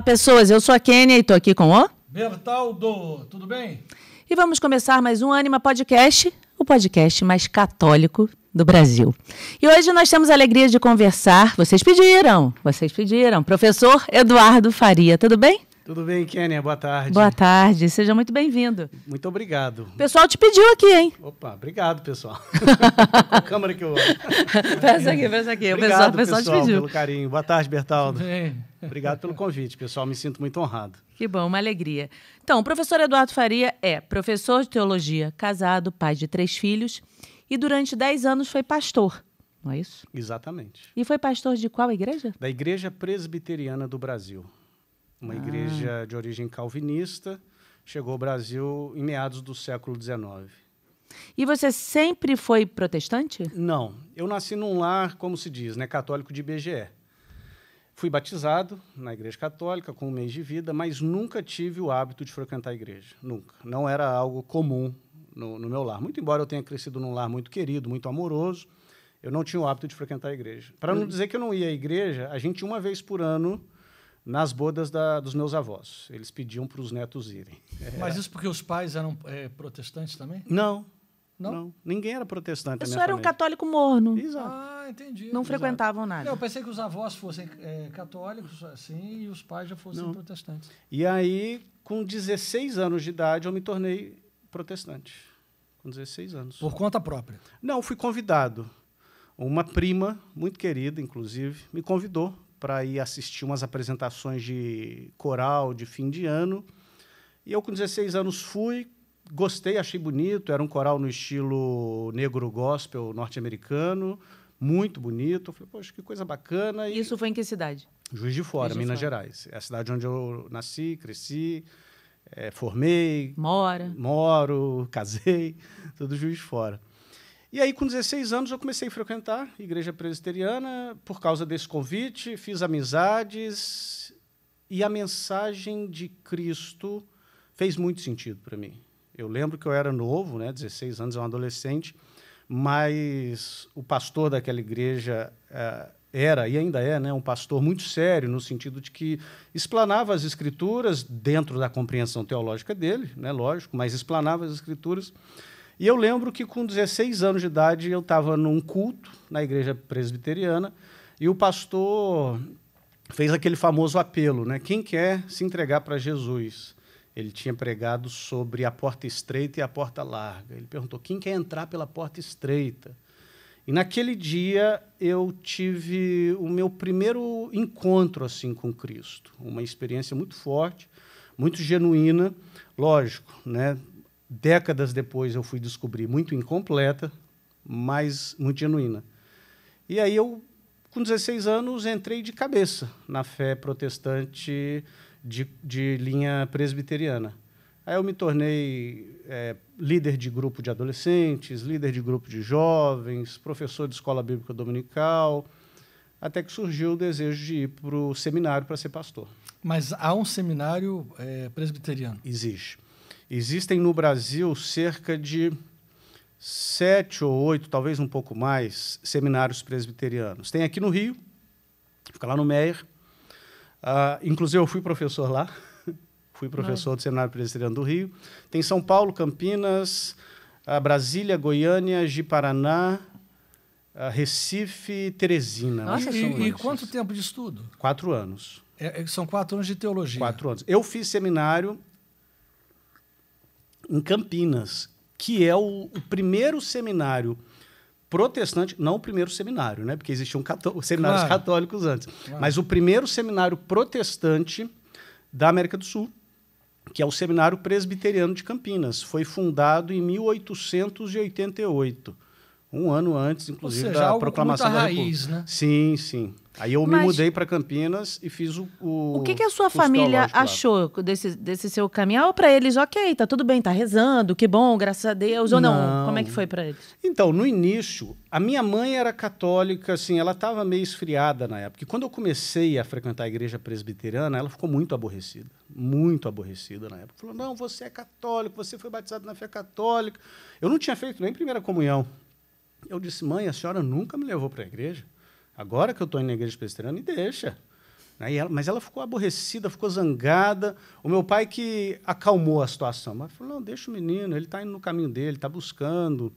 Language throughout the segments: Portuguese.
Olá, pessoas. Eu sou a Kênia e estou aqui com o. Bertaldo. Tudo bem? E vamos começar mais um Anima Podcast, o podcast mais católico do Brasil. E hoje nós temos a alegria de conversar. Vocês pediram, vocês pediram. Professor Eduardo Faria, tudo bem? Tudo bem, Kênia? Boa tarde. Boa tarde, seja muito bem-vindo. Muito obrigado. O pessoal te pediu aqui, hein? Opa, obrigado, pessoal. a câmera que eu. Peça aqui, peça aqui. Obrigado, o pessoal, pessoal, pessoal te pediu. pelo carinho. Boa tarde, Bertaldo. Tudo bem. Obrigado pelo convite, pessoal. Me sinto muito honrado. Que bom, uma alegria. Então, o professor Eduardo Faria é professor de teologia, casado, pai de três filhos e durante dez anos foi pastor. Não é isso? Exatamente. E foi pastor de qual igreja? Da Igreja Presbiteriana do Brasil. Uma ah. igreja de origem calvinista. Chegou ao Brasil em meados do século XIX. E você sempre foi protestante? Não. Eu nasci num lar, como se diz, né, católico de BGE. Fui batizado na igreja católica com um mês de vida, mas nunca tive o hábito de frequentar a igreja, nunca. Não era algo comum no, no meu lar. Muito embora eu tenha crescido num lar muito querido, muito amoroso, eu não tinha o hábito de frequentar a igreja. Para não hum. dizer que eu não ia à igreja, a gente uma vez por ano nas bodas da, dos meus avós. Eles pediam para os netos irem. Era... Mas isso porque os pais eram é, protestantes também? Não, não? não. Ninguém era protestante. Eu só era um católico morno. Exato. Ah, entendi. Não frequentavam nada. Eu pensei que os avós fossem é, católicos, assim, e os pais já fossem não. protestantes. E aí, com 16 anos de idade, eu me tornei protestante. Com 16 anos. Por conta própria? Não, fui convidado. Uma prima, muito querida, inclusive, me convidou para ir assistir umas apresentações de coral de fim de ano. E eu, com 16 anos, fui, Gostei, achei bonito. Era um coral no estilo negro gospel norte-americano, muito bonito. Falei, poxa, que coisa bacana. E... Isso foi em que cidade? Juiz de Fora, Juiz de Minas Fora. Gerais. É a cidade onde eu nasci, cresci, é, formei. Mora. Moro, casei, tudo Juiz de Fora. E aí, com 16 anos, eu comecei a frequentar a igreja presbiteriana por causa desse convite, fiz amizades e a mensagem de Cristo fez muito sentido para mim. Eu lembro que eu era novo, né, 16 anos, um adolescente, mas o pastor daquela igreja eh, era e ainda é né, um pastor muito sério, no sentido de que explanava as escrituras dentro da compreensão teológica dele, né, lógico, mas explanava as escrituras. E eu lembro que com 16 anos de idade eu estava num culto na igreja presbiteriana e o pastor fez aquele famoso apelo, né? Quem quer se entregar para Jesus? ele tinha pregado sobre a porta estreita e a porta larga. Ele perguntou: quem quer entrar pela porta estreita? E naquele dia eu tive o meu primeiro encontro assim com Cristo, uma experiência muito forte, muito genuína, lógico, né? Décadas depois eu fui descobrir muito incompleta, mas muito genuína. E aí eu com 16 anos entrei de cabeça na fé protestante de, de linha presbiteriana. Aí eu me tornei é, líder de grupo de adolescentes, líder de grupo de jovens, professor de escola bíblica dominical, até que surgiu o desejo de ir para o seminário para ser pastor. Mas há um seminário é, presbiteriano? Existe. Existem no Brasil cerca de sete ou oito, talvez um pouco mais, seminários presbiterianos. Tem aqui no Rio, fica lá no Meier, Uh, inclusive, eu fui professor lá. fui professor do Seminário Presbiteriano do Rio. Tem São Paulo, Campinas, uh, Brasília, Goiânia, Paraná, uh, ah, Recife, Teresina. Nossa, e, e quanto tempo de estudo? Quatro anos. É, é, são quatro anos de teologia. Quatro anos. Eu fiz seminário em Campinas, que é o, o primeiro seminário protestante, não o primeiro seminário, né? Porque existiam cató seminários claro. católicos antes. Claro. Mas o primeiro seminário protestante da América do Sul, que é o Seminário Presbiteriano de Campinas. Foi fundado em 1888. Um ano antes, inclusive, seja, da proclamação da raiz, Né? Sim, sim. Aí eu Mas, me mudei para Campinas e fiz o. O, o que, que a sua família achou desse, desse seu caminhão? Ou para eles, ok, tá tudo bem, tá rezando, que bom, graças a Deus, ou não? não. Como é que foi para eles? Então, no início, a minha mãe era católica, assim, ela estava meio esfriada na época. E quando eu comecei a frequentar a igreja presbiteriana, ela ficou muito aborrecida, muito aborrecida na época. Falou: não, você é católico, você foi batizado na fé católica. Eu não tinha feito nem primeira comunhão. Eu disse, mãe, a senhora nunca me levou para a igreja. Agora que eu estou na igreja presbiteriana, me deixa. Né, ela, mas ela ficou aborrecida, ficou zangada. O meu pai que acalmou a situação. Mas falou, não, deixa o menino, ele está indo no caminho dele, está buscando.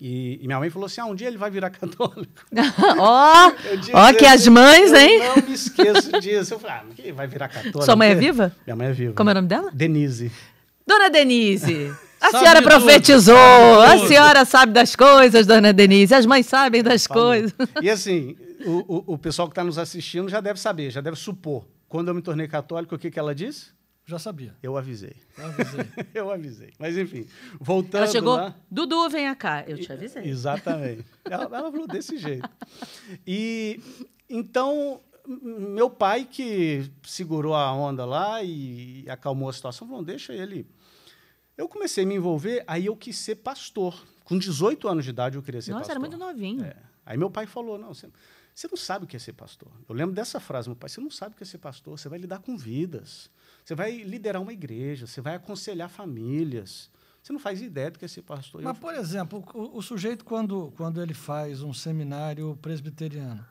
E, e, minha mãe falou assim, ah, um dia ele vai virar católico. Ó, oh, oh, que as mães, eu hein? Eu não me esqueço disso. Eu falei, ah, vai virar católico. Sua mãe é viva? Minha mãe é viva. Como é o nome dela? Denise. Dona Denise. A sabe senhora profetizou, a senhora sabe das coisas, dona Denise, as mães sabem das Falou. coisas. E assim, o, o, o pessoal que está nos assistindo já deve saber, já deve supor. Quando eu me tornei católico, o que, que ela disse? Já sabia. Eu avisei. Eu avisei. eu avisei. Mas, enfim, voltando. Ela chegou, lá... Dudu, venha cá. Eu te avisei. Exatamente. ela, ela falou desse jeito. E então, meu pai que segurou a onda lá e acalmou a situação, falou: deixa ele. Ir. Eu comecei a me envolver, aí eu quis ser pastor. Com 18 anos de idade eu queria ser Nossa, pastor. Nossa, era muito novinho. É. Aí meu pai falou: não, você, você não sabe o que é ser pastor. Eu lembro dessa frase, meu pai: você não sabe o que é ser pastor, você vai lidar com vidas, você vai liderar uma igreja, você vai aconselhar famílias. Você não faz ideia do que é ser pastor. Mas, eu... por exemplo, o, o sujeito, quando, quando ele faz um seminário presbiteriano,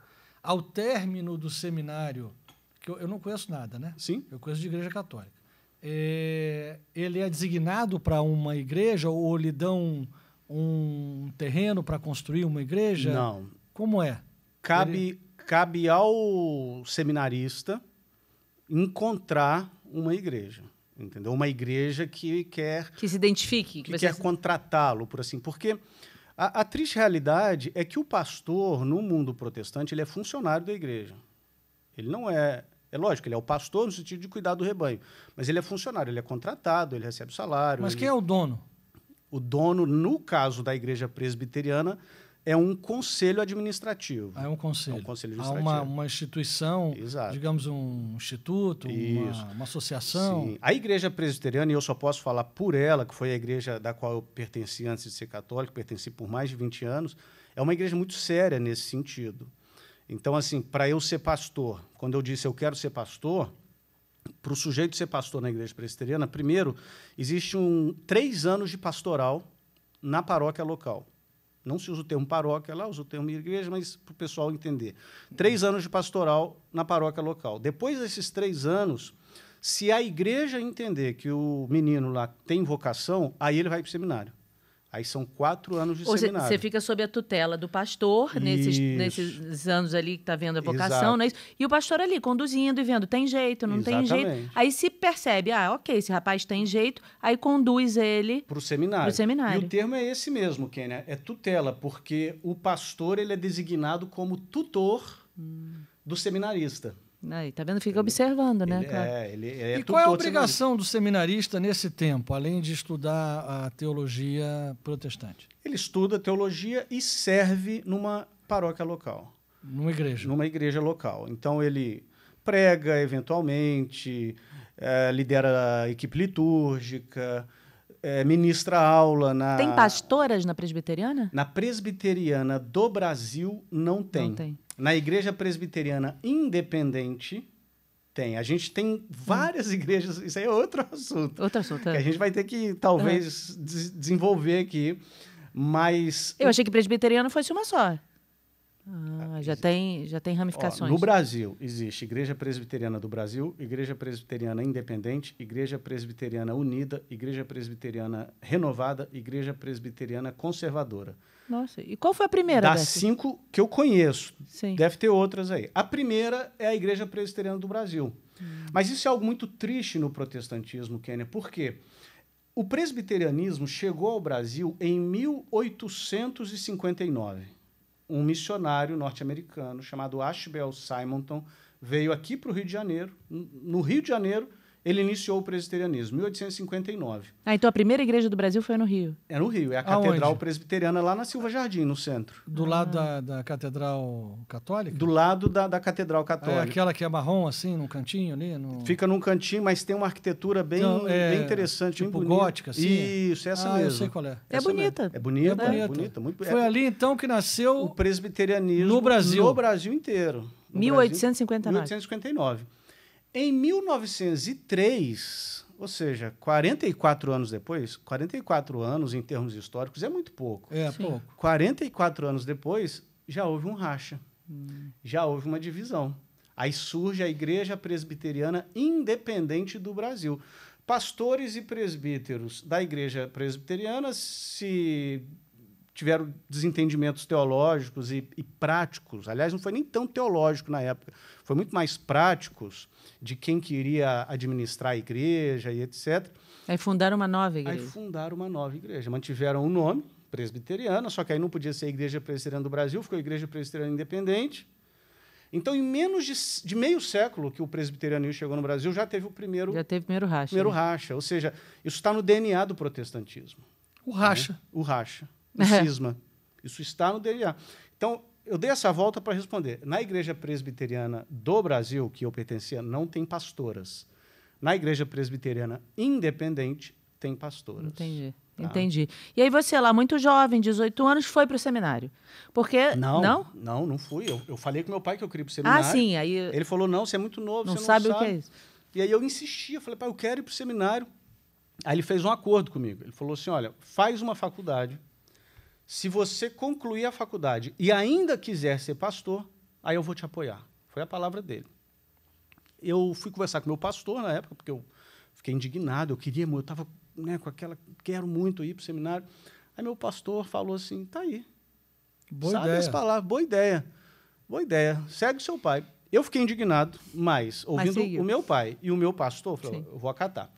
ao término do seminário, que eu, eu não conheço nada, né? Sim. Eu conheço de igreja católica é, ele é designado para uma igreja ou lhe dão um terreno para construir uma igreja? Não. Como é? Cabe, ele... cabe ao seminarista encontrar uma igreja. Entendeu? Uma igreja que quer. Que se identifique. Que, que quer se... contratá-lo, por assim. Porque a, a, triste realidade é que o pastor, no mundo protestante, ele é funcionário da igreja. Ele não é é lógico, ele é o pastor no sentido de cuidar do rebanho. Mas ele é funcionário, ele é contratado, ele recebe salário. Mas ele... quem é o dono? O dono, no caso da igreja presbiteriana, é um conselho administrativo. Ah, é um conselho. É um conselho administrativo. Há uma, uma instituição, Exato. digamos um instituto, uma, uma, associação. Sim. A igreja presbiteriana, e eu só posso falar por ela, que foi a igreja da qual eu pertenci antes de ser católico, pertenci por mais de 20 anos, é uma igreja muito séria nesse sentido. Então, assim, para eu ser pastor, quando eu disse eu quero ser pastor, para o sujeito ser pastor na igreja presbiteriana, primeiro, existe um três anos de pastoral na paróquia local. Não se usa o termo paróquia lá, usa o termo igreja, mas para o pessoal entender. Três anos de pastoral na paróquia local. Depois desses três anos, se a igreja entender que o menino lá tem vocação, aí ele vai para o seminário. Aí são quatro anos de Ou seminário. Você fica sob a tutela do pastor nesses, nesses, anos ali que está vendo a vocação, né? E o pastor ali conduzindo e vendo, tem jeito, não Exatamente. tem jeito. Aí se percebe, ah, ok, esse rapaz tem jeito, aí conduz ele para o seminário. Pro seminário. E o termo é esse mesmo, Kênia, né? é tutela, porque o pastor ele é designado como tutor hum. do seminarista. Aí, né? tá vendo? Fica ele, observando, né? Ele claro. é, ele, ele é e qual é a obrigação do seminarista nesse tempo, além de estudar a teologia protestante? Ele estuda teologia e serve numa paróquia local. Numa igreja. Numa igreja local. Então ele prega eventualmente, é, lidera a equipe litúrgica, é, ministra aula na. Tem pastoras na presbiteriana? Na presbiteriana do Brasil não tem. Não tem. Na Igreja Presbiteriana Independente, tem. A gente tem várias hum. igrejas, isso aí é outro assunto. Outro assunto. É. Que a gente vai ter que, talvez, des desenvolver aqui. Mas. Eu achei que presbiteriano fosse uma só. Ah, ah, já, tem, já tem ramificações. Ó, no Brasil, existe Igreja Presbiteriana do Brasil, Igreja Presbiteriana Independente, Igreja Presbiteriana Unida, Igreja Presbiteriana Renovada, Igreja Presbiteriana Conservadora. Nossa, e qual foi a primeira? Das dessa? cinco que eu conheço. Sim. Deve ter outras aí. A primeira é a Igreja Presbiteriana do Brasil. Hum. Mas isso é algo muito triste no protestantismo, Kênia. Por quê? O presbiterianismo chegou ao Brasil em 1859 um missionário norte-americano chamado Ashbel Simonton veio aqui para o Rio de Janeiro. No Rio de Janeiro, ele iniciou o presbiterianismo, 1859. Ah, então a primeira igreja do Brasil foi no Rio? É no Rio, é a Aonde? Catedral Presbiteriana, lá na Silva Jardim, no centro. Do ah. lado da, da, Catedral Católica? Do lado da, da Catedral é, Católica. É aquela que é marrom, assim, num cantinho ali? No... Fica num cantinho, mas tem uma arquitetura bem, então, é, bem interessante. Tipo bem gótica, assim? Isso, essa ah, mesmo. eu sei qual é. é bonita. É bonita, é bonita. É bonita muito... Foi é ali, então, que nasceu... O presbiterianismo. No Brasil. No Brasil inteiro. No 1859. Brasil, 1859. Em 1903, ou seja, 44 anos depois, 44 anos em termos históricos é muito pouco. É Sim. pouco. 44 anos depois, já houve um racha, hum. já houve uma divisão. Aí surge a Igreja Presbiteriana Independente do Brasil. Pastores e presbíteros da Igreja Presbiteriana se tiveram desentendimentos teológicos e, e, práticos. Aliás, não foi nem tão teológico na época, foi muito mais práticos de quem queria administrar a igreja e etc. Aí fundaram uma nova igreja. Aí fundaram uma nova igreja. Mantiveram o nome, presbiteriana, só que aí não podia ser a Igreja Presbiteriana do Brasil, ficou a Igreja Presbiteriana Independente. Então, em menos de, de, meio século que o presbiterianismo chegou no Brasil, já teve o primeiro. Já teve primeiro racha. Primeiro né? racha. Ou seja, isso está no DNA do protestantismo. O racha. Né? O racha o cisma. Isso está no DNA. Então, eu dei essa volta para responder. Na igreja presbiteriana do Brasil, que eu pertencia, não tem pastoras. Na igreja presbiteriana independente, tem pastoras. Entendi. Tá? Entendi. E aí você lá, muito jovem, 18 anos, foi para o seminário. Porque. Não, não, não, não fui. Eu, eu falei com meu pai que eu queria ir para o ah, seminário. Ah, sim. Aí... Ele falou: não, você é muito novo, não você não sabe, sabe o que é isso. E aí eu insistia, falei, pai, eu quero ir para o seminário. Aí ele fez um acordo comigo. Ele falou assim: olha, faz uma faculdade se você concluir a faculdade e ainda quiser ser pastor, aí eu vou te apoiar. Foi a palavra dele. Eu fui conversar com meu pastor na época, porque eu fiquei indignado, eu queria, eu estava né, com aquela, quero muito ir para o seminário. Aí meu pastor falou assim, tá aí. Boa Sabe ideia. as palavras, boa ideia. Boa ideia, segue seu pai. Eu fiquei indignado, mas ouvindo mas o meu pai e o meu pastor, falei, eu vou acatar.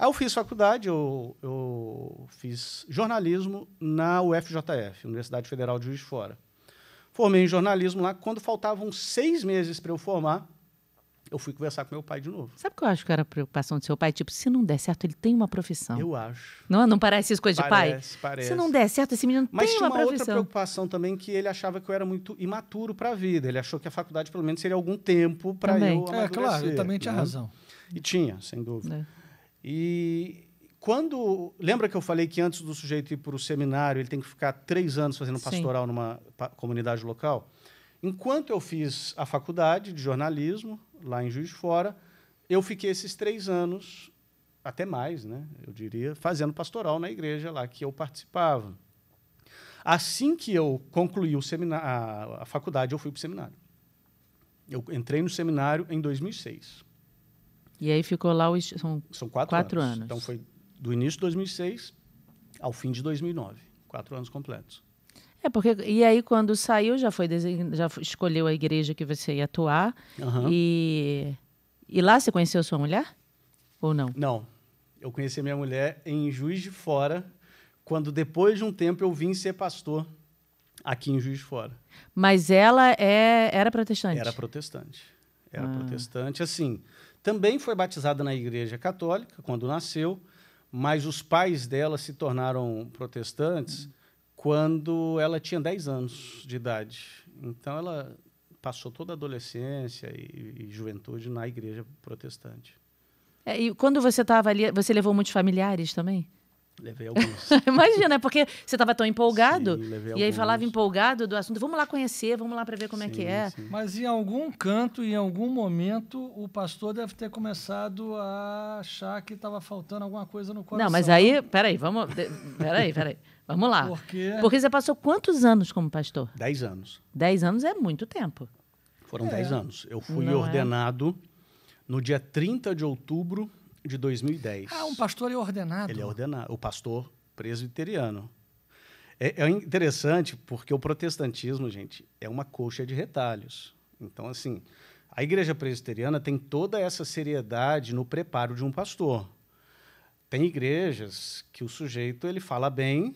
Aí eu fiz faculdade, eu, eu fiz jornalismo na UFJF, Universidade Federal de Juiz de Fora. Formei em jornalismo lá. Quando faltavam seis meses para eu formar, eu fui conversar com meu pai de novo. Sabe o que eu acho que era a preocupação do seu pai? Tipo, se não der certo, ele tem uma profissão. Eu acho. Não, não parece isso coisa parece, de pai? Parece. Se não der certo, esse menino Mas tem uma, uma profissão. Mas tinha uma outra preocupação também, que ele achava que eu era muito imaturo para a vida. Ele achou que a faculdade, pelo menos, seria algum tempo para eu amadurecer. É, claro, ele também tinha né? razão. E tinha, sem dúvida. É. E quando. Lembra que eu falei que antes do sujeito ir para o seminário, ele tem que ficar três anos fazendo pastoral Sim. numa comunidade local? Enquanto eu fiz a faculdade de jornalismo, lá em Juiz de Fora, eu fiquei esses três anos, até mais, né? Eu diria, fazendo pastoral na igreja lá que eu participava. Assim que eu concluí o seminário, a, a faculdade, eu fui para o seminário. Eu entrei no seminário em 2006. E aí ficou lá os. São, são quatro, quatro anos. anos. Então foi do início de 2006 ao fim de 2009. Quatro anos completos. É, porque. E aí, quando saiu, já foi já escolheu a igreja que você ia atuar. Uhum. E, e lá você conheceu sua mulher? Ou não? Não. Eu conheci minha mulher em Juiz de Fora, quando depois de um tempo eu vim ser pastor aqui em Juiz de Fora. Mas ela é, era protestante? Era protestante. Era ah. protestante, assim. Também foi batizada na Igreja Católica quando nasceu, mas os pais dela se tornaram protestantes uhum. quando ela tinha 10 anos de idade. Então ela passou toda a adolescência e, e juventude na Igreja Protestante. É, e quando você estava ali, você levou muitos familiares também? Levei alguns. Imagina, porque você estava tão empolgado. Sim, e alguns. aí falava empolgado do assunto. Vamos lá conhecer, vamos lá para ver como sim, é que é. Sim. Mas em algum canto, em algum momento, o pastor deve ter começado a achar que estava faltando alguma coisa no coração. Não, mas aí, peraí, vamos. Peraí, peraí. Vamos lá. Porque... Porque você passou quantos anos como pastor? Dez anos. Dez anos é muito tempo. Foram é. dez anos. Eu fui Não é? ordenado é. no dia 30 de outubro de 2010. Ah, um pastor é ordenado. Ele é ordenado, o pastor presbiteriano. É, é interessante porque o protestantismo, gente, é uma coxa de retalhos. Então, assim, a igreja presbiteriana tem toda essa seriedade no preparo de um pastor. Tem igrejas que o sujeito ele fala bem,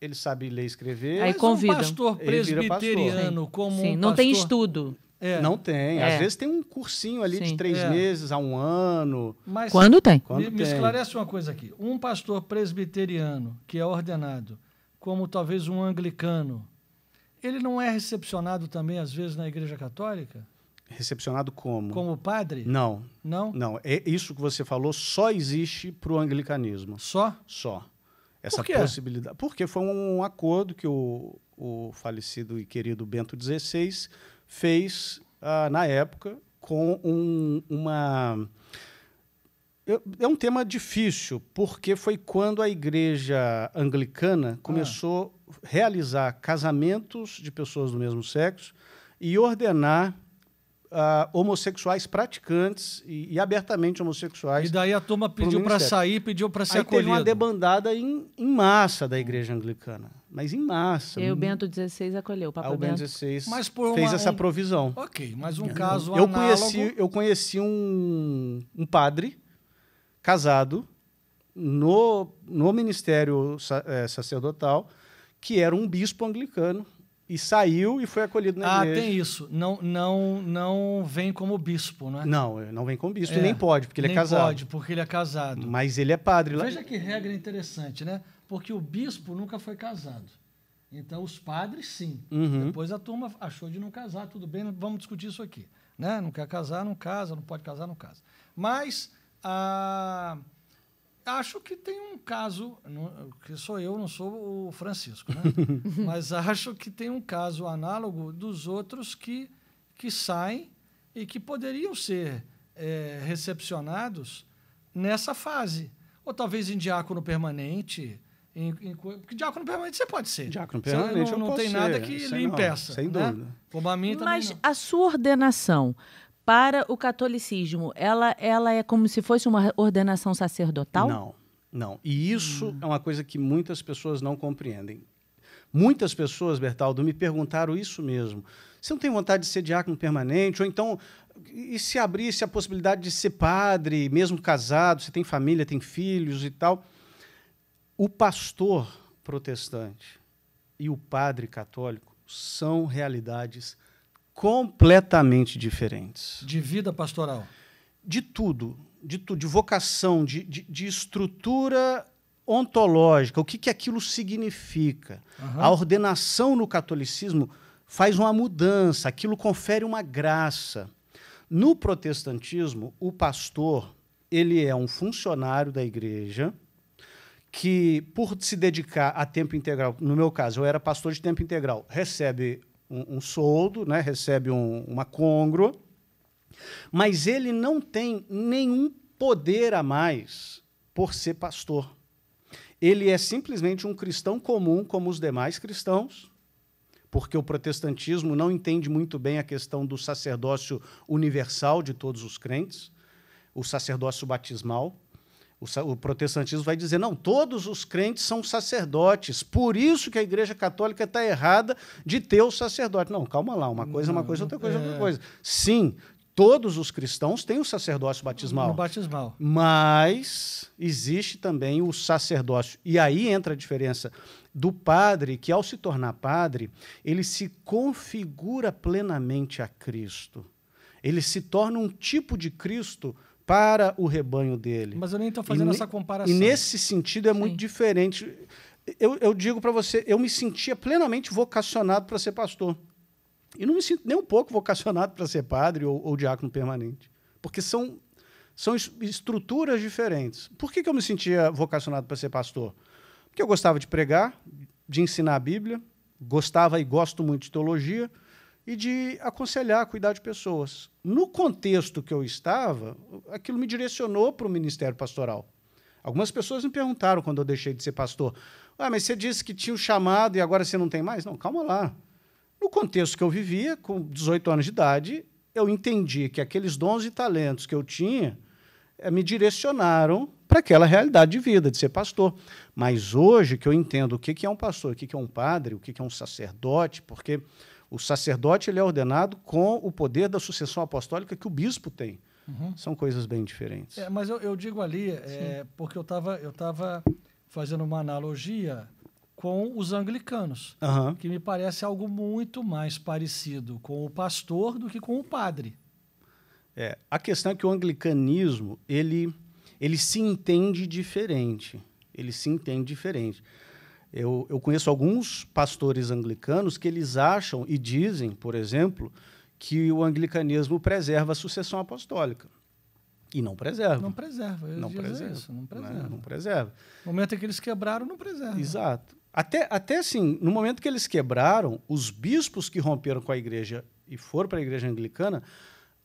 ele sabe ler e escrever. Aí convida. Um pastor presbiteriano pastor. como Sim, um não pastor... tem estudo. É. Não tem. É. Às vezes tem um cursinho ali Sim. de três é. meses a um ano. Mas quando tem? Quando me, tem. me esclarece uma coisa aqui. Um pastor presbiteriano que é ordenado, como talvez um anglicano, ele não é recepcionado também, às vezes, na Igreja Católica? Recepcionado como? Como padre? Não. Não? Não. É, isso que você falou só existe para o anglicanismo. Só? Só. Essa Por possibilidade. Porque foi um acordo que o, o falecido e querido Bento XVI fez uh, na época com um, uma. É um tema difícil, porque foi quando a igreja anglicana ah. começou ah. a realizar casamentos de pessoas do mesmo sexo e ordenar Uh, homossexuais praticantes e, e, abertamente homossexuais. E daí a turma pediu para sair, pediu para ser Aí acolhido. teve uma debandada em, em massa da hum. igreja anglicana mas em massa. E o hum. Bento XVI acolheu, o Papa o Bento XVI mas por uma, fez essa provisão. Um... Ok, mas um caso eu análogo... Conheci, eu conheci um, um padre casado no, no ministério eh, sacerdotal, que era um bispo anglicano, e saiu e foi acolhido na ah, igreja. Ah, tem isso. Não, não, não vem como bispo, é? Não, eh, não vem como bispo, é, nem pode, porque ele é casado. Nem pode, porque ele é casado. Mas ele é padre. Veja que regra interessante, né? porque o bispo nunca foi casado. Então, os padres, sim. Uhum. Depois a turma achou de não casar, tudo bem, vamos discutir isso aqui. Né? Não quer casar, não casa, não pode casar, não casa. Mas ah, acho que tem um caso, que sou eu, não sou o Francisco, né? mas acho que tem um caso análogo dos outros que, que saem e que poderiam ser é, recepcionados nessa fase. Ou talvez em diácono permanente, em, em, porque diácono permanente você pode ser. Diácono permanente não, não, não tem ser, nada que lhe impeça. Sem né? dúvida. Mas não. a sua ordenação para o catolicismo, ela, ela é como se fosse uma ordenação sacerdotal? Não, não. E isso hum. é uma coisa que muitas pessoas não compreendem. Muitas pessoas, Bertaldo, me perguntaram isso mesmo. Você não tem vontade de ser diácono permanente? Ou então, e se abrisse a possibilidade de ser padre, mesmo casado, você tem família, tem filhos e tal? O pastor protestante e o padre católico são realidades completamente diferentes. De vida pastoral? De tudo. De, de vocação, de, de, de estrutura ontológica, o que, que aquilo significa. Uhum. A ordenação no catolicismo faz uma mudança, aquilo confere uma graça. No protestantismo, o pastor ele é um funcionário da igreja que, por se dedicar a tempo integral, no meu caso, eu era pastor de tempo integral, recebe um, um soldo, né? recebe um, uma congro, mas ele não tem nenhum poder a mais por ser pastor. Ele é simplesmente um cristão comum, como os demais cristãos, porque o protestantismo não entende muito bem a questão do sacerdócio universal de todos os crentes, o sacerdócio batismal. O, protestantismo vai dizer: não, todos os crentes são sacerdotes, por isso que a Igreja Católica está errada de ter o sacerdote. Não, calma lá, uma coisa é uma coisa, outra coisa é outra é. coisa. Sim, todos os cristãos têm o sacerdócio batismal. No batismal. Mas existe também o sacerdócio. E aí entra a diferença do padre, que ao se tornar padre, ele se configura plenamente a Cristo. Ele se torna um tipo de Cristo para o rebanho dele. Mas eu nem estou fazendo e essa comparação. E nesse sentido é Sim. muito diferente. Eu, eu digo para você, eu me sentia plenamente vocacionado para ser pastor. E não me sinto nem um pouco vocacionado para ser padre ou, ou, diácono permanente. Porque são, são estruturas diferentes. Por que, que eu me sentia vocacionado para ser pastor? Porque eu gostava de pregar, de ensinar a Bíblia, gostava e gosto muito de teologia e de aconselhar, cuidar de pessoas. No contexto que eu estava, aquilo me direcionou para o ministério pastoral. Algumas pessoas me perguntaram quando eu deixei de ser pastor: "Ah, mas você disse que tinha o um chamado e agora você não tem mais?" Não, calma lá. No contexto que eu vivia, com 18 anos de idade, eu entendi que aqueles dons e talentos que eu tinha eh, me direcionaram para aquela realidade de vida, de ser pastor. Mas hoje que eu entendo o que é um pastor, o que é um padre, o que é um sacerdote, porque o sacerdote ele é ordenado com o poder da sucessão apostólica que o bispo tem. Uhum. São coisas bem diferentes. É, mas eu, eu, digo ali, é, porque eu estava eu tava fazendo uma analogia com os anglicanos, uhum. que me parece algo muito mais parecido com o pastor do que com o padre. É, a questão é que o anglicanismo ele, ele se entende diferente. Ele se entende diferente. Eu, eu conheço alguns pastores anglicanos que eles acham e dizem, por exemplo, que o anglicanismo preserva a sucessão apostólica. E não preserva. Não preserva. Não preserva. Isso, não né? preserva. não preserva. No momento em que eles quebraram, não preserva. Exato. Até, até assim, no momento que eles quebraram, os bispos que romperam com a igreja e foram para a igreja anglicana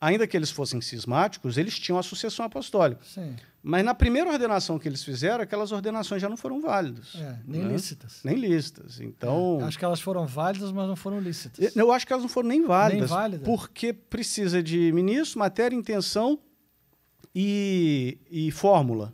ainda que eles fossem cismáticos, eles tinham a sucessão apostólica. Sim. Mas na primeira ordenação que eles fizeram, aquelas ordenações já não foram válidas. É, nem né? lícitas. Nem lícitas. Então. É, acho que elas foram válidas, mas não foram lícitas. Eu acho que elas não foram nem válidas. Nem válidas. Porque precisa de ministro, matéria, intenção e, e fórmula.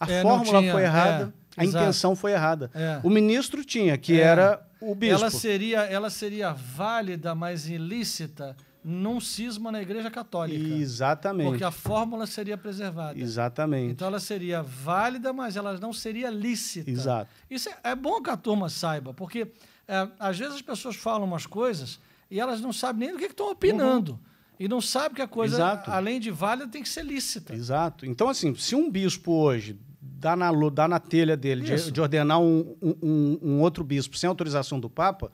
A é, fórmula tinha, foi errada, é, a exato. intenção foi errada. É. O ministro tinha, que é. era o bispo. Ela seria, ela seria válida, mas ilícita num cisma na Igreja Católica. Exatamente. Porque a fórmula seria preservada. Exatamente. Então ela seria válida, mas ela não seria lícita. Exato. Isso é, é bom que a turma saiba, porque é, às vezes as pessoas falam umas coisas e elas não sabem nem do que estão opinando. Uhum. E não sabem que a coisa, Exato. além de válida, tem que ser lícita. Exato. Então, assim, se um bispo hoje dá na, dá na telha dele de, de, ordenar um, um, um outro bispo sem autorização do Papa,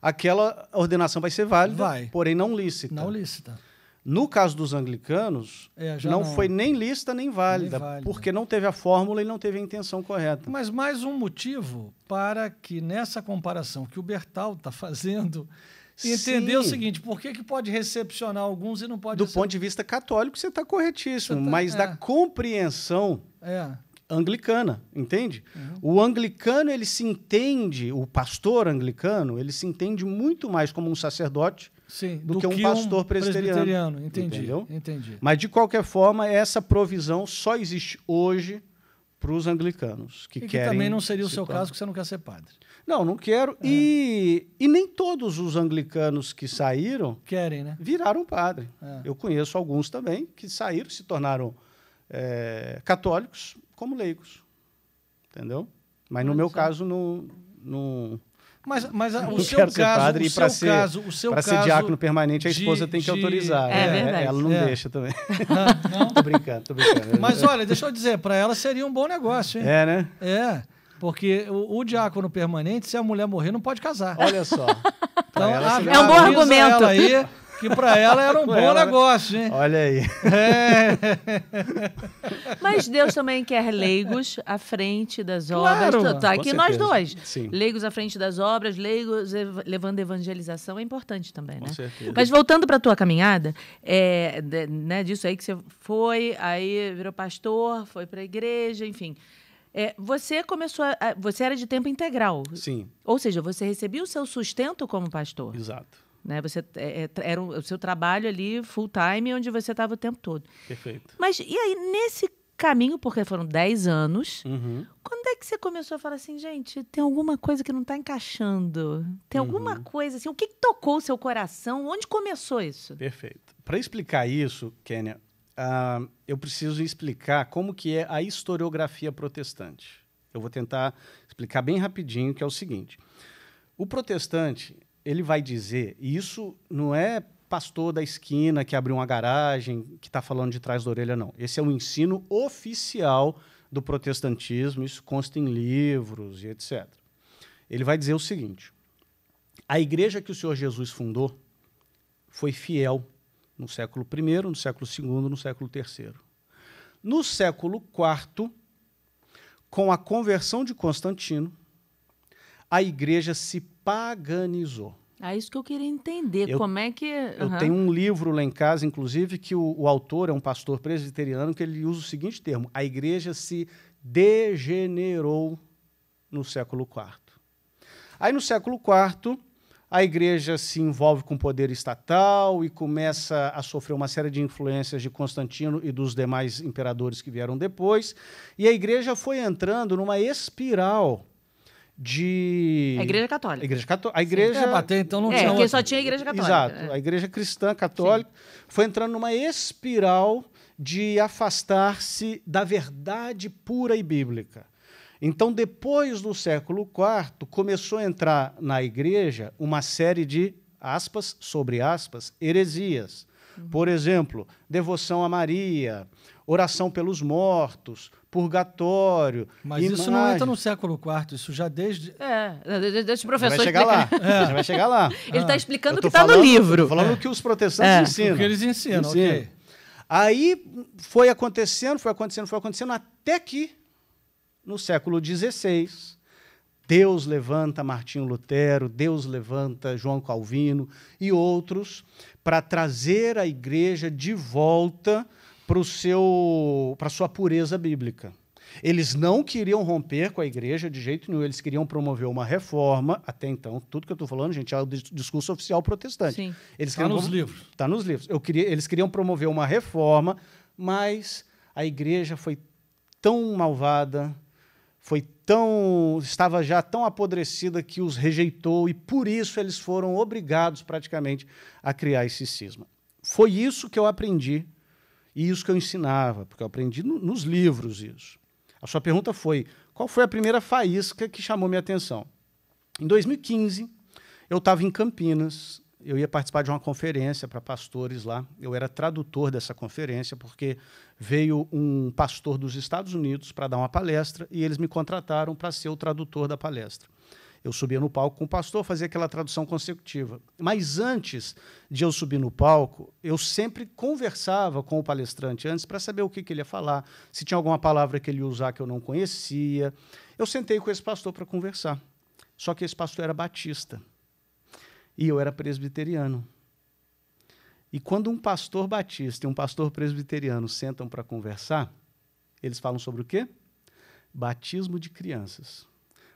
aquela ordenação vai ser válida, vai. porém não lícita. Não lícita. No caso dos anglicanos, é, não, não, foi nem lícita nem válida, nem válida, porque não teve a fórmula e não teve a intenção correta. Mas mais um motivo para que nessa comparação que o Bertal está fazendo, entender Sim. o seguinte: por que, que pode recepcionar alguns e não pode. Do ponto de vista católico, você está corretíssimo, tá, mas é. da compreensão. É anglicana, entende? Uhum. O anglicano ele se entende, o pastor anglicano ele se entende muito mais como um sacerdote Sim, do, do, que, um que pastor um presbiteriano. presbiteriano. Entendi, entendeu? entendi. Mas de qualquer forma essa provisão só existe hoje para os anglicanos que, e que querem. Também não seria o se seu caso que você não quer ser padre. Não, não quero. É. E, e nem todos os anglicanos que saíram querem, né? Viraram padre. É. Eu conheço alguns também que saíram se tornaram é, católicos como leigos. Entendeu? Mas no meu caso, não. no mas, mas ah, o seu quero ser caso, padre, o e para ser, ser diácono permanente, a esposa de, tem que de... autorizar. É, é, é, verdade. Ela não é. deixa também. não? tô brincando, tô brincando. É mas olha, deixa eu dizer, para ela seria um bom negócio, hein? É, né? É. Porque o, o, diácono permanente, se a mulher morrer, não pode casar. Olha só. Então, ela, ah, é um bom argumento. Ela aí, que para ela era um bom ela, né? negócio, hein? Olha aí. É. Mas Deus também quer leigos à frente das obras. Claro, tá, tá aqui nós dois. Sim. Leigos à frente das obras, leigos levando evangelização é importante também, com né? Certeza. Mas voltando para tua caminhada, é, né, disso aí que você foi, aí virou pastor, foi para a igreja, enfim. É, você começou a, você era de tempo integral. Sim. Ou seja, você recebia o seu sustento como pastor. Exato. Né? Você é, é era o seu trabalho ali full time, onde você estava o tempo todo. Perfeito. Mas e aí, nesse caminho, porque foram 10 anos, uhum. quando é que você começou a falar assim, gente, tem alguma coisa que não está encaixando? Tem uhum. alguma coisa assim? O que, que tocou o seu coração? Onde começou isso? Perfeito. Para explicar isso, Kênia, uh, eu preciso explicar como que é a historiografia protestante. Eu vou tentar explicar bem rapidinho, que é o seguinte. O protestante, ele vai dizer, e isso não é pastor da esquina que abriu uma garagem, que está falando de trás da orelha, não. Esse é um ensino oficial do protestantismo, isso consta em livros e etc. Ele vai dizer o seguinte: a igreja que o Senhor Jesus fundou foi fiel no século I, no século II, no século III. No século IV, com a conversão de Constantino, a igreja se paganizou. É isso que eu queria entender. Eu, Como é que. Uhum. Eu tenho um livro lá em casa, inclusive, que o, o autor é um pastor presbiteriano, que ele usa o seguinte termo: a igreja se degenerou no século IV. Aí, no século IV, a igreja se envolve com o poder estatal e começa a sofrer uma série de influências de Constantino e dos demais imperadores que vieram depois. E a igreja foi entrando numa espiral de. A Igreja Católica. A Igreja Católica. A igreja... é, então não é, tinha. Porque só tinha a Igreja Católica. Exato. Né? A Igreja Cristã Católica Sim. foi entrando numa espiral de afastar-se da verdade pura e bíblica. Então, depois do século IV, começou a entrar na igreja uma série de, aspas, sobre aspas, heresias. Uhum. Por exemplo, devoção a Maria, oração pelos mortos, purgatório. Mas isso não entra no século IV, isso já desde. É, é desde professores. Vai chegar lá. É. vai chegar lá. Ele está ah. explicando o que está no livro. Falando é. o é. que os protestantes é. ensinam. O que eles ensinam, ensinam. ok. Aí foi acontecendo, foi acontecendo, foi acontecendo, até que, no século XVI, Deus levanta Martinho Lutero, Deus levanta João Calvino e outros para trazer a igreja de volta para a sua pureza bíblica. Eles não queriam romper com a igreja de jeito nenhum, eles queriam promover uma reforma. Até então, tudo que eu estou falando, gente, é o discurso oficial protestante. Está nos prom... livros. Está nos livros. Eu queria, eles queriam promover uma reforma, mas a igreja foi tão malvada, foi tão, estava já tão apodrecida que os rejeitou e por isso eles foram obrigados praticamente a criar esse cisma. Foi isso que eu aprendi e isso que eu ensinava, porque eu aprendi no, nos livros isso. A sua pergunta foi: qual foi a primeira faísca que chamou minha atenção? Em 2015, eu estava em Campinas, eu ia participar de uma conferência para pastores lá. Eu era tradutor dessa conferência, porque veio um pastor dos Estados Unidos para dar uma palestra e eles me contrataram para ser o tradutor da palestra. Eu subia no palco com o pastor, fazia aquela tradução consecutiva. Mas antes de eu subir no palco, eu sempre conversava com o palestrante antes para saber o que, que, ele ia falar, se tinha alguma palavra que ele ia usar que eu não conhecia. Eu sentei com esse pastor para conversar. Só que esse pastor era batista. E eu era presbiteriano. E quando um pastor batista e um pastor presbiteriano sentam para conversar, eles falam sobre o quê? Batismo de crianças.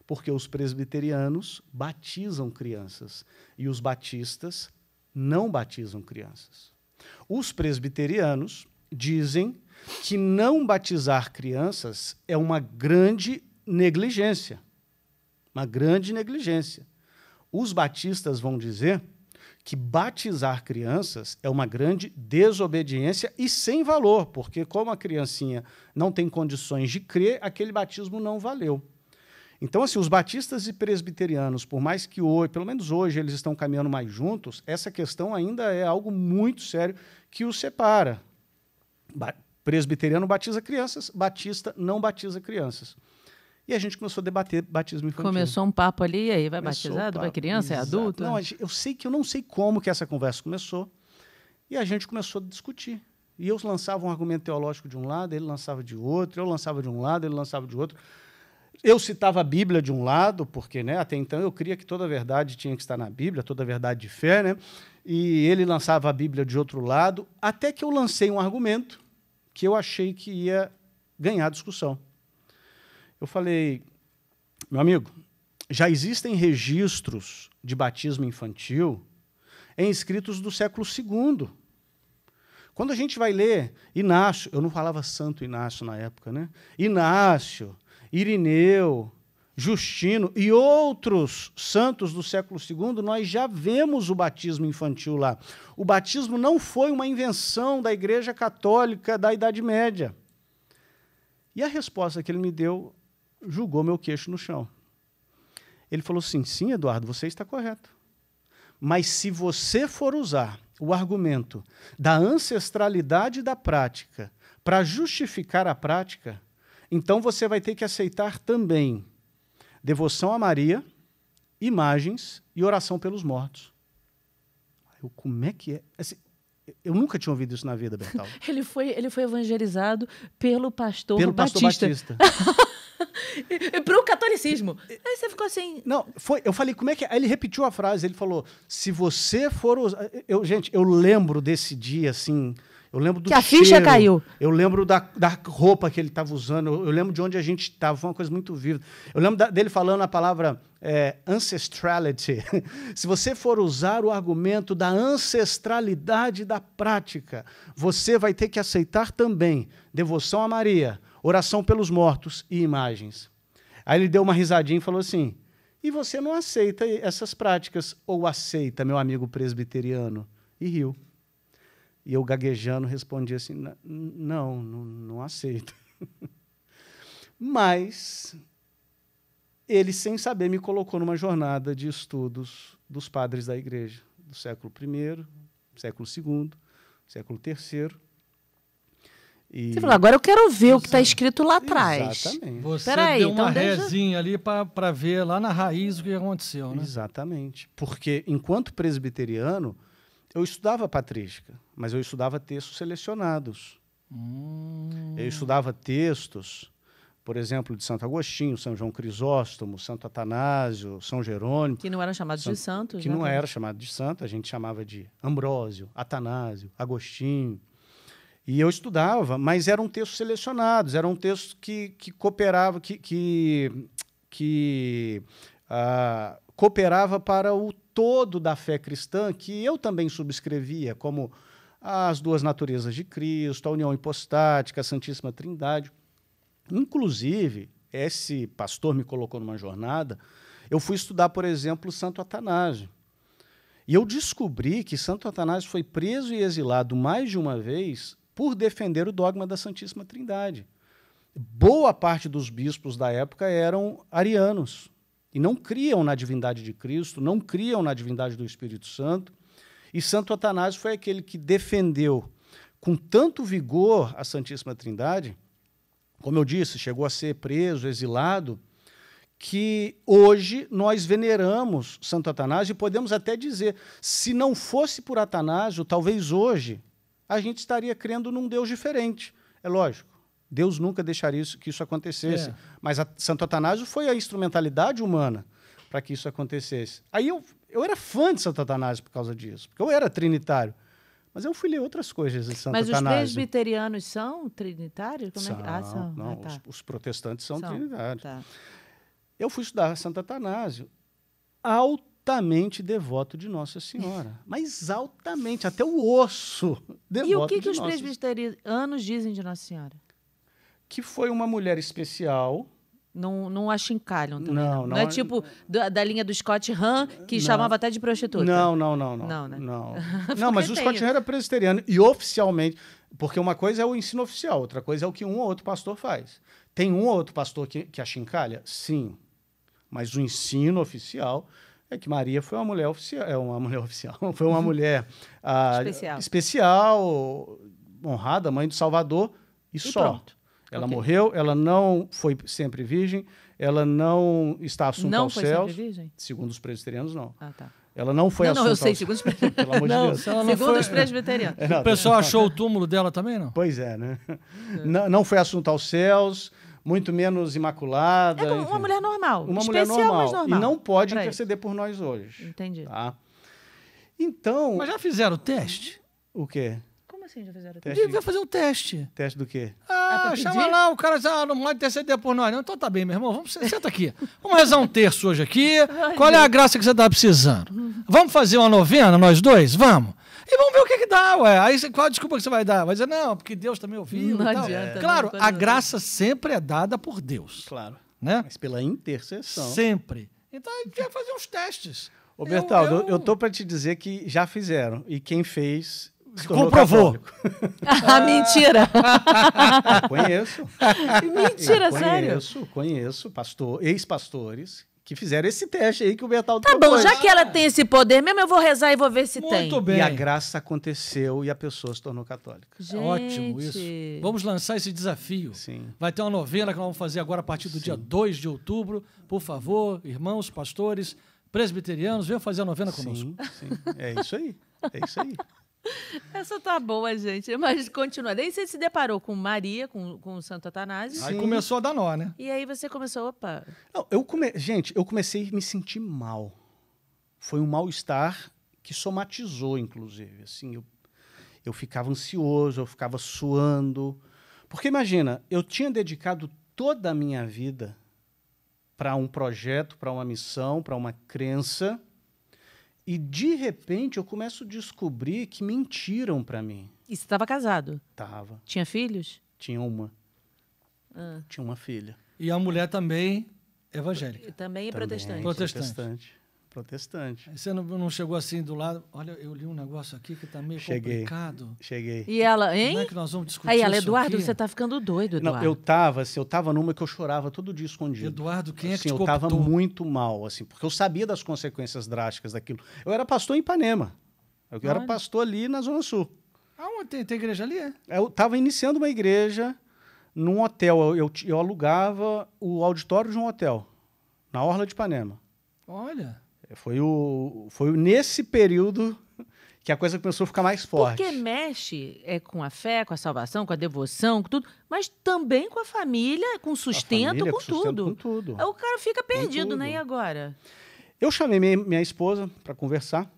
Porque os presbiterianos batizam crianças e os batistas não batizam crianças. Os presbiterianos dizem que não batizar crianças é uma grande negligência. Uma grande negligência. Os batistas vão dizer que batizar crianças é uma grande desobediência e sem valor, porque como a criancinha não tem condições de crer, aquele batismo não valeu. Então, assim, os batistas e presbiterianos, por mais que hoje, pelo menos hoje, eles estão caminhando mais juntos, essa questão ainda é algo muito sério que os separa. presbiteriano batiza crianças, batista não batiza crianças. E a gente começou a debater batismo infantil. Começou um papo ali, e aí vai batizado vai criança, é exato. é adulto? Não, eu sei que eu não sei como que essa conversa começou. E a gente começou a discutir. E eu lançava um argumento teológico de um lado, ele lançava de outro, eu lançava de um lado, ele lançava de outro. Eu citava a Bíblia de um lado, porque né, até então eu cria que toda a verdade tinha que estar na Bíblia, toda a verdade de fé, né? E ele lançava a Bíblia de outro lado, até que eu lancei um argumento que eu achei que ia ganhar discussão. Eu falei, meu amigo, já existem registros de batismo infantil em escritos do século II. Quando a gente vai ler Inácio, eu não falava Santo Inácio na época, né? Inácio, Irineu, Justino e outros santos do século II, nós já vemos o batismo infantil lá. O batismo não foi uma invenção da Igreja Católica da Idade Média. E a resposta que ele me deu julgou meu queixo no chão. Ele falou assim: sim, Eduardo, você está correto. Mas se você for usar o argumento da ancestralidade da prática para justificar a prática, então você vai ter que aceitar também devoção a Maria, imagens e oração pelos mortos. Eu, como é que é? Assim, eu nunca tinha ouvido isso na vida, Bertal. ele, foi, ele foi evangelizado pelo pastor pelo Batista. Pastor Batista pro catolicismo. Aí você ficou assim. Não, foi. Eu falei, como é que. É? Aí ele repetiu a frase, ele falou: se você for. usar, Eu, gente, eu lembro desse dia assim. Eu lembro do que a cheiro, ficha caiu. Eu lembro da, da roupa que ele estava usando. Eu, eu, lembro de onde a gente estava. Foi uma coisa muito viva. Eu lembro da, dele falando a palavra é, ancestrality. Se você for usar o argumento da ancestralidade da prática, você vai ter que aceitar também devoção a Maria, oração pelos mortos e imagens. Aí ele deu uma risadinha e falou assim: E você não aceita essas práticas? Ou aceita, meu amigo presbiteriano? E riu. E eu, gaguejando, respondi assim: Não, não, aceito. Mas ele, sem saber, me colocou numa jornada de estudos dos padres da igreja, do século I, século II, século III. E... Você falou, agora eu quero ver Exato. o que está escrito lá atrás. Exatamente. Você Peraí, deu então uma então rezinha ali para ver lá na raiz o que aconteceu, né? Exatamente. Porque, enquanto presbiteriano, eu estudava patrística, mas eu estudava textos selecionados. Hum. Eu estudava textos, por exemplo, de Santo Agostinho, São João Crisóstomo, Santo Atanásio, São Jerônimo. Que não eram chamados Santo... de santos. Que né, não era chamado de santo, a gente chamava de Ambrósio, Atanásio, Agostinho. E eu estudava, mas eram textos selecionados, eram textos que, que cooperavam, que, que, que uh, cooperava para o todo da fé cristã, que eu também subscrevia, como as duas naturezas de Cristo, a união hipostática, a Santíssima Trindade. Inclusive, esse pastor me colocou numa jornada, eu fui estudar, por exemplo, Santo Atanásio. E eu descobri que Santo Atanásio foi preso e exilado mais de uma vez por defender o dogma da Santíssima Trindade. Boa parte dos bispos da época eram arianos e não criam na divindade de Cristo, não criam na divindade do Espírito Santo. E Santo Atanásio foi aquele que defendeu com tanto vigor a Santíssima Trindade, como eu disse, chegou a ser preso, exilado, que hoje nós veneramos Santo Atanásio e podemos até dizer, se não fosse por Atanásio, talvez hoje a gente estaria crendo num Deus diferente. É lógico. Deus nunca deixaria isso, que isso acontecesse. É. Mas a, Santo Atanásio foi a instrumentalidade humana para que isso acontecesse. Aí eu, eu era fã de Santo Atanásio por causa disso, porque eu era trinitário. Mas eu fui ler outras coisas de Santo Mas Atanásio. Mas os presbiterianos são trinitários? Como são, é que... ah, são. Não, ah, tá. os, os, protestantes são, são. trinitários. Tá. Eu fui estudar Santo Atanásio ao altamente devoto de Nossa Senhora. Mas altamente, até o osso. Devoto e o que, que os Nossa... presbiterianos dizem de Nossa Senhora? Que foi uma mulher especial. Não, não achincalham também. Não, não. não é tipo da, da, linha do Scott Ram, que não. chamava até de prostituta. Não, não, não. Não, não. Né? não. não mas o Scott Ram era presbiteriano. E oficialmente. Porque uma coisa é o ensino oficial, outra coisa é o que um ou outro pastor faz. Tem um ou outro pastor que, que achincalha? Sim. Mas o ensino oficial é que Maria foi uma mulher oficial, é uma mulher oficial, foi uma mulher ah, especial. especial. honrada, mãe do Salvador, e, e só. Pronto. Ela okay. morreu, ela não foi sempre virgem, ela não está assunto não aos foi céus. Sempre virgem? Segundo os presbiterianos, não. Ah, tá. Ela não foi céus. Não, eu sei, segundo os presbiterianos. não, de segundo foi... os presbiterianos. o pessoal achou o túmulo dela também, não? Pois é, né? É. Não, não foi assunto aos céus, muito menos imaculada. É uma mulher normal. Uma mulher normal, normal, E não pode interceder por nós hoje. Entendi. Tá? Então. Mas já fizeram o teste? O quê? Como assim já fizeram o teste? Devia fazer um teste. Teste do quê? Ah, é chama lá, o cara já ah, não pode interceder por nós. Não, então tá bem, meu irmão, vamos, senta aqui. Vamos rezar um terço hoje aqui. Ai, Qual é a graça que você tá precisando? Vamos fazer uma novena, nós dois? Vamos. E vamos ver o que, é que dá, ué. Aí qual a desculpa que você vai dar? Vai dizer, não, porque Deus também ouviu. Não adianta. É. Claro, não a graça sempre é dada por Deus. Claro. Né? Mas pela intercessão. Sempre. Então a gente vai fazer uns testes. Ô, Bertaldo, eu, eu... eu tô para te dizer que já fizeram. E quem fez comprovou. ah, mentira. conheço. Mentira, eu conheço, sério? Conheço, conheço pastor, ex-pastores que fizeram esse teste aí que o Bertal Tá bom, já que ela tem esse poder mesmo, eu vou rezar e vou ver se Muito tem. Muito bem. E a graça aconteceu e a pessoa se tornou católica. Gente. Ótimo isso. Vamos lançar esse desafio. Sim. Vai ter uma novela que nós vamos fazer agora a partir do Sim. dia 2 de outubro. Por favor, irmãos, pastores, presbiterianos, venham fazer a novena conosco. Sim, sim. É isso aí. É isso aí. Essa tá boa, gente. Mas continua. Daí você se deparou com Maria, com, com o Santo Atanásio. Aí começou a dar nó, né? E aí você começou, opa. Não, eu come... Gente, eu comecei a me sentir mal. Foi um mal-estar que somatizou, inclusive. Assim, eu, eu ficava ansioso, eu ficava suando. Porque imagina, eu tinha dedicado toda a minha vida para um projeto, para uma missão, para uma crença e de repente eu começo a descobrir que mentiram para mim. E você estava casado? Tava. Tinha filhos? Tinha uma. Ah. Tinha uma filha. E a mulher também evangélica. também, é também é protestante. protestante. Protestante protestante. Você não, não, chegou assim do lado, olha, eu li um negócio aqui que está meio cheguei, complicado. Cheguei. E ela, hein? Como é que nós vamos discutir Aí ela, Eduardo, aqui? você está ficando doido, Eduardo. Não, eu estava, assim, eu estava numa que eu chorava todo dia escondido. Eduardo, quem assim, é que assim, te eu estava muito mal, assim, porque eu sabia das consequências drásticas daquilo. Eu era pastor em Ipanema. Eu olha. era pastor ali na Zona Sul. Ah, tem, tem igreja ali, é? é eu estava iniciando uma igreja num hotel. Eu, eu, eu alugava o auditório de um hotel, na Orla de Ipanema. Olha. É, foi, o, foi nesse período que a coisa começou a ficar mais forte. Porque mexe é, com a fé, com a salvação, com a devoção, com tudo, mas também com a família, com sustento, família, com, com sustento, tudo. Com tudo. Aí o cara fica perdido, né? E agora? Eu chamei minha, minha esposa para conversar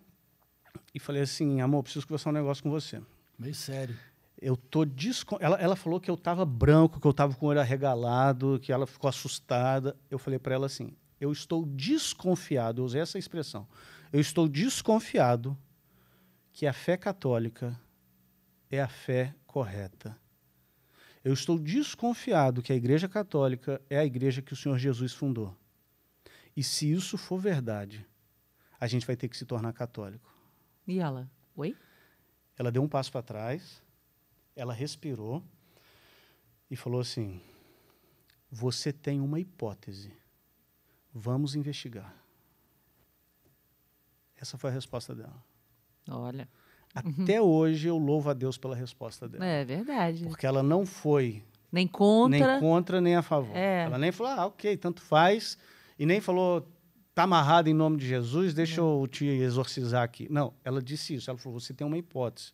e falei assim, amor, preciso conversar um negócio com você. Meio sério. Eu tô descon... ela, ela falou que eu tava branco, que eu tava com o olho arregalado, que ela ficou assustada. Eu falei para ela assim, eu estou desconfiado, eu usei essa expressão. Eu estou desconfiado que a fé católica é a fé correta. Eu estou desconfiado que a Igreja Católica é a igreja que o Senhor Jesus fundou. E se isso for verdade, a gente vai ter que se tornar católico. E ela? Oi? Ela deu um passo para trás, ela respirou e falou assim: Você tem uma hipótese. Vamos investigar. Essa foi a resposta dela. Olha. Até uhum. hoje eu louvo a Deus pela resposta dela. É verdade. Porque ela não foi nem contra, nem contra nem a favor. É. Ela nem falou, ah, ok, tanto faz, e nem falou tá amarrado em nome de Jesus, deixa é. eu te exorcizar aqui. Não, ela disse isso. Ela falou, você tem uma hipótese.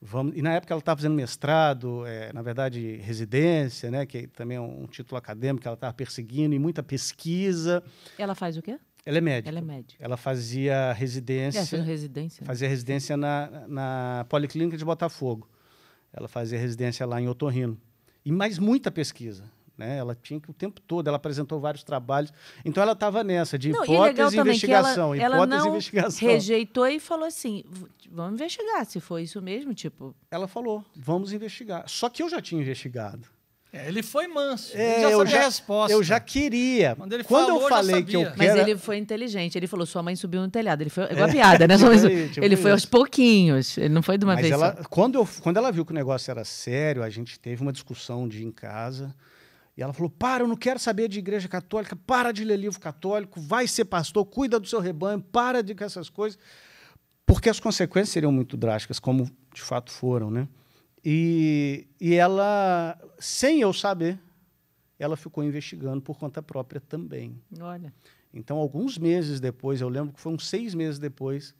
Vamos, e na época ela estava tá fazendo mestrado, é, na verdade residência, né, que também é um título acadêmico que ela estava tá perseguindo, e muita pesquisa. Ela faz o quê? Ela é médica. Ela é médica. Ela fazia residência. É, ela residência. Fazia residência na, na Policlínica de Botafogo. Ela fazia residência lá em Otorrino. E mais muita pesquisa. Né? Ela tinha que o tempo todo, ela apresentou vários trabalhos. Então ela estava nessa de não, hipótese e investigação, ela, ela hipótese não investigação. Rejeitou e falou assim: vamos investigar se foi isso mesmo, tipo. Ela falou: vamos investigar. Só que eu já tinha investigado. É, ele foi manso. É, já eu, já, a resposta. eu já queria. Quando, Quando falou, eu falei que eu quero. Mas ele foi inteligente. Ele falou: sua mãe subiu no telhado. Ele foi. É uma é, piada, né? Tipo ele, tipo ele foi aos pouquinhos. Ele não foi de uma Mas vez. Ela, só. quando, eu, quando ela viu que o negócio era sério, a gente teve uma discussão de ir em casa. E ela falou: para, eu não quero saber de igreja católica, para de ler livro católico, vai ser pastor, cuida do seu rebanho, para de com essas coisas, porque as consequências seriam muito drásticas, como de fato foram, né? E, e ela, sem eu saber, ela ficou investigando por conta própria também. Olha. Então, alguns meses depois, eu lembro que foram seis meses depois,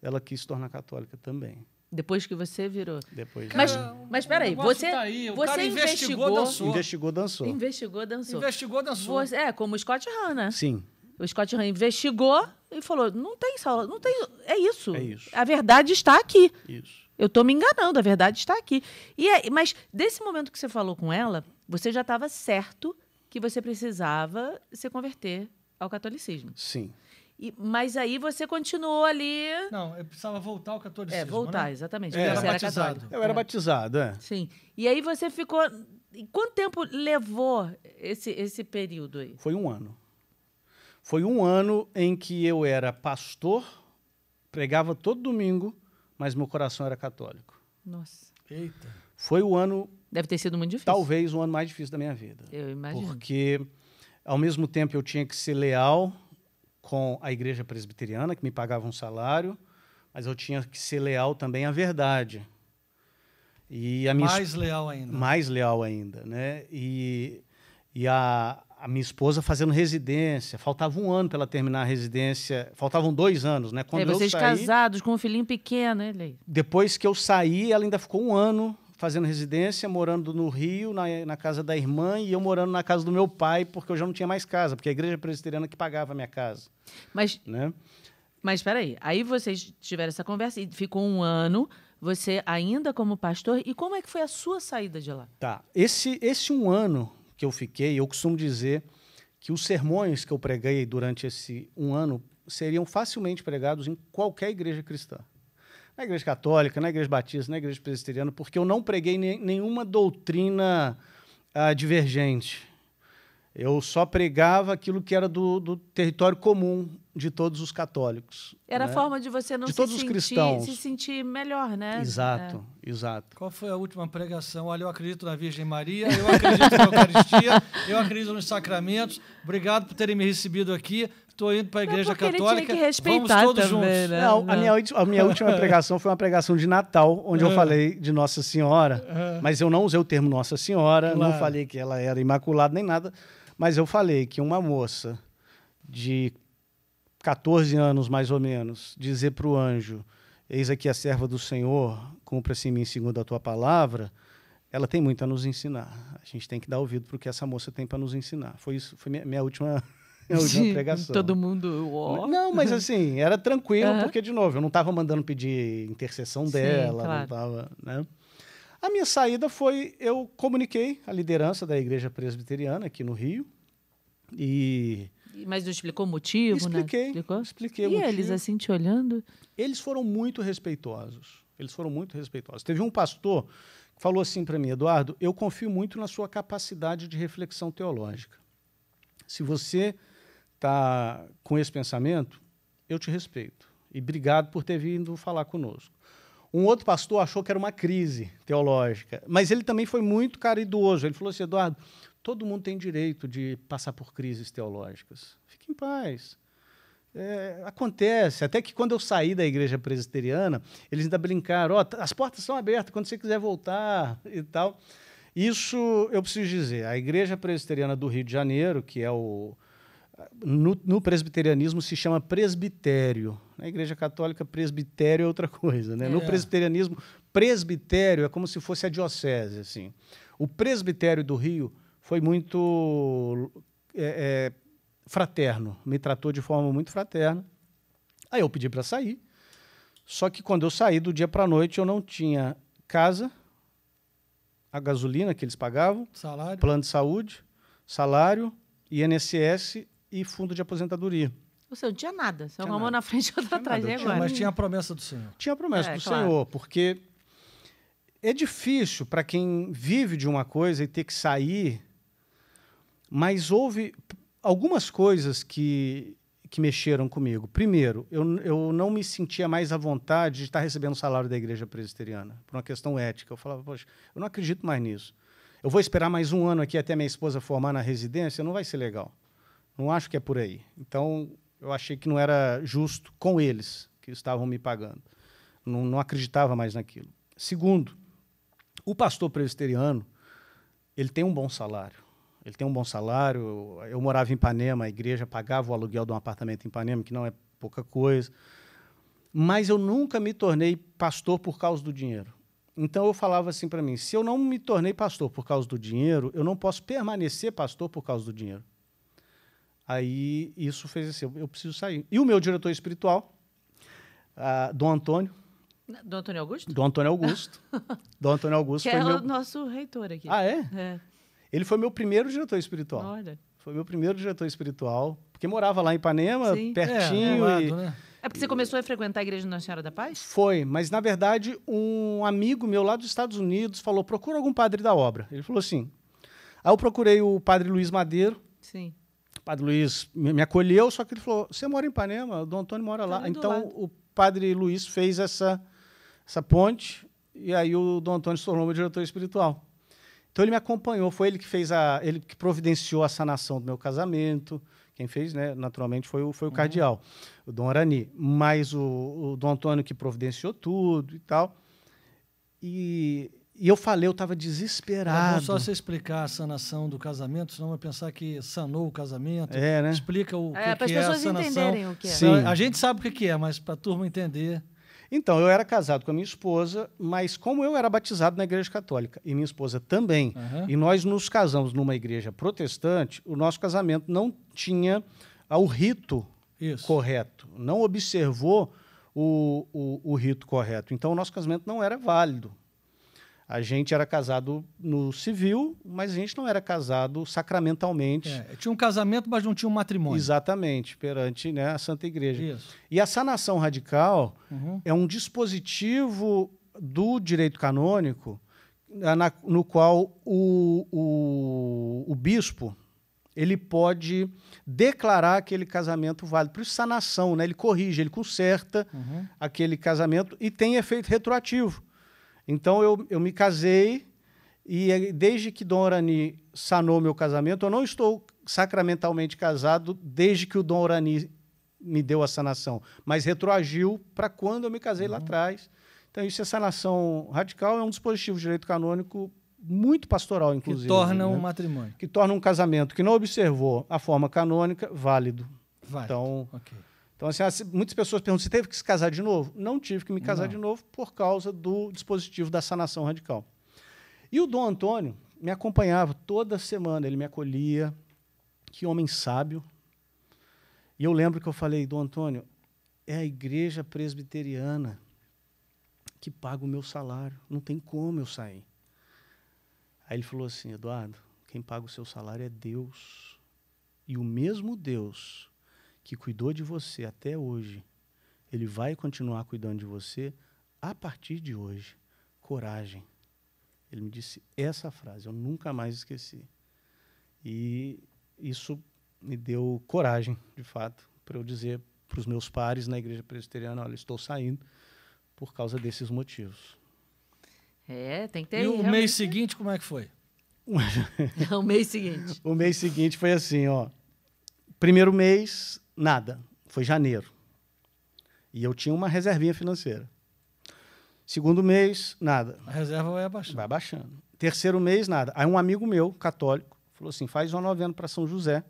ela quis se tornar católica também. Depois que você virou. Depois. Mas, Cara, mas peraí, você, tá aí, você investigou, investigou, dançou. Investigou, dançou. Investigou, dançou. Investigou, dançou. Você, é, como o Scott Hahn, né? Sim. O Scott Hahn investigou e falou, não tem sala, não tem, é isso. É isso. A verdade está aqui. Isso. Eu estou me enganando, a verdade está aqui. E é, mas desse momento que você falou com ela, você já estava certo que você precisava se converter ao catolicismo. Sim. E, mas aí você continuou ali. Não, eu precisava voltar ao catolicismo. É, né? voltar, né? exatamente. É. Eu era batizado. Eu era é. batizado, é. Sim. E aí você ficou. E quanto tempo levou esse, esse período aí? Foi um ano. Foi um ano em que eu era pastor, pregava todo domingo, mas meu coração era católico. Nossa. Eita. Foi o ano. Deve ter sido muito difícil. Talvez o ano mais difícil da minha vida. Eu imagino. Porque, ao mesmo tempo, eu tinha que ser leal com a igreja presbiteriana, que me pagava um salário, mas eu tinha que ser leal também à verdade. E a minha mais leal ainda. Mais leal ainda, né? E, e a, a minha esposa fazendo residência. Faltava um ano para ela terminar a residência. Faltavam dois anos, né? Quando é, vocês eu saí, casados, com um filhinho pequeno, ele Depois que eu saí, ela ainda ficou um ano fazendo residência, morando no Rio, na, na, casa da irmã, e eu morando na casa do meu pai, porque eu já não tinha mais casa, porque a igreja presbiteriana que pagava a minha casa. Mas. Né? Mas aí. aí vocês tiveram essa conversa e ficou um ano, você ainda como pastor, e como é que foi a sua saída de lá? Tá. Esse, esse um ano que eu fiquei, eu costumo dizer que os sermões que eu preguei durante esse um ano seriam facilmente pregados em qualquer igreja cristã na Igreja Católica, na Igreja Batista, na Igreja Presbiteriana, porque eu não preguei ne nenhuma doutrina uh, divergente. Eu só pregava aquilo que era do, do, território comum de todos os católicos. Era né? a forma de você não de se, todos sentir, os cristãos. se sentir melhor, né? Exato, é. exato. Qual foi a última pregação? Olha, eu acredito na Virgem Maria, eu acredito na Eucaristia, eu acredito nos sacramentos. Obrigado por terem me recebido aqui. Estou indo para a igreja não, católica. Ele tinha que respeitar vamos todos também, juntos. Né? Não, não. A, minha, a minha última pregação foi uma pregação de Natal, onde eu ah. falei de Nossa Senhora, ah. mas eu não usei o termo Nossa Senhora, claro. não falei que ela era imaculada nem nada, mas eu falei que uma moça de 14 anos mais ou menos dizer para o anjo: Eis aqui a serva do Senhor, cumpra-se em mim segundo a tua palavra ela tem muito a nos ensinar. A gente tem que dar ouvido para o que essa moça tem para nos ensinar. Foi isso, foi minha, minha última é o de pregação. Todo mundo. Oh. Não, mas assim, era tranquilo, uhum. porque, de novo, eu não estava mandando pedir intercessão dela, Sim, claro. não estava. Né? A minha saída foi: eu comuniquei a liderança da Igreja Presbiteriana aqui no Rio. E. Mas não explicou o motivo, né? expliquei, né? Explicou? Expliquei. E eles, assim, te olhando? Eles foram muito respeitosos. Eles foram muito respeitosos. Teve um pastor que falou assim para mim, Eduardo: eu confio muito na sua capacidade de reflexão teológica. Se você está com esse pensamento, eu te respeito. E obrigado por ter vindo falar conosco. Um outro pastor achou que era uma crise teológica, mas ele também foi muito caridoso. Ele falou assim: Eduardo, todo mundo tem direito de passar por crises teológicas. Fique em paz. É, acontece. Até que quando eu saí da igreja presbiteriana, eles ainda brincaram: oh, as portas são abertas quando você quiser voltar e tal. Isso eu preciso dizer. A igreja presbiteriana do Rio de Janeiro, que é o, no, no, presbiterianismo se chama presbitério. Na Igreja Católica, presbitério é outra coisa. Né? É. No presbiterianismo, presbitério é como se fosse a diocese. Assim. O presbitério do Rio foi muito é, é, fraterno, me tratou de forma muito fraterna. Aí eu pedi para sair. Só que quando eu saí do dia para a noite, eu não tinha casa, a gasolina que eles pagavam, salário. plano de saúde, salário, INSS e fundo de aposentadoria. O não tinha nada, só uma mão na frente e outra atrás. agora. Mas tinha a promessa do Senhor. Tinha a promessa é, do claro. Senhor, porque é difícil para quem vive de uma coisa e ter que sair, mas houve algumas coisas que, que mexeram comigo. Primeiro, eu, eu não me sentia mais à vontade de estar recebendo o salário da igreja presbiteriana, por uma questão ética. Eu falava, poxa, eu não acredito mais nisso. Eu vou esperar mais um ano aqui até minha esposa formar na residência, não vai ser legal. Não acho que é por aí. Então, eu achei que não era justo com eles que estavam me pagando. Não, não acreditava mais naquilo. Segundo, o pastor presbiteriano, ele tem um bom salário. Ele tem um bom salário. Eu morava em Ipanema, a igreja pagava o aluguel de um apartamento em Ipanema, que não é pouca coisa. Mas eu nunca me tornei pastor por causa do dinheiro. Então eu falava assim para mim: se eu não me tornei pastor por causa do dinheiro, eu não posso permanecer pastor por causa do dinheiro. Aí isso fez assim, eu preciso sair. E o meu diretor espiritual, uh, Dom Antônio. Dom Antônio Augusto? Dom Antônio Augusto. Dom Antônio Augusto que foi é meu... o nosso reitor aqui. Ah, é? é? Ele foi meu primeiro diretor espiritual. Olha. Foi meu primeiro diretor espiritual, porque morava lá em Ipanema, Sim. pertinho. É, é lado, e... né? é porque você começou a frequentar a Igreja Nossa Senhora da Paz? Foi, mas na verdade um amigo meu lá dos Estados Unidos falou, procura algum padre da obra. Ele falou assim, aí eu procurei o padre Luiz Madeiro. Sim Padre Luiz me acolheu, só que ele falou: Você mora em Ipanema, o Dom Antônio mora lá. Tá então lado. o Padre Luiz fez essa, essa ponte, e aí o Dom Antônio se tornou meu diretor espiritual. Então ele me acompanhou, foi ele que fez a, ele que providenciou a sanação do meu casamento. Quem fez, né, naturalmente, foi o, foi o uhum. cardeal, o Dom Arani. Mas o, o Dom Antônio que providenciou tudo e tal. E e eu falei, eu estava desesperado. É só você explicar a sanação do casamento, senão vai pensar que sanou o casamento. É, né? Explica o é, que, que é a sanação. Para as pessoas entenderem o que é. Então, a gente sabe o que é, mas para a turma entender... Então, eu era casado com a minha esposa, mas como eu era batizado na Igreja Católica e minha esposa também, uhum. e nós nos casamos numa igreja protestante, o nosso casamento não tinha ah, o rito Isso. correto, não observou o, o, o rito correto. Então, o nosso casamento não era válido. A gente era casado no civil, mas a gente não era casado sacramentalmente. É, tinha um casamento, mas não tinha um matrimônio. Exatamente, perante né, a Santa Igreja. Isso. E a sanação radical uhum. é um dispositivo do direito canônico na, no qual o, o, o bispo ele pode declarar aquele casamento válido. Por isso, sanação, né? ele corrige, ele conserta uhum. aquele casamento e tem efeito retroativo. Então eu, eu me casei e eh, desde que Dom Orani sanou meu casamento, eu não estou sacramentalmente casado desde que o Dom Orani me deu a sanação, mas retroagiu para quando eu me casei uhum. lá atrás. Então isso é sanação radical, é um dispositivo de direito canônico muito pastoral, inclusive. Que torna né? um matrimônio. Que torna um casamento que não observou a forma canônica válido. válido. Então, okay. Então, assim, ah, muitas pessoas perguntam: você teve que se casar de novo? Não tive que me casar não. de novo por causa do dispositivo da sanação radical. E o Dom Antônio me acompanhava toda semana, ele me acolhia. Que homem sábio. E eu lembro que eu falei: Dom Antônio, é a igreja presbiteriana que paga o meu salário, não tem como eu sair. Aí ele falou assim: Eduardo, quem paga o seu salário é Deus. E o mesmo Deus que cuidou de você até hoje, ele vai continuar cuidando de você a partir de hoje. Coragem. Ele me disse essa frase, eu nunca mais esqueci. E isso me deu coragem, de fato, para eu dizer para os meus pares na igreja presbiteriana, olha, estou saindo por causa desses motivos. É, tem que ter. E o mês né? seguinte, como é que foi? o mês seguinte. o mês seguinte foi assim, ó. Primeiro mês, Nada. Foi janeiro. E eu tinha uma reservinha financeira. Segundo mês, nada. A reserva vai abaixando. Vai abaixando. Terceiro mês, nada. Aí um amigo meu, católico, falou assim: faz uma novena para São José.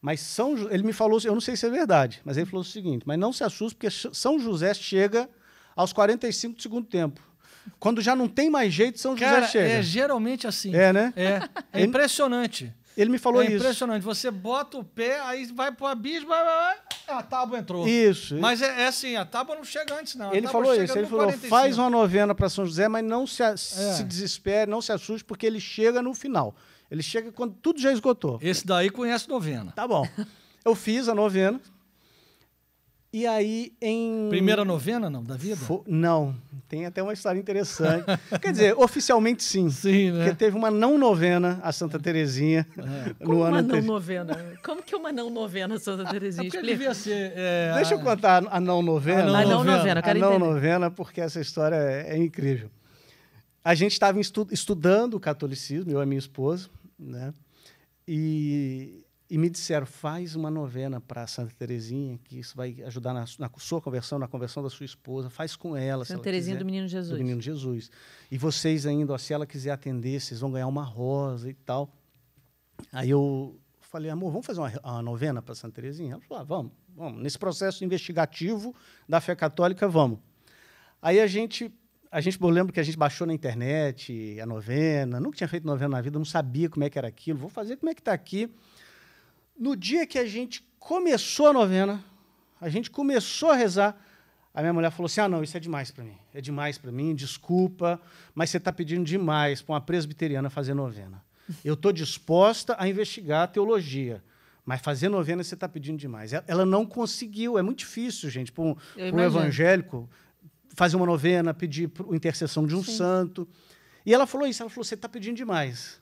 Mas São ele me falou, eu não sei se é verdade, mas ele falou o seguinte: mas não se assuste, porque São José chega aos 45 do segundo tempo. Quando já não tem mais jeito, São Cara, José chega. É geralmente assim. É, né? É, é impressionante. Ele me falou isso. é isso. impressionante. Você bota o pé, aí vai pro abismo, vai, vai, vai, é, a tábua entrou. Isso. Mas é, é, assim, a tábua não chega antes, não. A ele falou isso. Ele falou, 45. faz uma novena para São José, mas não se, é. se desespere, não se assuste, porque ele chega no final. Ele chega quando tudo já esgotou. Esse daí conhece novena. Tá bom. Eu fiz a novena. E aí em. Primeira novena, não, da vida? Fo... Não. Tem até uma história interessante. Quer dizer, oficialmente sim. Sim, né? Porque teve uma não novena a Santa é. Terezinha é. no Como ano uma anterior. não novena? Como que uma não novena a Santa é, Terezinha? É devia ser, é, Deixa a... eu contar a não novena. A não, a não novena, novena quero A não entender. novena, porque essa história é, é incrível. A gente estava estu... estudando o catolicismo, eu e minha esposa, né? E e me disseram, faz uma novena para Santa Terezinha, que isso vai ajudar na, na, sua conversão, na conversão da sua esposa, faz com ela. Santa ela Terezinha quiser, do Menino Jesus. Do Menino Jesus. E vocês ainda, ó, se ela quiser atender, vocês vão ganhar uma rosa e tal. Aí eu falei, amor, vamos fazer uma, uma novena para Santa Terezinha? Ela falou, ah, vamos, vamos. Nesse processo investigativo da fé católica, vamos. Aí a gente a gente, eu lembro que a gente baixou na internet a novena, nunca tinha feito novena na vida, não sabia como é que era aquilo, vou fazer como é que está aqui no dia que a gente começou a novena, a gente começou a rezar, a minha mulher falou assim: ah, não, isso é demais para mim. É demais para mim, desculpa, mas você está pedindo demais para uma presbiteriana fazer novena. Eu estou disposta a investigar a teologia. Mas fazer novena você está pedindo demais. Ela não conseguiu, é muito difícil, gente, para um, um, evangélico fazer uma novena, pedir intercessão de um Sim. santo. E ela falou isso, ela falou: você está pedindo demais.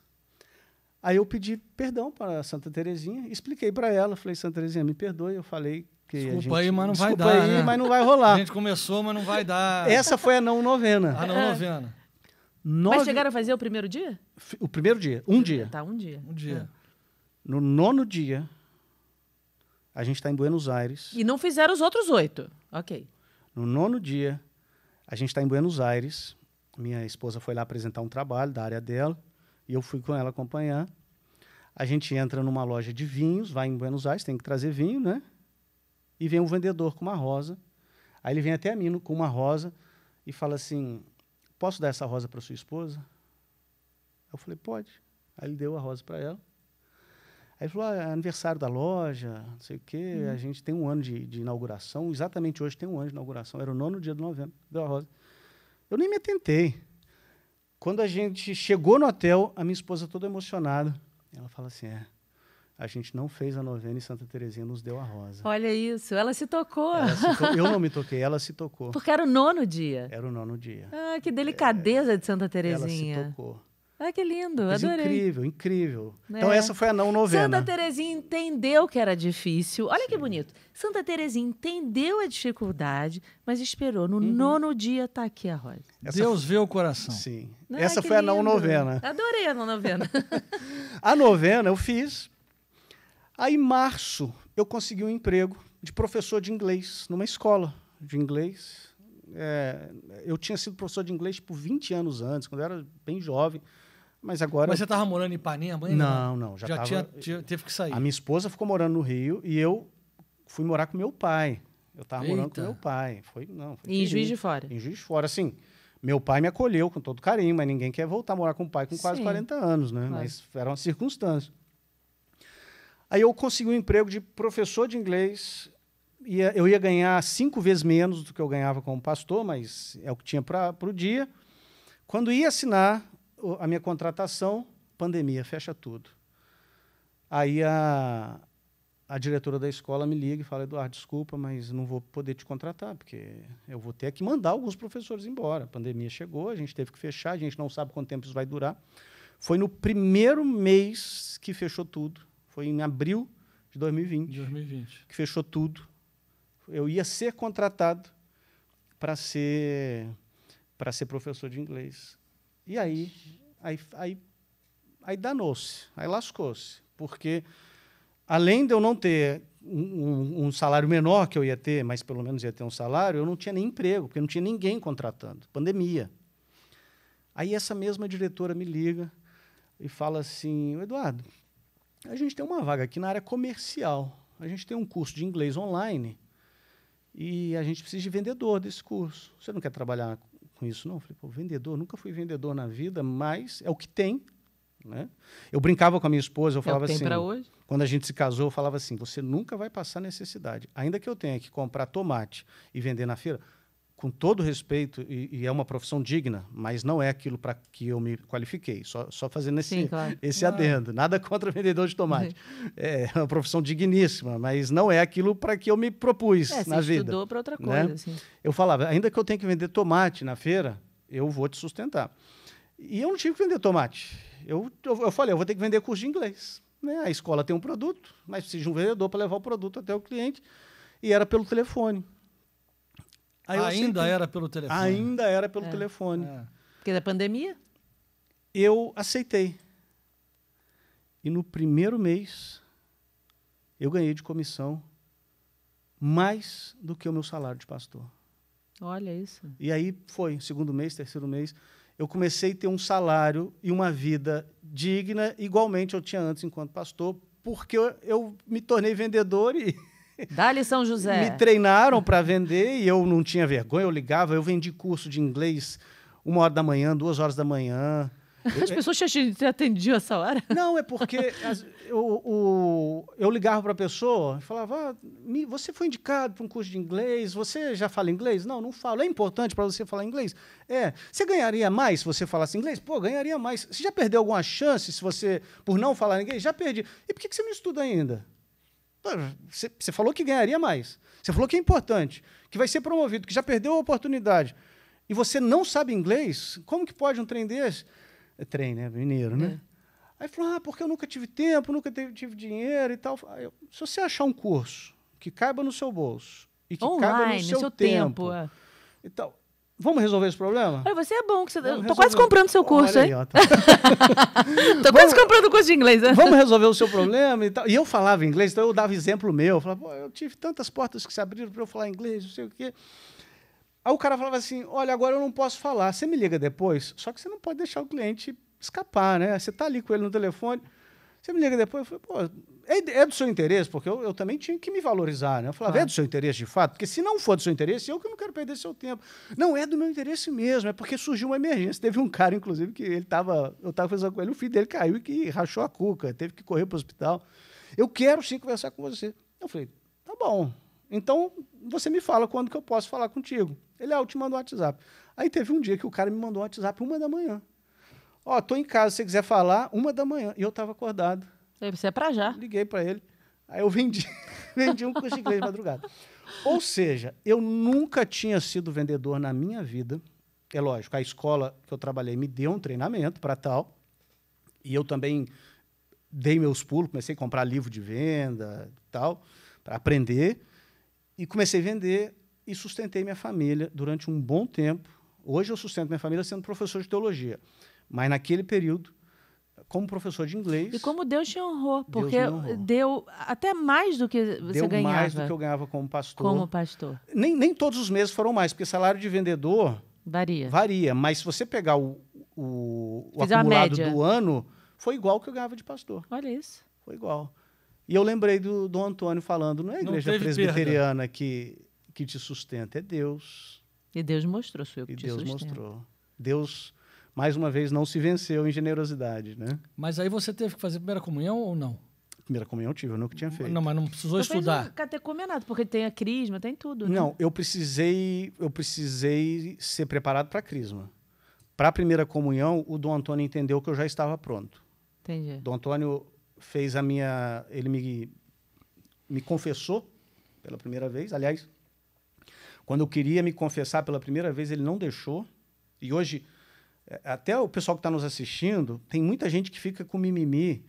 Aí eu pedi perdão para Santa Terezinha, expliquei para ela, falei, Santa Terezinha, me perdoe, eu falei que Desculpa gente, aí, mas não vai dar, aí, né? mas não vai rolar. A gente começou, mas não vai dar. Essa foi a não novena. A não é. novena. Nove... Mas chegaram a fazer o primeiro dia? O primeiro dia, um dia. Tá, um dia. Um dia. É. No nono dia, a gente está em Buenos Aires. E não fizeram os outros oito, ok. No nono dia, a gente está em Buenos Aires. Minha esposa foi lá apresentar um trabalho da área dela. E eu fui com ela acompanhar. A gente entra numa loja de vinhos, vai em Buenos Aires, tem que trazer vinho, né? E vem um vendedor com uma rosa. Aí ele vem até a mim com uma rosa e fala assim: Posso dar essa rosa para sua esposa? Eu falei: Pode. Aí ele deu a rosa para ela. Aí ele falou: ah, é aniversário da loja, não sei o quê, uhum. a gente tem um ano de, de, inauguração, exatamente hoje tem um ano de inauguração, era o nono dia de novembro, deu a rosa. Eu nem me atentei. Quando a gente chegou no hotel, a minha esposa toda emocionada, ela fala assim, é, a gente não fez a novena e Santa Terezinha nos deu a rosa. Olha isso, ela se tocou. Ela se to... Eu não me toquei, ela se tocou. Porque era o nono dia. Era o nono dia. Ah, que delicadeza é, de Santa Terezinha. Ela se tocou. Ah, que lindo, Mas adorei. Incrível, incrível. É. Então essa foi a não novena. Santa Terezinha entendeu que era difícil. Olha Sim. que bonito. Santa Terezinha entendeu a dificuldade, mas esperou. No uhum. nono dia está aqui a rosa. Essa Deus vê o coração. Sim. Ah, essa foi lindo. a não novena. Adorei a não novena. a novena eu fiz. Aí, em março, eu consegui um emprego de professor de inglês numa escola de inglês. É, eu tinha sido professor de inglês por tipo, 20 anos antes, quando eu era bem jovem. Mas agora. Mas você estava morando em Ipanema ainda? Né? Não, não. Já, já tava... tinha, tinha, teve que sair. A minha esposa ficou morando no Rio e eu fui morar com meu pai. Eu estava morando com meu pai. Foi, não, foi em Juiz de Fora. Em Juiz de Fora, assim. Meu pai me acolheu com todo carinho, mas ninguém quer voltar a morar com o pai com quase Sim. 40 anos, né? Claro. Mas eram as circunstâncias. Aí eu consegui um emprego de professor de inglês. Ia, eu ia ganhar cinco vezes menos do que eu ganhava como pastor, mas é o que tinha para o dia. Quando ia assinar, a minha contratação, pandemia, fecha tudo. Aí a, a diretora da escola me liga e fala: Eduardo, desculpa, mas não vou poder te contratar, porque eu vou ter que mandar alguns professores embora. A pandemia chegou, a gente teve que fechar, a gente não sabe quanto tempo isso vai durar. Foi no primeiro mês que fechou tudo. Foi em abril de 2020. 2020. Que fechou tudo. Eu ia ser contratado para ser para ser professor de inglês. E aí, aí, aí, aí danou-se, aí lascou-se, porque além de eu não ter um, um, salário menor que eu ia ter, mas pelo menos ia ter um salário, eu não tinha nem emprego, porque não tinha ninguém contratando. Pandemia. Aí essa mesma diretora me liga e fala assim: Eduardo, a gente tem uma vaga aqui na área comercial. A gente tem um curso de inglês online e a gente precisa de vendedor desse curso. Você não quer trabalhar com isso, não. falei, pô, vendedor, nunca fui vendedor na vida, mas é o que tem. Né? Eu brincava com a minha esposa, eu é falava é assim. Hoje. Quando a gente se casou, eu falava assim: você nunca vai passar necessidade. Ainda que eu tenha que comprar tomate e vender na feira, com todo respeito, e, e, é uma profissão digna, mas não é aquilo para que eu me qualifiquei. Só, só fazendo esse, Sim, claro. esse adendo. Nada contra vendedor de tomate. Uhum. É, é uma profissão digníssima, mas não é aquilo para que eu me propus é, na vida. estudou para outra né? coisa. Né? Assim. Eu falava, ainda que eu tenha que vender tomate na feira, eu vou te sustentar. E eu não tive que vender tomate. Eu, eu, eu falei, eu vou ter que vender curso de inglês. Né? A escola tem um produto, mas precisa de um vendedor para levar o produto até o cliente. E era pelo telefone. Aí ainda era pelo telefone? Ainda era pelo é, telefone. É. Porque da pandemia? Eu aceitei. E no primeiro mês, eu ganhei de comissão mais do que o meu salário de pastor. Olha isso. E aí foi, segundo mês, terceiro mês, eu comecei a ter um salário e uma vida digna, igualmente eu tinha antes enquanto pastor, porque eu, eu me tornei vendedor e Dá-lhe São José. Me treinaram para vender e eu não tinha vergonha, eu ligava, eu vendi curso de inglês uma hora da manhã, duas horas da manhã. As eu, pessoas te atendiam essa hora? Não, é porque as, eu, o, eu ligava para a pessoa e falava: ah, me, Você foi indicado para um curso de inglês, você já fala inglês? Não, não falo. É importante para você falar inglês? É. Você ganharia mais se você falasse inglês? Pô, ganharia mais. Você já perdeu alguma chance se você, por não falar inglês? Já perdi. E por que, que você não estuda ainda? Você falou que ganharia mais. Você falou que é importante, que vai ser promovido, que já perdeu a oportunidade. E você não sabe inglês? Como que pode um trem desse? É trem, né? Mineiro, né? É. Aí falou, ah, porque eu nunca tive tempo, nunca teve, tive dinheiro e tal. Ah, eu, se você achar um curso que caiba no seu bolso e que Online, caiba no seu, no seu tempo, tempo é. e tal, Vamos resolver esse problema? Olha, você é bom. Que você... Tá- Tô resolver. quase comprando seu curso, hein? Tá. Tô vamos... quase comprando o curso de inglês. Né? Vamos resolver o seu problema e tal. E eu falava inglês, então eu dava exemplo meu. Eu falava, eu tive tantas portas que se abriram para eu falar inglês, não sei o quê. Aí o cara falava assim, olha, agora eu não posso falar. Você me liga depois? Só que você não pode deixar o cliente escapar, né? Você tá ali com ele no telefone... Você me liga depois eu falei, pô, é, é, do seu interesse? Porque eu, eu, também tinha que me valorizar, né? Eu falava, ah. é do seu interesse de fato? Porque se não for do seu interesse, eu que não quero perder seu tempo. Não, é do meu interesse mesmo, é porque surgiu uma emergência. Teve um cara, inclusive, que ele tava, eu estava fazendo com ele, o filho dele caiu e que rachou a cuca, teve que correr para o hospital. Eu quero sim conversar com você. Eu falei, tá bom. Então, você me fala quando que eu posso falar contigo. Ele, ah, eu te mando um WhatsApp. Aí teve um dia que o cara me mandou um WhatsApp uma da manhã. Ó, oh, tô em casa, se você quiser falar, uma da manhã. E eu tava acordado. Você é pra já. Liguei para ele. Aí eu vendi, vendi um coxinha de madrugada. Ou seja, eu nunca tinha sido vendedor na minha vida. É lógico, a escola que eu trabalhei me deu um treinamento para tal. E eu também dei meus pulos, comecei a comprar livro de venda tal, para aprender. E comecei a vender e sustentei minha família durante um bom tempo. Hoje eu sustento minha família sendo professor de teologia. Mas naquele período, como professor de inglês. E como Deus te honrou, porque honrou. deu até mais do que você deu ganhava. mais do que eu ganhava como pastor. Como pastor. Nem, nem todos os meses foram mais, porque salário de vendedor. Varia. Varia, mas se você pegar o, o, o acumulado do ano, foi igual que eu ganhava de pastor. Olha isso. Foi igual. E eu lembrei do Dom Antônio falando: não é a igreja presbiteriana que, que te sustenta, é Deus. E Deus mostrou, sou eu que e te Deus sustento. mostrou. Deus mais uma vez, não se venceu em generosidade, né? Mas aí você teve que fazer primeira comunhão ou não? Primeira comunhão eu tive, eu nunca tinha feito. Não, mas não precisou Você estudar. Fez um catecúmeno, porque tem a crisma, tem tudo. né? Não, eu precisei, eu precisei ser preparado para a crisma. Para a primeira comunhão, o Dom Antônio entendeu que eu já estava pronto. Entendi. Dom Antônio fez a minha, ele me me confessou pela primeira vez. Aliás, quando eu queria me confessar pela primeira vez, ele não deixou. E hoje é, até o pessoal que está nos assistindo, tem muita gente que fica com mimimi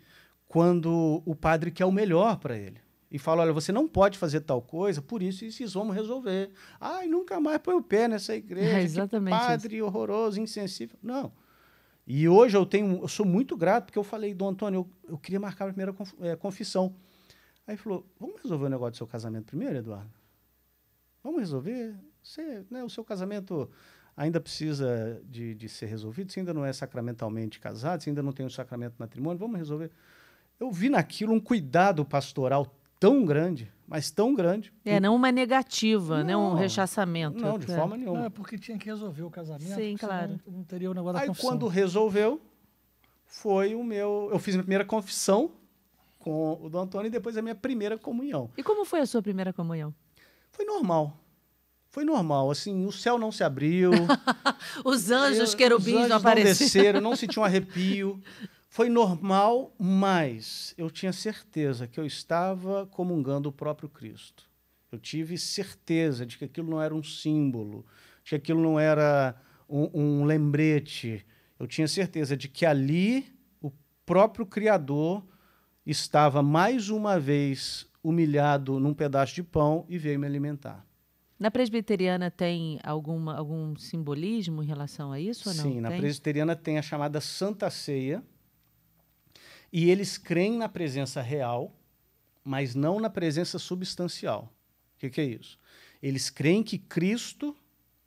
quando o padre quer o melhor para ele. E fala: olha, você não pode fazer tal coisa, por isso, isso vamos resolver. Ai, nunca mais põe o pé nessa igreja. É exatamente. padre isso. horroroso, insensível. Não. E hoje eu tenho, eu sou muito grato, porque eu falei, Dom Antônio, eu, eu queria marcar a primeira conf, é, confissão. Aí ele falou: vamos resolver o negócio do seu casamento primeiro, Eduardo? Vamos resolver? Você, né, o seu casamento ainda precisa de, de ser resolvido, se ainda não é sacramentalmente casado, se ainda não tem o sacramento do matrimônio, vamos resolver. Eu vi naquilo um cuidado pastoral tão grande, mas tão grande. É, não uma negativa, não, né? um rechaçamento. Não, de é. forma nenhuma. Não, é porque tinha que resolver o casamento. Sim, claro. Não, não, teria o negócio Aí, da confissão. quando resolveu, foi o meu... Eu fiz a minha primeira confissão com o Dom Antônio e depois a minha primeira comunhão. E como foi a sua primeira comunhão? Foi normal. Foi normal, assim, o céu não se abriu. os anjos, eu, querubins os anjos não apareceram. Não não senti um arrepio. Foi normal, mas eu tinha certeza que eu estava comungando o próprio Cristo. Eu tive certeza de que aquilo não era um símbolo, de que aquilo não era um, um lembrete. Eu tinha certeza de que ali o próprio Criador estava mais uma vez humilhado num pedaço de pão e veio me alimentar. Na presbiteriana tem alguma, algum simbolismo em relação a isso ou não? Sim, na tem? presbiteriana tem a chamada Santa Ceia. E eles creem na presença real, mas não na presença substancial. O que, que é isso? Eles creem que Cristo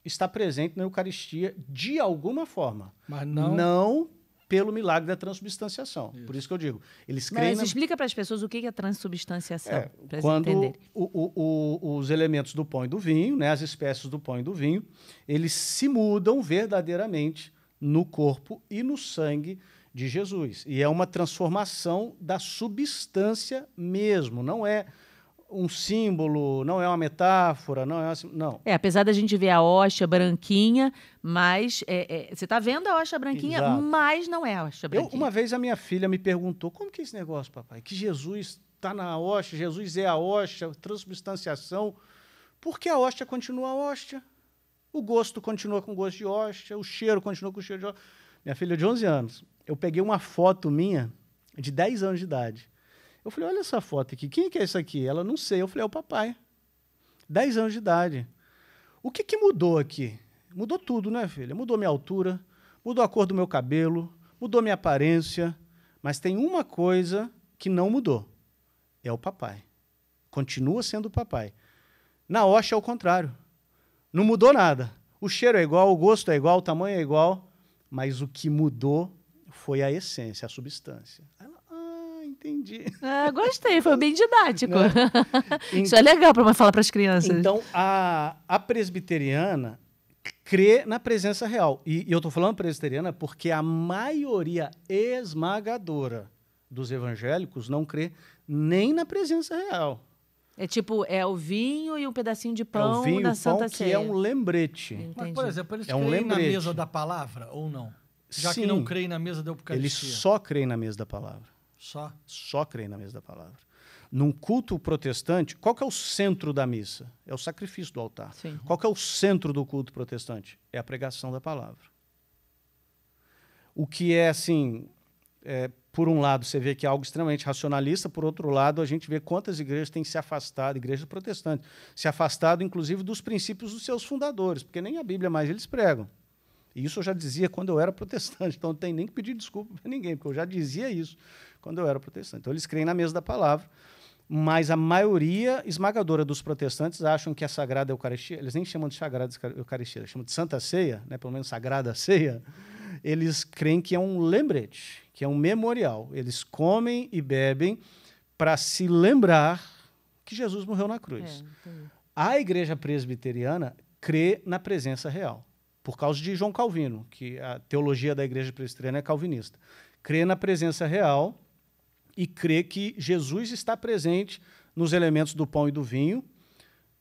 está presente na Eucaristia de alguma forma. Mas não. Não pelo milagre da transubstanciação. Isso. Por isso que eu digo. Eles creem Mas na... explica para as pessoas o que é transubstanciação, é, para quando entenderem. O, o, o, os elementos do pão e do vinho, né, as espécies do pão e do vinho, eles se mudam verdadeiramente no corpo e no sangue de Jesus. E é uma transformação da substância mesmo, não é um símbolo, não é uma metáfora, não é assim, não. É, apesar da gente ver a hoxa branquinha, mas é, é, você está vendo a hoxa branquinha, Exato. mas não é a hoxa branquinha. Eu, uma vez a minha filha me perguntou, como que é esse negócio, papai? Que Jesus está na hoxa, Jesus é a hoxa, transubstanciação. Por que a hóstia continua a hóstia O gosto continua com gosto de hóstia o cheiro continua com o cheiro de hóstia. Minha filha é de 11 anos, eu peguei uma foto minha de 10 anos de idade eu falei, olha essa foto aqui, quem que é isso aqui? Ela, não sei. Eu falei, é o papai. 10 anos de idade. O que, que mudou aqui? Mudou tudo, né, filha? Mudou minha altura, mudou a cor do meu cabelo, mudou minha aparência, mas tem uma coisa que não mudou. É o papai. Continua sendo o papai. Na Osh é o contrário. Não mudou nada. O cheiro é igual, o gosto é igual, o tamanho é igual, mas o que mudou foi a essência, a substância. Aí entendi. Ah, gostei, foi bem didático. Né? Isso é legal para falar para as crianças. Então, a, a presbiteriana crê na presença real. E, e eu estou falando presbiteriana porque a maioria esmagadora dos evangélicos não crê nem na presença real. É tipo, é o vinho e um pedacinho de é pão é vinho, o Santa pão, Ceia. Que é um lembrete. Entendi. Mas, por exemplo, eles é um na mesa da palavra ou não? Já Sim, que não creem na mesa da Eucaristia. Eles só creem na mesa da palavra. Só? Só creem na mesa da palavra. Num culto protestante, qual que é o centro da missa? É o sacrifício do altar. Sim. Uhum. Qual que é o centro do culto protestante? É a pregação da palavra. O que é, assim, é, por um lado, você vê que é algo extremamente racionalista, por outro lado, a gente vê quantas igrejas têm se afastado, igrejas protestantes, se afastado, inclusive, dos princípios dos seus fundadores, porque nem a Bíblia mais eles pregam. E isso eu já dizia quando eu era protestante, então não tem nem que pedir desculpa para ninguém, porque eu já dizia isso quando eu era protestante. Então eles creem na mesa da palavra, mas a maioria esmagadora dos protestantes acham que a Sagrada Eucaristia, eles nem chamam de Sagrada Eucaristia, eles chamam de Santa Ceia, né, pelo menos Sagrada Ceia, eles creem que é um lembrete, que é um memorial. Eles comem e bebem para se lembrar que Jesus morreu na cruz. É, a igreja presbiteriana crê na presença real por causa de João Calvino, que a teologia da igreja presbiteriana é calvinista. Crê na presença real e crê que Jesus está presente nos elementos do pão e do vinho,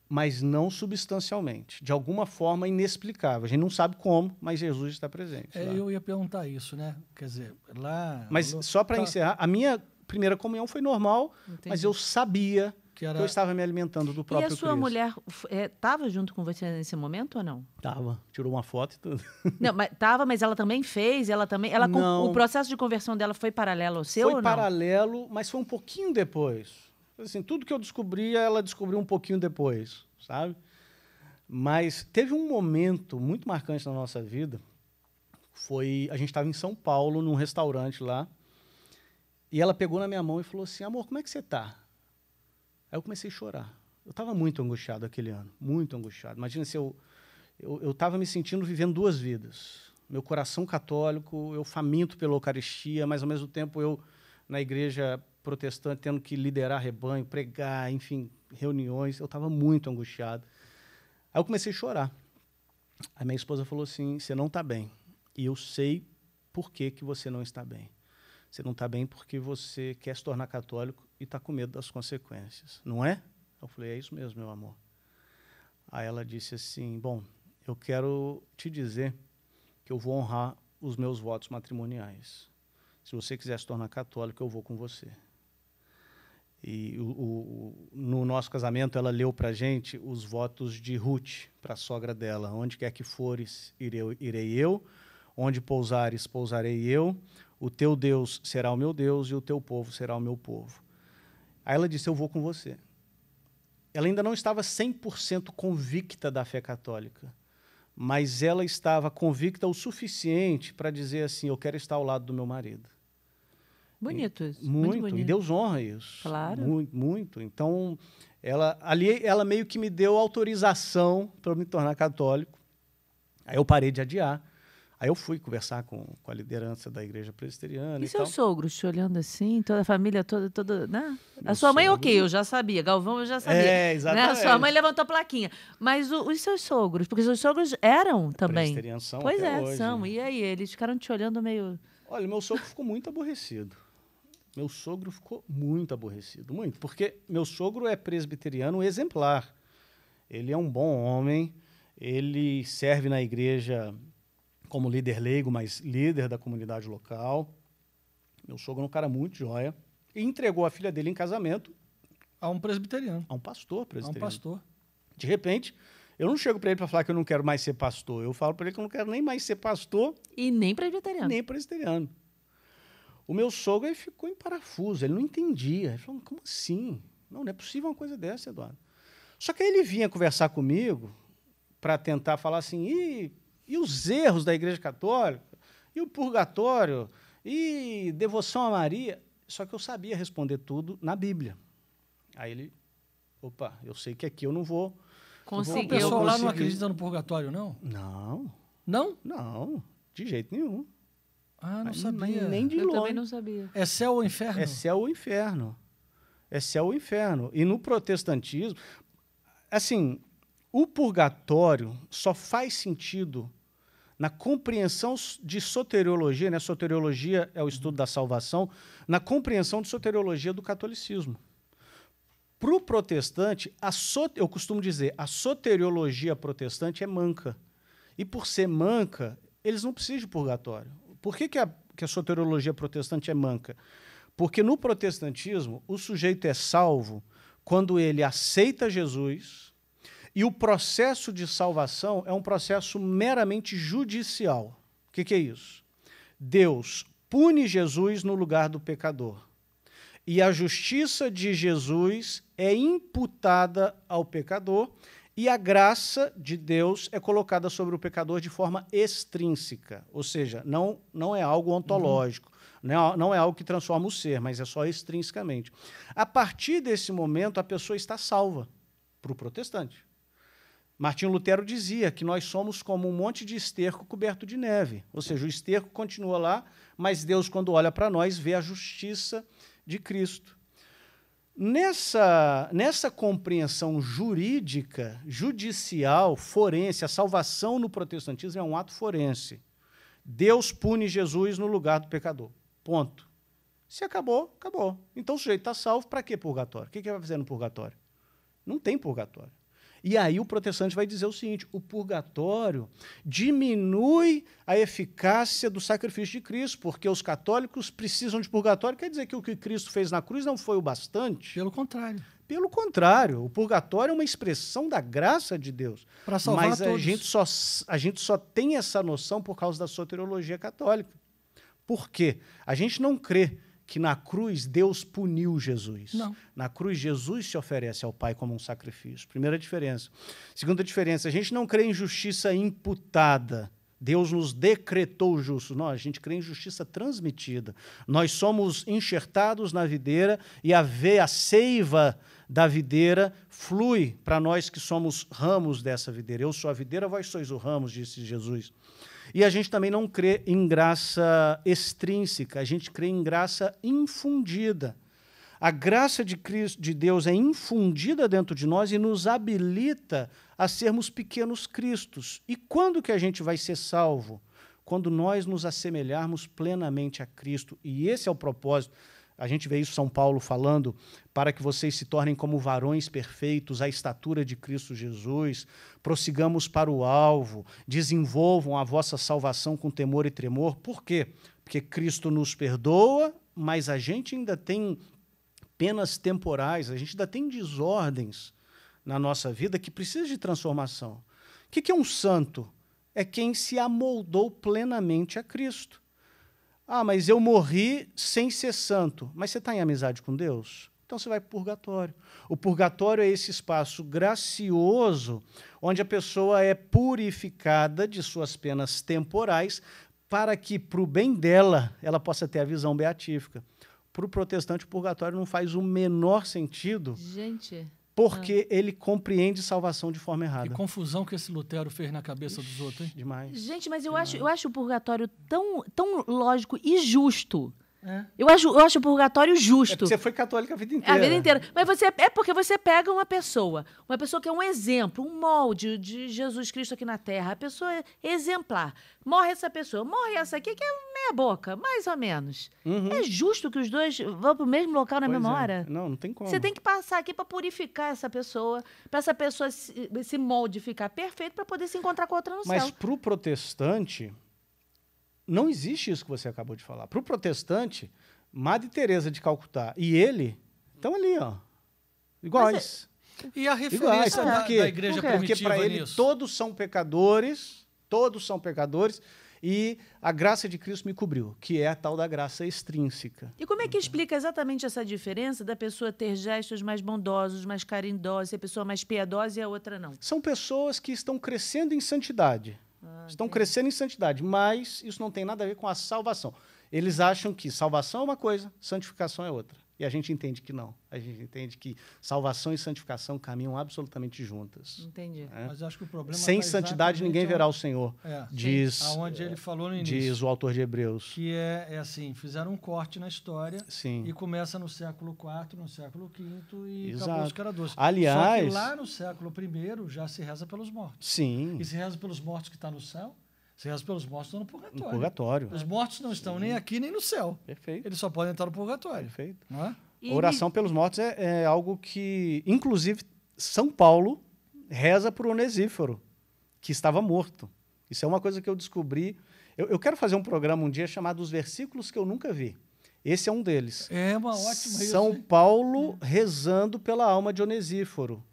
mas não substancialmente, de alguma forma inexplicável. A gente não sabe como, mas Jesus está presente. É, eu ia perguntar isso, né? Quer dizer, lá. Mas só para tá. encerrar, a minha primeira comunhão foi normal, Entendi. mas eu sabia que era... Eu estava me alimentando do próprio E a sua Cristo. mulher estava é, junto com você nesse momento ou não? Tava. Tirou uma foto e tudo. Não, mas tava, mas ela também fez, ela também... Ela, não. o processo de conversão dela foi paralelo ao seu foi ou não? Foi paralelo, mas foi um pouquinho depois. Assim, tudo que eu descobria, ela descobriu um pouquinho depois, sabe? Mas teve um momento muito marcante na nossa vida. Foi... A gente estava em São Paulo, num restaurante lá. E ela pegou na minha mão e falou assim, amor, como é que você está? Aí eu comecei a chorar. Eu estava muito angustiado aquele ano, muito angustiado. Imagina se eu eu estava me sentindo vivendo duas vidas. Meu coração católico, eu faminto pela Eucaristia, mas ao mesmo tempo eu na igreja protestante tendo que liderar rebanho, pregar, enfim, reuniões. Eu estava muito angustiado. Aí eu comecei a chorar. A minha esposa falou assim: "Você não está bem. E eu sei por que que você não está bem. Você não está bem porque você quer se tornar católico e está com medo das consequências, não é? Eu falei, é isso mesmo, meu amor. Aí ela disse assim: Bom, eu quero te dizer que eu vou honrar os meus votos matrimoniais. Se você quiser se tornar católico, eu vou com você. E o, o, no nosso casamento, ela leu para gente os votos de Ruth, para a sogra dela: Onde quer que fores, irei, irei eu, onde pousares, pousarei eu, o teu Deus será o meu Deus e o teu povo será o meu povo. Aí ela disse: Eu vou com você. Ela ainda não estava 100% convicta da fé católica, mas ela estava convicta o suficiente para dizer assim: Eu quero estar ao lado do meu marido. Bonito isso. Muito, muito bonito. e Deus honra isso. Claro. Muito, muito. Então, ela, ali, ela meio que me deu autorização para me tornar católico. Aí eu parei de adiar. Aí eu fui conversar com, com a liderança da igreja presbiteriana. E, e seus sogros te olhando assim, toda a família, toda, toda. Né? a sua é sogro... mãe, ok, eu já sabia. Galvão, eu já sabia. É, exatamente. Né? A sua mãe levantou a plaquinha. Mas o, os seus sogros, porque os seus sogros eram também. Presbiterianos são. Pois é, hoje. são. Né? E aí, eles ficaram te olhando meio. Olha, meu sogro ficou muito aborrecido. Meu sogro ficou muito aborrecido, muito, porque meu sogro é presbiteriano exemplar. Ele é um bom homem, ele serve na igreja como líder leigo, mas líder da comunidade local. Meu sogro é um cara muito joia. E entregou a filha dele em casamento. A um presbiteriano. A um pastor presbiteriano. A um pastor. De repente, eu não chego para ele para falar que eu não quero mais ser pastor. Eu falo para ele que eu não quero nem mais ser pastor. E nem presbiteriano. Nem presbiteriano. O meu sogro ele ficou em parafuso, ele não entendia. Ele falou, como assim? Não, não é possível uma coisa dessa, Eduardo. Só que aí ele vinha conversar comigo para tentar falar assim, Ih, e os erros da Igreja Católica, e o purgatório, e devoção a Maria. Só que eu sabia responder tudo na Bíblia. Aí ele, opa, eu sei que aqui eu não vou. Conseguiu. O pessoal lá não acredita no purgatório, não? Não. Não? Não, de jeito nenhum. Ah, não Aí, sabia. Nem de eu longe. Eu também não sabia. É céu ou inferno? É céu ou inferno. É céu ou inferno. E no protestantismo, assim, o purgatório só faz sentido na compreensão de soteriologia, né? Soteriologia é o estudo da salvação, na compreensão de soteriologia do catolicismo. Para o protestante, so eu costumo dizer, a soteriologia protestante é manca. E por ser manca, eles não precisam de purgatório. Por que, que, a, que a soteriologia protestante é manca? Porque no protestantismo, o sujeito é salvo quando ele aceita Jesus e o processo de salvação é um processo meramente judicial. O que, que é isso? Deus pune Jesus no lugar do pecador. E a justiça de Jesus é imputada ao pecador, e a graça de Deus é colocada sobre o pecador de forma extrínseca, ou seja, não, não é algo ontológico, uhum. Né? não é algo que transforma o ser, mas é só extrinsecamente. A partir desse momento, a pessoa está salva para o protestante. Martinho Lutero dizia que nós somos como um monte de esterco coberto de neve, ou seja, o esterco continua lá, mas Deus, quando olha para nós, vê a justiça de Cristo. Nessa, nessa compreensão jurídica, judicial, forense, a salvação no protestantismo é um ato forense. Deus pune Jesus no lugar do pecador. Ponto. Se acabou, acabou. Então o sujeito está salvo para que purgatório? O que, que vai fazer no purgatório? Não tem purgatório. E aí o protestante vai dizer o seguinte: o purgatório diminui a eficácia do sacrifício de Cristo, porque os católicos precisam de purgatório. Quer dizer que o que Cristo fez na cruz não foi o bastante? Pelo contrário. Pelo contrário, o purgatório é uma expressão da graça de Deus. Para salvar Mas a todos. gente só a gente só tem essa noção por causa da soteriologia católica. Por quê? A gente não crê que na cruz Deus puniu Jesus. Não. Na cruz Jesus se oferece ao Pai como um sacrifício. Primeira diferença. Segunda diferença, a gente não crê em justiça imputada. Deus nos decretou justo. Não, a gente crê em justiça transmitida. Nós somos enxertados na videira e a, veia, a seiva da videira flui para nós que somos ramos dessa videira. Eu sou a videira, vós sois o ramos, disse Jesus. E a gente também não crê em graça extrínseca, a gente crê em graça infundida. A graça de, Cristo, de Deus é infundida dentro de nós e nos habilita a sermos pequenos cristos. E quando que a gente vai ser salvo? Quando nós nos assemelharmos plenamente a Cristo. E esse é o propósito a gente vê isso São Paulo falando para que vocês se tornem como varões perfeitos à estatura de Cristo Jesus. Prossigamos para o alvo, desenvolvam a vossa salvação com temor e tremor. Por quê? Porque Cristo nos perdoa, mas a gente ainda tem penas temporais, a gente ainda tem desordens na nossa vida que precisa de transformação. O que é um santo? É quem se amoldou plenamente a Cristo. Ah, mas eu morri sem ser santo. Mas você está em amizade com Deus? Então você vai para o purgatório. O purgatório é esse espaço gracioso onde a pessoa é purificada de suas penas temporais para que, para o bem dela, ela possa ter a visão beatífica. Para o protestante, o purgatório não faz o menor sentido. Gente porque ah. ele compreende salvação de forma errada. Que confusão que esse Lutero fez na cabeça Ixi, dos outros, hein? Demais. Gente, mas eu demais. acho, eu acho o purgatório tão, tão lógico e justo. É. Eu, acho, eu acho o purgatório justo. É você foi católica a vida inteira. A vida inteira. Mas você, é porque você pega uma pessoa, uma pessoa que é um exemplo, um molde de Jesus Cristo aqui na Terra. A pessoa é exemplar. Morre essa pessoa, morre essa aqui, que é meia boca, mais ou menos. Uhum. É justo que os dois vão para o mesmo local na pois é. Não, não tem como. Você tem que passar aqui para purificar essa pessoa, para essa pessoa se, se molde ficar perfeito, para poder se encontrar com a outra no Mas céu. Mas para o protestante não existe isso que você acabou de falar. Para o protestante, Madre Teresa de Calcutá e ele estão ali, ó, iguais. É, e a referência iguais, da, porque, da igreja por Porque para ele todos são pecadores, todos são pecadores e a graça de Cristo me cobriu, que é a tal da graça extrínseca. E como é que explica exatamente essa diferença da pessoa ter gestos mais bondosos, mais carinhosos, a pessoa mais piedosa e a outra não? São pessoas que estão crescendo em santidade. Ah, Estão entendi. crescendo em santidade, mas isso não tem nada a ver com a salvação. Eles acham que salvação é uma coisa, santificação é outra. E a gente entende que não. A gente entende que salvação e santificação caminham absolutamente juntas. Entendi. Né? Mas acho que o problema Sem tá santidade ninguém verá o Senhor. É, diz aonde ele falou no início. Diz o autor de Hebreus. Que é, é assim, fizeram um corte na história sim. e começa no século IV, no século V e Exato. acabou os caras Aliás, Só que lá no século I já se reza pelos mortos. Sim. E se reza pelos mortos que está no céu você pelos mortos estão no purgatório. No purgatório. Os mortos não estão Sim. nem aqui nem no céu. Perfeito. Eles só podem entrar no purgatório. Perfeito. É? Oração pelos mortos é, é, algo que, inclusive, São Paulo reza por Onesíforo, que estava morto. Isso é uma coisa que eu descobri. Eu, eu quero fazer um programa um dia chamado Os Versículos que Eu Nunca Vi. Esse é um deles. É uma ótima São isso, Paulo é. rezando pela alma de Onesíforo.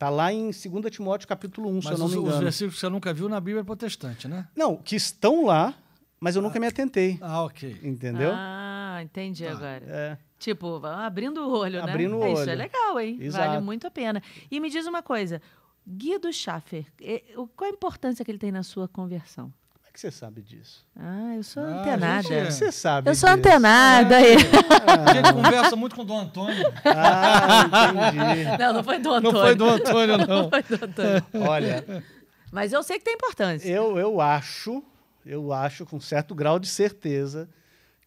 Está lá em 2 Timóteo capítulo 1, mas se eu não os, me engano. Os versículos que você nunca viu na Bíblia é protestante, né? Não, que estão lá, mas eu ah. nunca me atentei. Ah, ok. Entendeu? Ah, entendi tá. agora. É. Tipo, abrindo o olho, né? Abrindo o olho. É, isso é legal, hein? Exato. Vale muito a pena. E me diz uma coisa, Guido Schaffer, é, qual a importância que ele tem na sua conversão? é que você sabe disso? Ah, eu sou ah, antenada. Gente, você sabe. Eu disso. sou antenada. Ah, é. ah. A gente conversa muito com o Dom Antônio. Ah, entendi. Não, não foi do Antônio. Não foi do Antônio, não. não foi do Antônio. Olha. Mas eu sei que tem importância. Eu, eu acho, eu acho com certo grau de certeza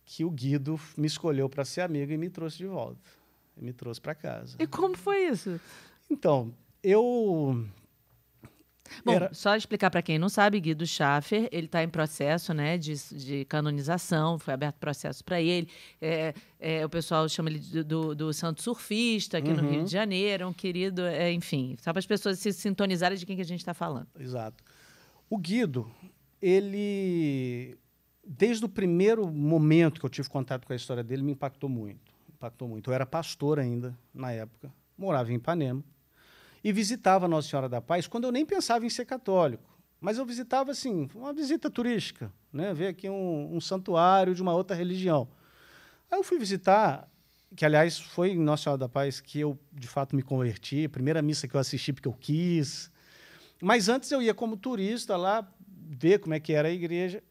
que o Guido me escolheu para ser amigo e me trouxe de volta. Me trouxe para casa. E como foi isso? Então, eu Bom, Era... só explicar para quem não sabe, Guido Schaffer, ele está em processo né, de, de canonização, foi aberto processo para ele. É, é, o pessoal chama ele do, do, do santo surfista aqui uhum. no Rio uhum. de Janeiro, é um querido, é, enfim, só para as pessoas se sintonizarem de quem que a gente está falando. Exato. O Guido, ele, desde o primeiro momento que eu tive contato com a história dele, me impactou muito. Impactou muito. Eu era pastor ainda na época, morava em Ipanema e visitava Nossa Senhora da Paz quando eu nem pensava em ser católico. Mas eu visitava, assim, uma visita turística, né? ver aqui um, um santuário de uma outra religião. Aí eu fui visitar, que aliás foi em Nossa Senhora da Paz que eu de fato me converti, primeira missa que eu assisti porque eu quis. Mas antes eu ia como turista lá ver como é que era a igreja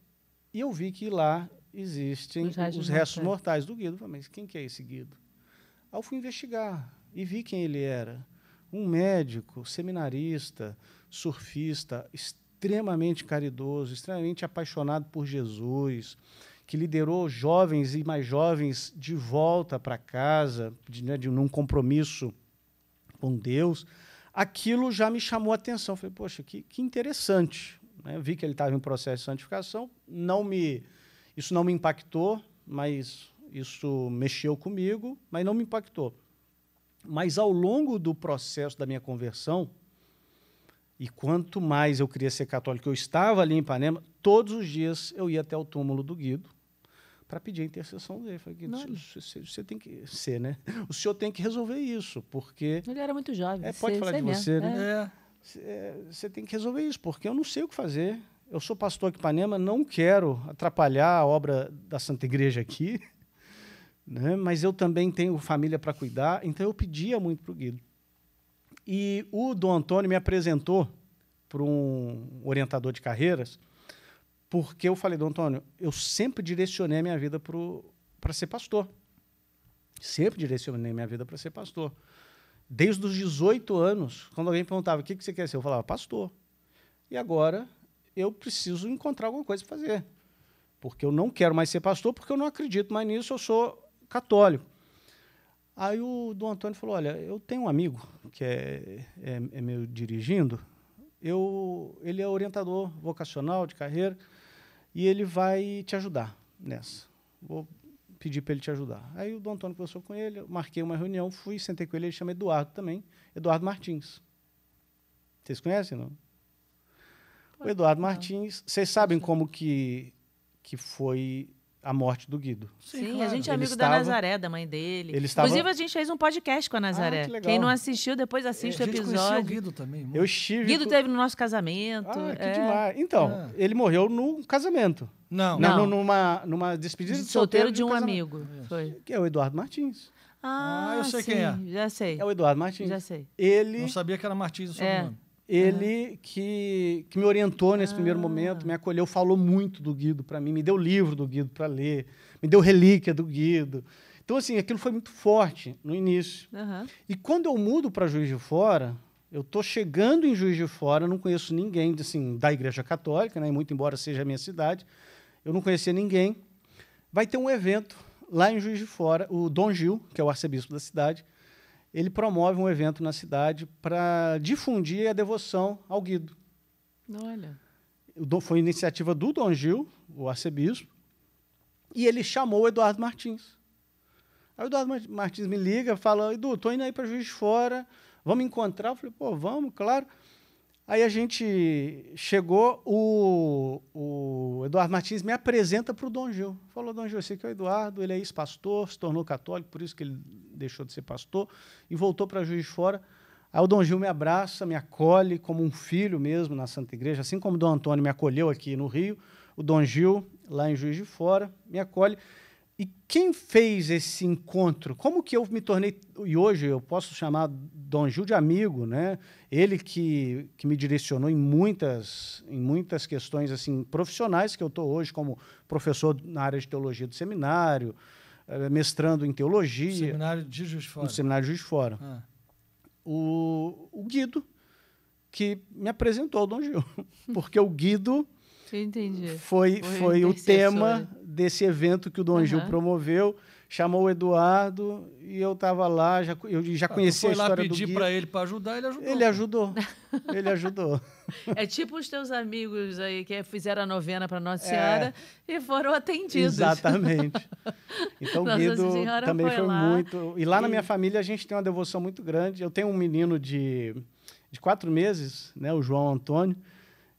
e eu vi que lá existem os, os restos mortais. mortais do Guido. Mas quem que é esse Guido? Aí eu fui investigar e vi quem ele era. Um médico, seminarista, surfista, extremamente caridoso, extremamente apaixonado por Jesus, que liderou jovens e mais jovens de volta para casa, de, né, de um compromisso com Deus, aquilo já me chamou a atenção. Falei, poxa, que, que interessante. Né? Vi que ele estava em processo de santificação, não me, isso não me impactou, mas isso mexeu comigo, mas não me impactou. Mas ao longo do processo da minha conversão, e quanto mais eu queria ser católico, eu estava ali em Ipanema, todos os dias eu ia até o túmulo do Guido para pedir a intercessão dele. Falei, Guido, você tem que ser, né? O senhor tem que resolver isso, porque. Ele era muito jovem. É, pode falar de mesmo. você, né? É. É. É, você tem que resolver isso, porque eu não sei o que fazer. Eu sou pastor aqui em Ipanema, não quero atrapalhar a obra da Santa Igreja aqui né? mas eu também tenho família para cuidar, então eu pedia muito para o Guido. E o Dom Antônio me apresentou para um orientador de carreiras, porque eu falei, Dom Antônio, eu sempre direcionei a minha vida para ser pastor. Sempre direcionei a minha vida para ser pastor. Desde os 18 anos, quando alguém perguntava o que, que você quer ser, eu falava, pastor. E agora eu preciso encontrar alguma coisa para fazer. Porque eu não quero mais ser pastor, porque eu não acredito mais nisso, eu sou católico. Aí o Dom Antônio falou: Olha, eu tenho um amigo que é, é, é meu dirigindo, eu, ele é orientador vocacional de carreira e ele vai te ajudar nessa. Vou pedir para ele te ajudar. Aí o Dom Antônio conversou com ele, eu marquei uma reunião, fui, sentei com ele, ele chama Eduardo também, Eduardo Martins. Vocês conhecem, não? O Eduardo Martins, vocês sabem como que, que foi a morte do Guido. Sim, Sim claro. a gente é amigo ele da estava, Nazaré, da mãe dele. Ele estava... Inclusive, a gente fez um podcast com a ah, Nazaré. Ah, Quem não assistiu, depois assiste é, o episódio. O Guido também. Mano. Eu estive. Guido teve no nosso casamento. Ah, que é. demais. Então, é. ele morreu no casamento. Não. não. não numa, numa despedida de, solteiro, solteiro de, de um casamento. amigo. Foi. Que é o Eduardo Martins. Ah, ah eu sei sim, quem é. Já sei. É o Eduardo Martins. Já sei. Ele. Não sabia que era Martins o sobrenome. É ele uhum. que, que me orientou nesse ah. primeiro momento, me acolheu, falou muito do Guido para mim, me deu livro do Guido para ler, me deu relíquia do Guido. Então, assim, aquilo foi muito forte no início. Uhum. E quando eu mudo para Juiz de Fora, eu estou chegando em Juiz de Fora, não conheço ninguém assim, da Igreja Católica, né? muito embora seja a minha cidade, eu não conhecia ninguém. Vai ter um evento lá em Juiz de Fora, o Dom Gil, que é o arcebispo da cidade, ele promove um evento na cidade para difundir a devoção ao Guido. Olha. Foi iniciativa do Dom Gil, o arcebispo, e ele chamou o Eduardo Martins. Aí o Eduardo Martins me liga, fala: Edu, tô indo aí para Juiz de Fora, vamos encontrar? Eu falei: pô, vamos, claro. Aí a gente chegou, o, o Eduardo Martins me apresenta para o Dom Gil. Falou, Dom Gil, esse aqui é o Eduardo, ele é ex-pastor, se tornou católico, por isso que ele deixou de ser pastor e voltou para Juiz de Fora. Aí o Dom Gil me abraça, me acolhe como um filho mesmo na Santa Igreja, assim como o Dom Antônio me acolheu aqui no Rio, o Dom Gil, lá em Juiz de Fora, me acolhe. E quem fez esse encontro? Como que eu me tornei, e hoje eu posso chamar Dom Gil de amigo, né? Ele que, que me direcionou em muitas, em muitas questões assim profissionais que eu estou hoje como professor na área de teologia do seminário, eh, mestrando em teologia. Seminário de Juiz Fora. No seminário de Juiz Fora. Ah. O, o Guido, que me apresentou o Dom Gil. Porque o Guido Entendi. Foi, foi, o tema desse evento que o Dom uhum. Gil promoveu. Chamou o Eduardo e eu estava lá, já, eu já conhecia ah, a história do Gui. Foi lá pedir para ele para ajudar, ele ajudou. Ele ajudou. ele ajudou. É tipo os teus amigos aí que fizeram a novena para Nossa é. Senhora e foram atendidos. Exatamente. Então Nossa Guido Senhora também foi, foi muito. E lá e... na minha família a gente tem uma devoção muito grande. Eu tenho um menino de, de quatro meses, né, o João Antônio,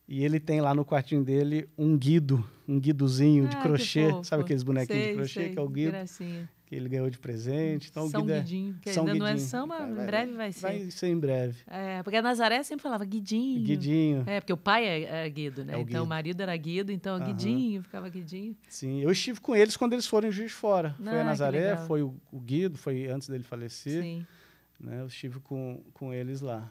e ele tem lá no quartinho dele um guido, um guidozinho ah, de crochê. Sabe aqueles bonequinhos sei, de crochê sei, que é o guido? Gracinha. Que ele ganhou de presente. Então, São o guido é, Guidinho. Que São ainda Guidinho. não é São, mas em breve vai ser. Vai ser em breve. É, porque a Nazaré sempre falava Guidinho. Guidinho. É, porque o pai é, é Guido, né? É o então, o marido era Guido, então o Guidinho, ficava Guidinho. Sim, eu estive com eles quando eles foram em Juiz Fora. Ah, foi a Nazaré, foi o, o, Guido, foi antes dele falecer. Sim. Né? Eu estive com, com eles lá.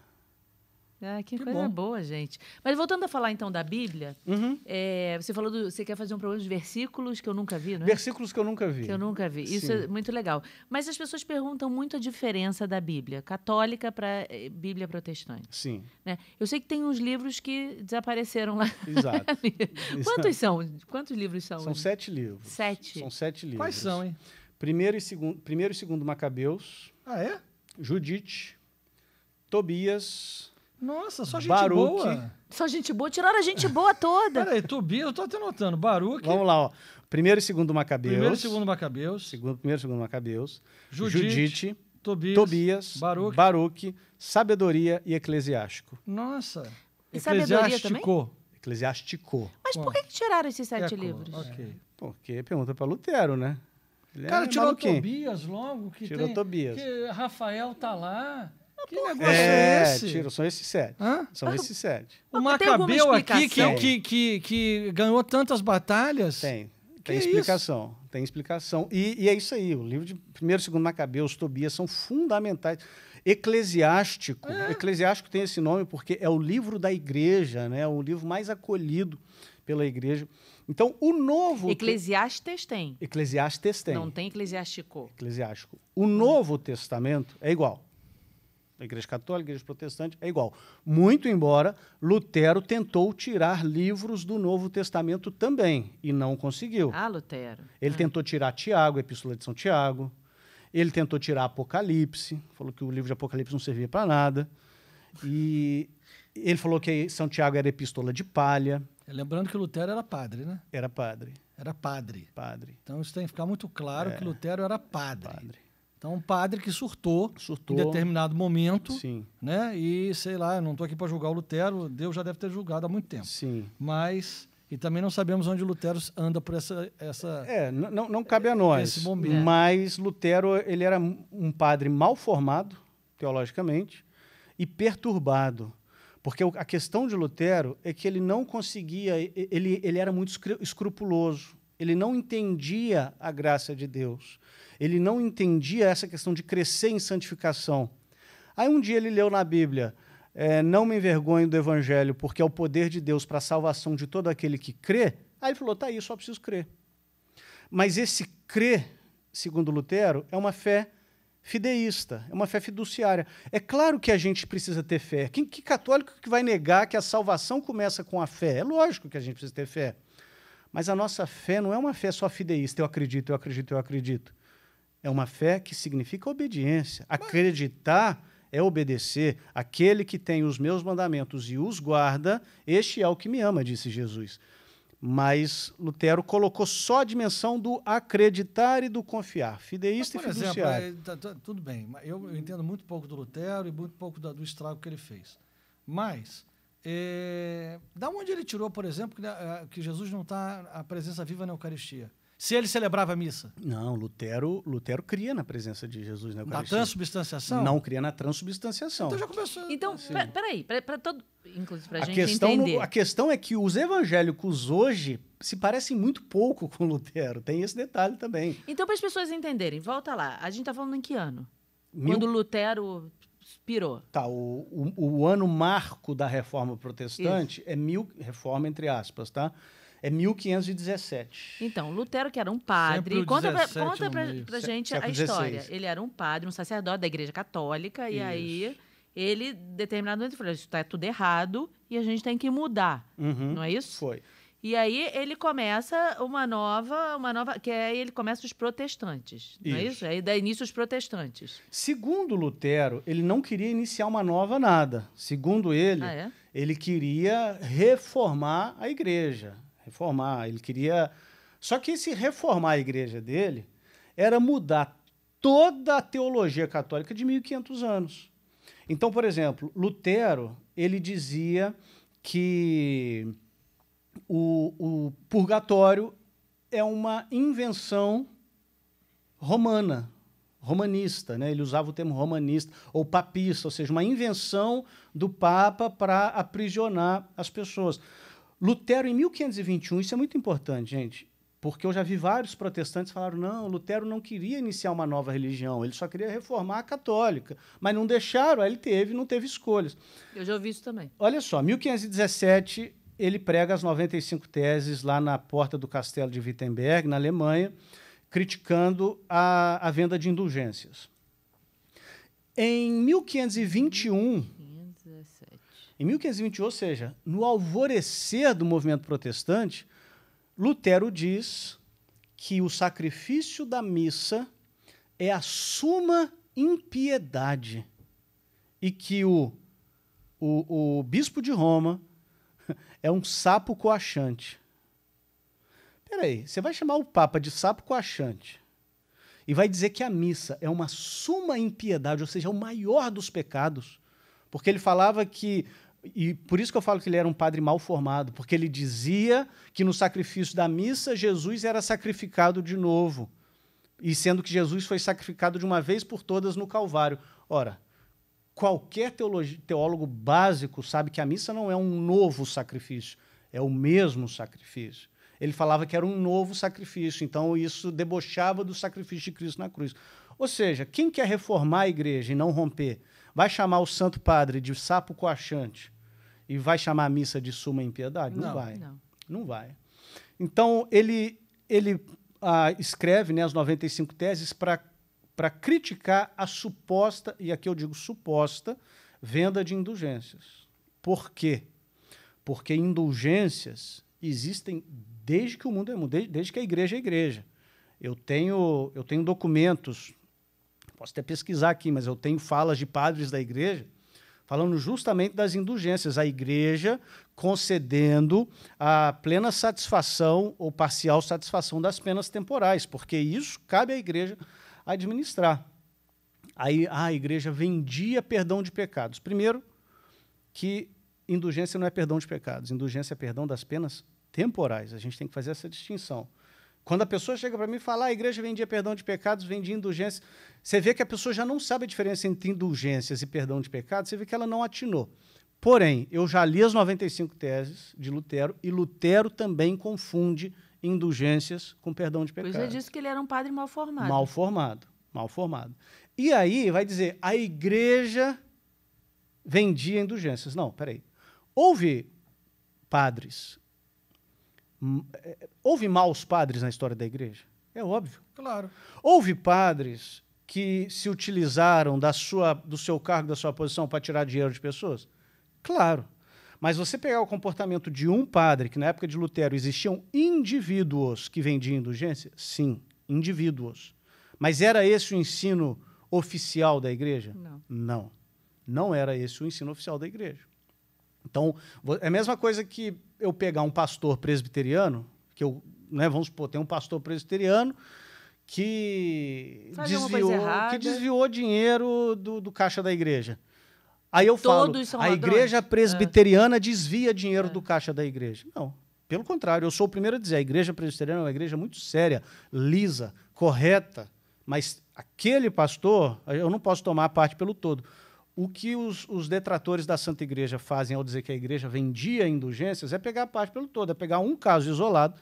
Ah, que, que coisa bom. boa, gente. Mas voltando a falar então da Bíblia, uhum. é, você falou do, você quer fazer um programa de versículos que eu nunca vi, não é? Versículos que eu nunca vi. Que eu nunca vi. Isso Sim. é muito legal. Mas as pessoas perguntam muito a diferença da Bíblia católica para eh, Bíblia protestante. Sim. Né? Eu sei que tem uns livros que desapareceram lá. Exato. Quantos são? Quantos livros são? São hoje? sete livros. Sete. São sete livros. Quais são, hein? Primeiro e segundo, primeiro e segundo Macabeus. Ah é? Judite, Tobias. Nossa, só gente Baruque. boa. Só gente boa. Tiraram a gente boa toda. Peraí, Tobias, eu tô até notando. Baruque. Vamos lá, ó. Primeiro e segundo Macabeus. Primeiro e segundo Macabeus. Segundo, primeiro e segundo Macabeus. Judite. Judite Tobias. Tobias Baruque. Baruque. Sabedoria e Eclesiástico. Nossa. E sabedoria também? Eclesiástico. Mas por que, tiraram esses é sete Eco. livros? Porque pergunta para Lutero, né? Ele Cara, é tirou maluquinho. Tobias logo. Que tirou tem, Tobias. Que Rafael tá lá. Ah, que negócio é, é esse? Tiro, são esses sete. Hã? São ah. esses sete. O Macabeu aqui que, que, que, que, ganhou tantas batalhas. Tem. Tem é explicação. Isso? Tem explicação. E, e, é isso aí. O livro de primeiro, segundo Macabeus, Tobias são fundamentais. Eclesiástico. É. Eclesiástico tem esse nome porque é o livro da igreja, né? É o livro mais acolhido pela igreja. Então, o novo. Eclesiastes tem. Eclesiastes tem. Não tem eclesiástico. Eclesiástico. O Novo Testamento é igual a Igreja Católica, a Igreja Protestante, é igual. Muito embora Lutero tentou tirar livros do Novo Testamento também, e não conseguiu. Ah, Lutero. Ele ah. tentou tirar Tiago, a Epístola de São Tiago. Ele tentou tirar Apocalipse, falou que o livro de Apocalipse não servia para nada. E ele falou que São Tiago era epístola de palha. Lembrando que Lutero era padre, né? Era padre. Era padre. Padre. Então isso tem que ficar muito claro é. que Lutero era padre. padre. Então, um padre que surtou, surtou. em determinado momento, Sim. né? E sei lá, não estou aqui para julgar o Lutero, Deus já deve ter julgado há muito tempo. Sim. Mas e também não sabemos onde Lutero anda por essa essa É, não, não cabe a nós. É. Mas Lutero, ele era um padre mal formado teologicamente e perturbado. Porque a questão de Lutero é que ele não conseguia, ele, ele era muito escrupuloso, ele não entendia a graça de Deus. Ele não entendia essa questão de crescer em santificação. Aí um dia ele leu na Bíblia: é, Não me envergonho do Evangelho, porque é o poder de Deus para a salvação de todo aquele que crê. Aí ele falou: Tá aí, só preciso crer. Mas esse crer, segundo Lutero, é uma fé fideísta, é uma fé fiduciária. É claro que a gente precisa ter fé. Quem que católico que vai negar que a salvação começa com a fé? É lógico que a gente precisa ter fé. Mas a nossa fé não é uma fé só fideísta, eu acredito, eu acredito, eu acredito. É uma fé que significa obediência. Acreditar é obedecer. Aquele que tem os meus mandamentos e os guarda, este é o que me ama, disse Jesus. Mas Lutero colocou só a dimensão do acreditar e do confiar, fideísta mas, e fiduciário. Exemplo, é, tá, tá, tudo bem, eu, eu, entendo muito pouco do Lutero e muito pouco da, do estrago que ele fez. Mas, é, da onde ele tirou, por exemplo, que, né, é, que Jesus não está a presença viva na Eucaristia? se ele celebrava a missa? Não, Lutero, Lutero cria na presença de Jesus na Eucaristia. Na transubstanciação? Não, cria na transubstanciação. Então já começou. Então, assim. peraí, para todo. Inclusive, para a gente questão, entender. A questão é que os evangélicos hoje se parecem muito pouco com Lutero. Tem esse detalhe também. Então, para as pessoas entenderem, volta lá. A gente está falando em que ano? Mil... Quando Lutero pirou. Tá, o, o, o, ano marco da reforma protestante Isso. é mil. Reforma, entre aspas, tá? É 1517. Então, Lutero, que era um padre. Conta pra, conta é pra, pra gente a história. 16. Ele era um padre, um sacerdote da Igreja Católica, e aí ele, determinado momento, falou: Isso está tudo errado e a gente tem que mudar. Uhum, não é isso? Foi. E aí ele começa uma nova, uma nova, que aí é, ele começa os protestantes, não é isso. é isso? Aí dá início os protestantes. Segundo Lutero, ele não queria iniciar uma nova nada. Segundo ele, ah, é? ele queria reformar a igreja reformar. Ele queria. Só que esse reformar a igreja dele era mudar toda a teologia católica de 1500 anos. Então, por exemplo, Lutero ele dizia que o, o purgatório é uma invenção romana, romanista, né? ele usava o termo romanista, ou papista, ou seja, uma invenção do Papa para aprisionar as pessoas. Lutero, em 1521, isso é muito importante, gente, porque eu já vi vários protestantes falaram: não, Lutero não queria iniciar uma nova religião, ele só queria reformar a católica. Mas não deixaram, aí ele teve, não teve escolhas. Eu já ouvi isso também. Olha só, 1517, ele prega as 95 teses lá na porta do castelo de Wittenberg, na Alemanha, criticando a, a venda de indulgências. Em 1521, em 1521, ou seja, no alvorecer do movimento protestante, Lutero diz que o sacrifício da missa é a suma impiedade e que o, o, o bispo de Roma é um sapo coaxante. Peraí, você vai chamar o Papa de sapo coaxante e vai dizer que a missa é uma suma impiedade, ou seja, é o maior dos pecados, porque ele falava que e por isso que eu falo que ele era um padre mal formado, porque ele dizia que no sacrifício da missa Jesus era sacrificado de novo, e sendo que Jesus foi sacrificado de uma vez por todas no Calvário. Ora, qualquer teólogo básico sabe que a missa não é um novo sacrifício, é o mesmo sacrifício. Ele falava que era um novo sacrifício, então isso debochava do sacrifício de Cristo na cruz. Ou seja, quem quer reformar a igreja e não romper, vai chamar o Santo Padre de sapo coachante, e vai chamar a missa de suma impiedade? Não, não vai. Não. não. vai. Então, ele, ele ah, escreve né, as 95 teses para criticar a suposta, e aqui eu digo suposta, venda de indulgências. Por quê? Porque indulgências existem desde que o mundo é mundo, desde, desde que a igreja é igreja. Eu tenho, eu tenho documentos, posso até pesquisar aqui, mas eu tenho falas de padres da igreja falando justamente das indulgências, a igreja concedendo a plena satisfação ou parcial satisfação das penas temporais, porque isso cabe à igreja administrar. Aí a igreja vendia perdão de pecados. Primeiro, que indulgência não é perdão de pecados, indulgência é perdão das penas temporais. A gente tem que fazer essa distinção. Quando a pessoa chega para mim e fala, ah, a igreja vendia perdão de pecados, vendia indulgências. você vê que a pessoa já não sabe a diferença entre indulgências e perdão de pecados, você vê que ela não atinou. Porém, eu já li as 95 teses de Lutero, e Lutero também confunde indulgências com perdão de é, pecados. Pois já disse que ele era um padre mal formado. Mal formado, mal formado. E aí vai dizer, a igreja vendia indulgências. Não, peraí. Houve padres é, houve maus padres na história da igreja? É óbvio. Claro. Houve padres que se utilizaram da sua, do seu cargo, da sua posição para tirar dinheiro de pessoas? Claro. Mas você pegar o comportamento de um padre, que na época de Lutero existiam indivíduos que vendiam indulgência? Sim, indivíduos. Mas era esse o ensino oficial da igreja? Não. Não, não era esse o ensino oficial da igreja. Então, é a mesma coisa que eu pegar um pastor presbiteriano, que eu, né, vamos supor, tem um pastor presbiteriano que desviou, que desviou dinheiro do, do caixa da igreja. Aí eu Todos falo, a igreja é. presbiteriana é. desvia dinheiro é. do caixa da igreja. Não, pelo contrário, eu sou o primeiro a dizer, a igreja presbiteriana é uma igreja muito séria, lisa, correta, mas aquele pastor, eu não posso tomar parte pelo todo. O que os, os, detratores da Santa Igreja fazem ao dizer que a igreja vendia indulgências é pegar a parte pelo todo, é pegar um caso isolado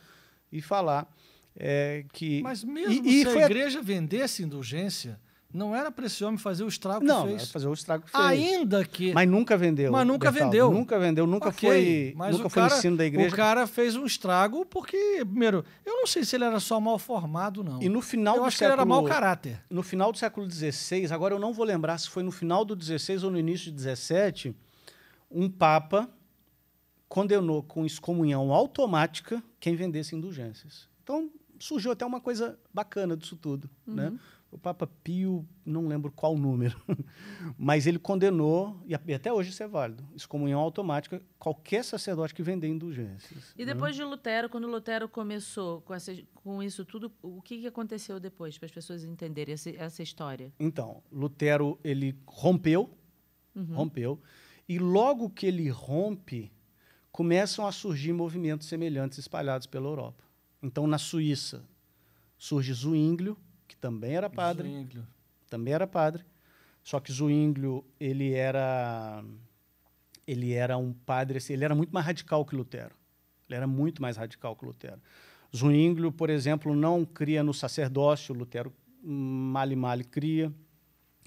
e falar é, que. Mas mesmo e, se e a igreja vendesse indulgência, não era para esse homem fazer o estrago não, que fez. Não, fazer o estrago que fez. Ainda que. Mas nunca vendeu. Mas nunca Bertal. vendeu. Nunca vendeu, nunca okay, foi. Mas nunca foi cara, ensino da igreja. O cara fez um estrago porque, primeiro, eu não sei se ele era só mal formado, não. E no final eu do acho século, que ele era mau caráter. No final do século XVI, agora eu não vou lembrar se foi no final do XVI ou no início do XVII, um Papa condenou com excomunhão automática quem vendesse indulgências. Então surgiu até uma coisa bacana disso tudo, né? uhum. né? o Papa Pio, não lembro qual número, mas ele condenou, e até hoje isso é válido, excomunhão automática, qualquer sacerdote que vender indulgências. E né? depois né? de Lutero, quando Lutero começou com, essa, com isso tudo, o que, que aconteceu depois, para as pessoas entenderem essa, essa, história? Então, Lutero, ele rompeu, uhum. rompeu, e logo que ele rompe, começam a surgir movimentos semelhantes espalhados pela Europa. Então, na Suíça, surge Zwinglio, também era padre. Zuínglio. Também era padre. Só que Zuínglio, ele era ele era um padre, assim, ele era muito mais radical que Lutero. Ele era muito mais radical que Lutero. Zuínglio, por exemplo, não cria no sacerdócio, Lutero male male cria.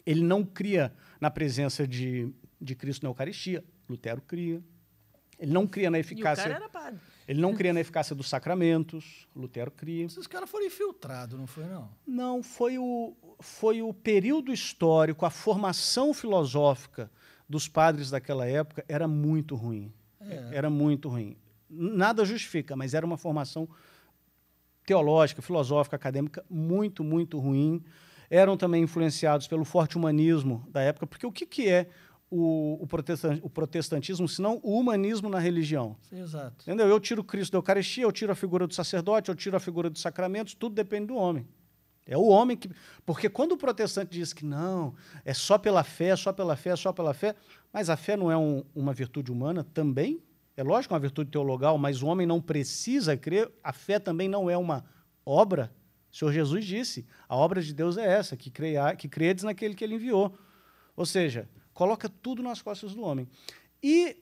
Ele não cria na presença de, de Cristo na Eucaristia, Lutero cria. Ele não cria na eficácia. E o cara era padre. Ele não cria na eficácia dos sacramentos, Lutero cria. Esses caras foram infiltrados, não foi, não? Não, foi o, foi o período histórico, a formação filosófica dos padres daquela época era muito ruim. É. Era muito ruim. Nada justifica, mas era uma formação teológica, filosófica, acadêmica muito, muito ruim. Eram também influenciados pelo forte humanismo da época, porque o que, que é o, o, protestan, o protestantismo, senão o humanismo na religião. Exato. Entendeu? Eu tiro Cristo da Eucaristia, eu tiro a figura do sacerdote, eu tiro a figura dos sacramentos, tudo depende do homem. É o homem que. Porque quando o protestante diz que não, é só pela fé, só pela fé, só pela fé, mas a fé não é um, uma virtude humana também? É lógico, é uma virtude teologal, mas o homem não precisa crer, a fé também não é uma obra. O Senhor Jesus disse: a obra de Deus é essa, que, creia, que credes naquele que ele enviou. Ou seja, coloca tudo nas costas do homem. E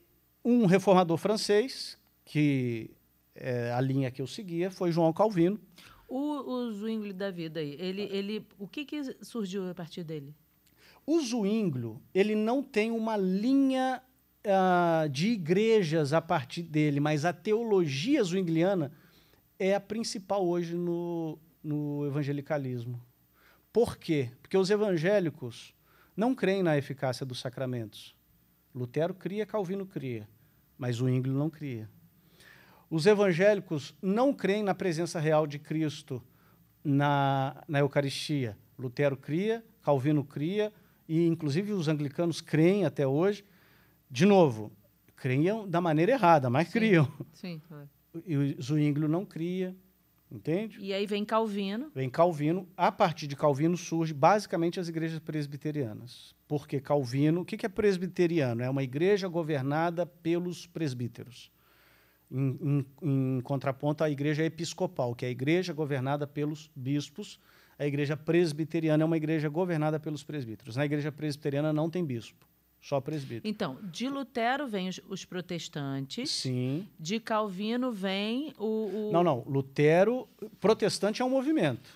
um reformador francês, que é, a linha que eu seguia, foi João Calvino. O, o da vida aí, ele, ele, o que, que surgiu a partir dele? O Zwinglio, ele não tem uma linha uh, de igrejas a partir dele, mas a teologia zwingliana é a principal hoje no, no evangelicalismo. Por quê? Porque os evangélicos não creem na eficácia dos sacramentos. Lutero cria, Calvino cria, mas o Ínglio não cria. Os evangélicos não creem na presença real de Cristo na, na Eucaristia. Lutero cria, Calvino cria, e inclusive os anglicanos creem até hoje. De novo, creiam da maneira errada, mas sim, criam. Sim, claro. E o Zwinglio não cria, Entende? E aí vem Calvino. Vem Calvino. A partir de Calvino surge basicamente as igrejas presbiterianas. Porque Calvino, o que é presbiteriano? É uma igreja governada pelos presbíteros. Em, em, em, contraponto à igreja episcopal, que é a igreja governada pelos bispos. A igreja presbiteriana é uma igreja governada pelos presbíteros. Na igreja presbiteriana não tem bispo. Só presbítero. Então, de Lutero vem os, os protestantes. Sim. De Calvino vem o, o, Não, não. Lutero. Protestante é um movimento.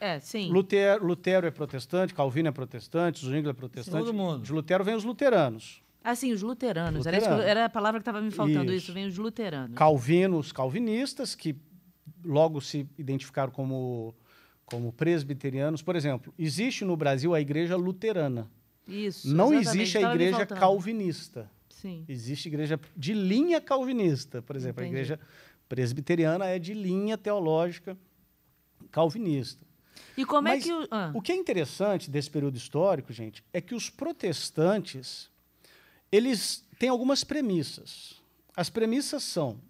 É, sim. Lutero, Lutero é protestante, Calvino é protestante, Zwingli é protestante. Todo mundo. De Lutero vem os luteranos. Ah, sim, os luteranos. Era, a palavra que estava me faltando, isso. isso. Vem os luteranos. Calvino, os calvinistas, que logo se identificaram como, como presbiterianos. Por exemplo, existe no Brasil a igreja luterana. Isso. Não exatamente. existe a igreja calvinista. Sim. Existe igreja de linha calvinista. Por exemplo, Entendi. a igreja presbiteriana é de linha teológica calvinista. E como é Mas é que. O... Ah. o que é interessante desse período histórico, gente, é que os protestantes eles têm algumas premissas. As premissas são: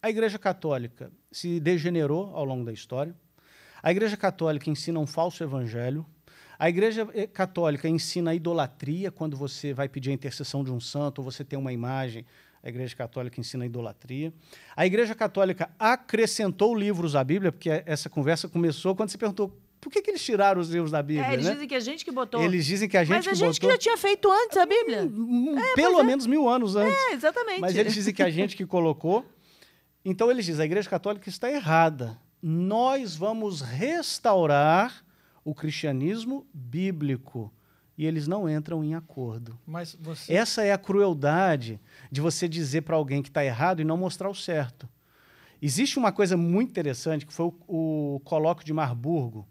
a Igreja Católica se degenerou ao longo da história, a Igreja Católica ensina um falso evangelho, a Igreja eh, Católica ensina a idolatria quando você vai pedir a intercessão de um santo ou você tem uma imagem. A Igreja Católica ensina a idolatria. A Igreja Católica acrescentou livros à Bíblia, porque essa conversa começou quando você perguntou por que, que eles tiraram os livros da é, Bíblia. É, eles né? dizem que a gente que botou. Eles dizem que a gente Mas a gente que, botou... que já tinha feito antes a Bíblia. Um, um, é, pelo é. menos mil anos é, antes. É, exatamente. Mas eles dizem que a gente que colocou. Então eles dizem: a Igreja Católica está errada. Nós vamos restaurar o cristianismo bíblico e eles não entram em acordo. Você... Essa é a crueldade de você dizer para alguém que está errado e não mostrar o certo. Existe uma coisa muito interessante que foi o, o colóquio de Marburgo,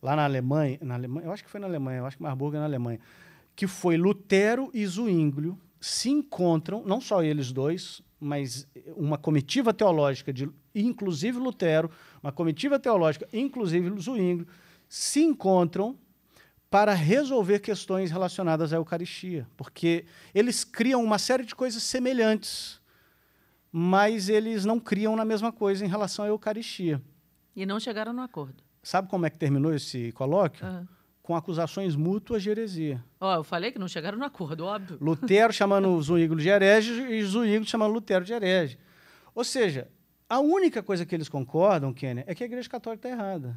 lá na Alemanha, na Alemanha, eu acho que foi na Alemanha, eu acho que Marburgo é na Alemanha, que foi Lutero e Zuínglio se encontram, não só eles dois, mas uma comitiva teológica de inclusive Lutero, uma comitiva teológica, inclusive Zuínglio, se encontram para resolver questões relacionadas à Eucaristia, porque eles criam uma série de coisas semelhantes, mas eles não criam na mesma coisa em relação à Eucaristia. E não chegaram no acordo. Sabe como é que terminou esse colóquio? Uhum. Com acusações mútuas de heresia. Ó, oh, eu falei que não chegaram no acordo, óbvio. Lutero chamando Zuíglio de herege e Zuíglio chamando Lutero de herege. Ou seja, a única coisa que eles concordam, Kênia, é que a Igreja Católica está errada.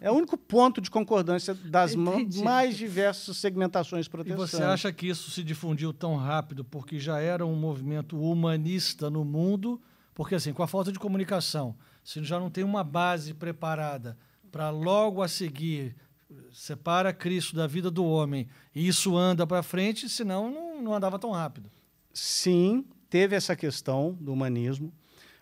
É o único ponto de concordância das mais diversas segmentações protestantes. E você acha que isso se difundiu tão rápido porque já era um movimento humanista no mundo? Porque, assim, com a falta de comunicação, se já não tem uma base preparada para logo a seguir separa Cristo da vida do homem e isso anda para frente, senão não, não andava tão rápido. Sim, teve essa questão do humanismo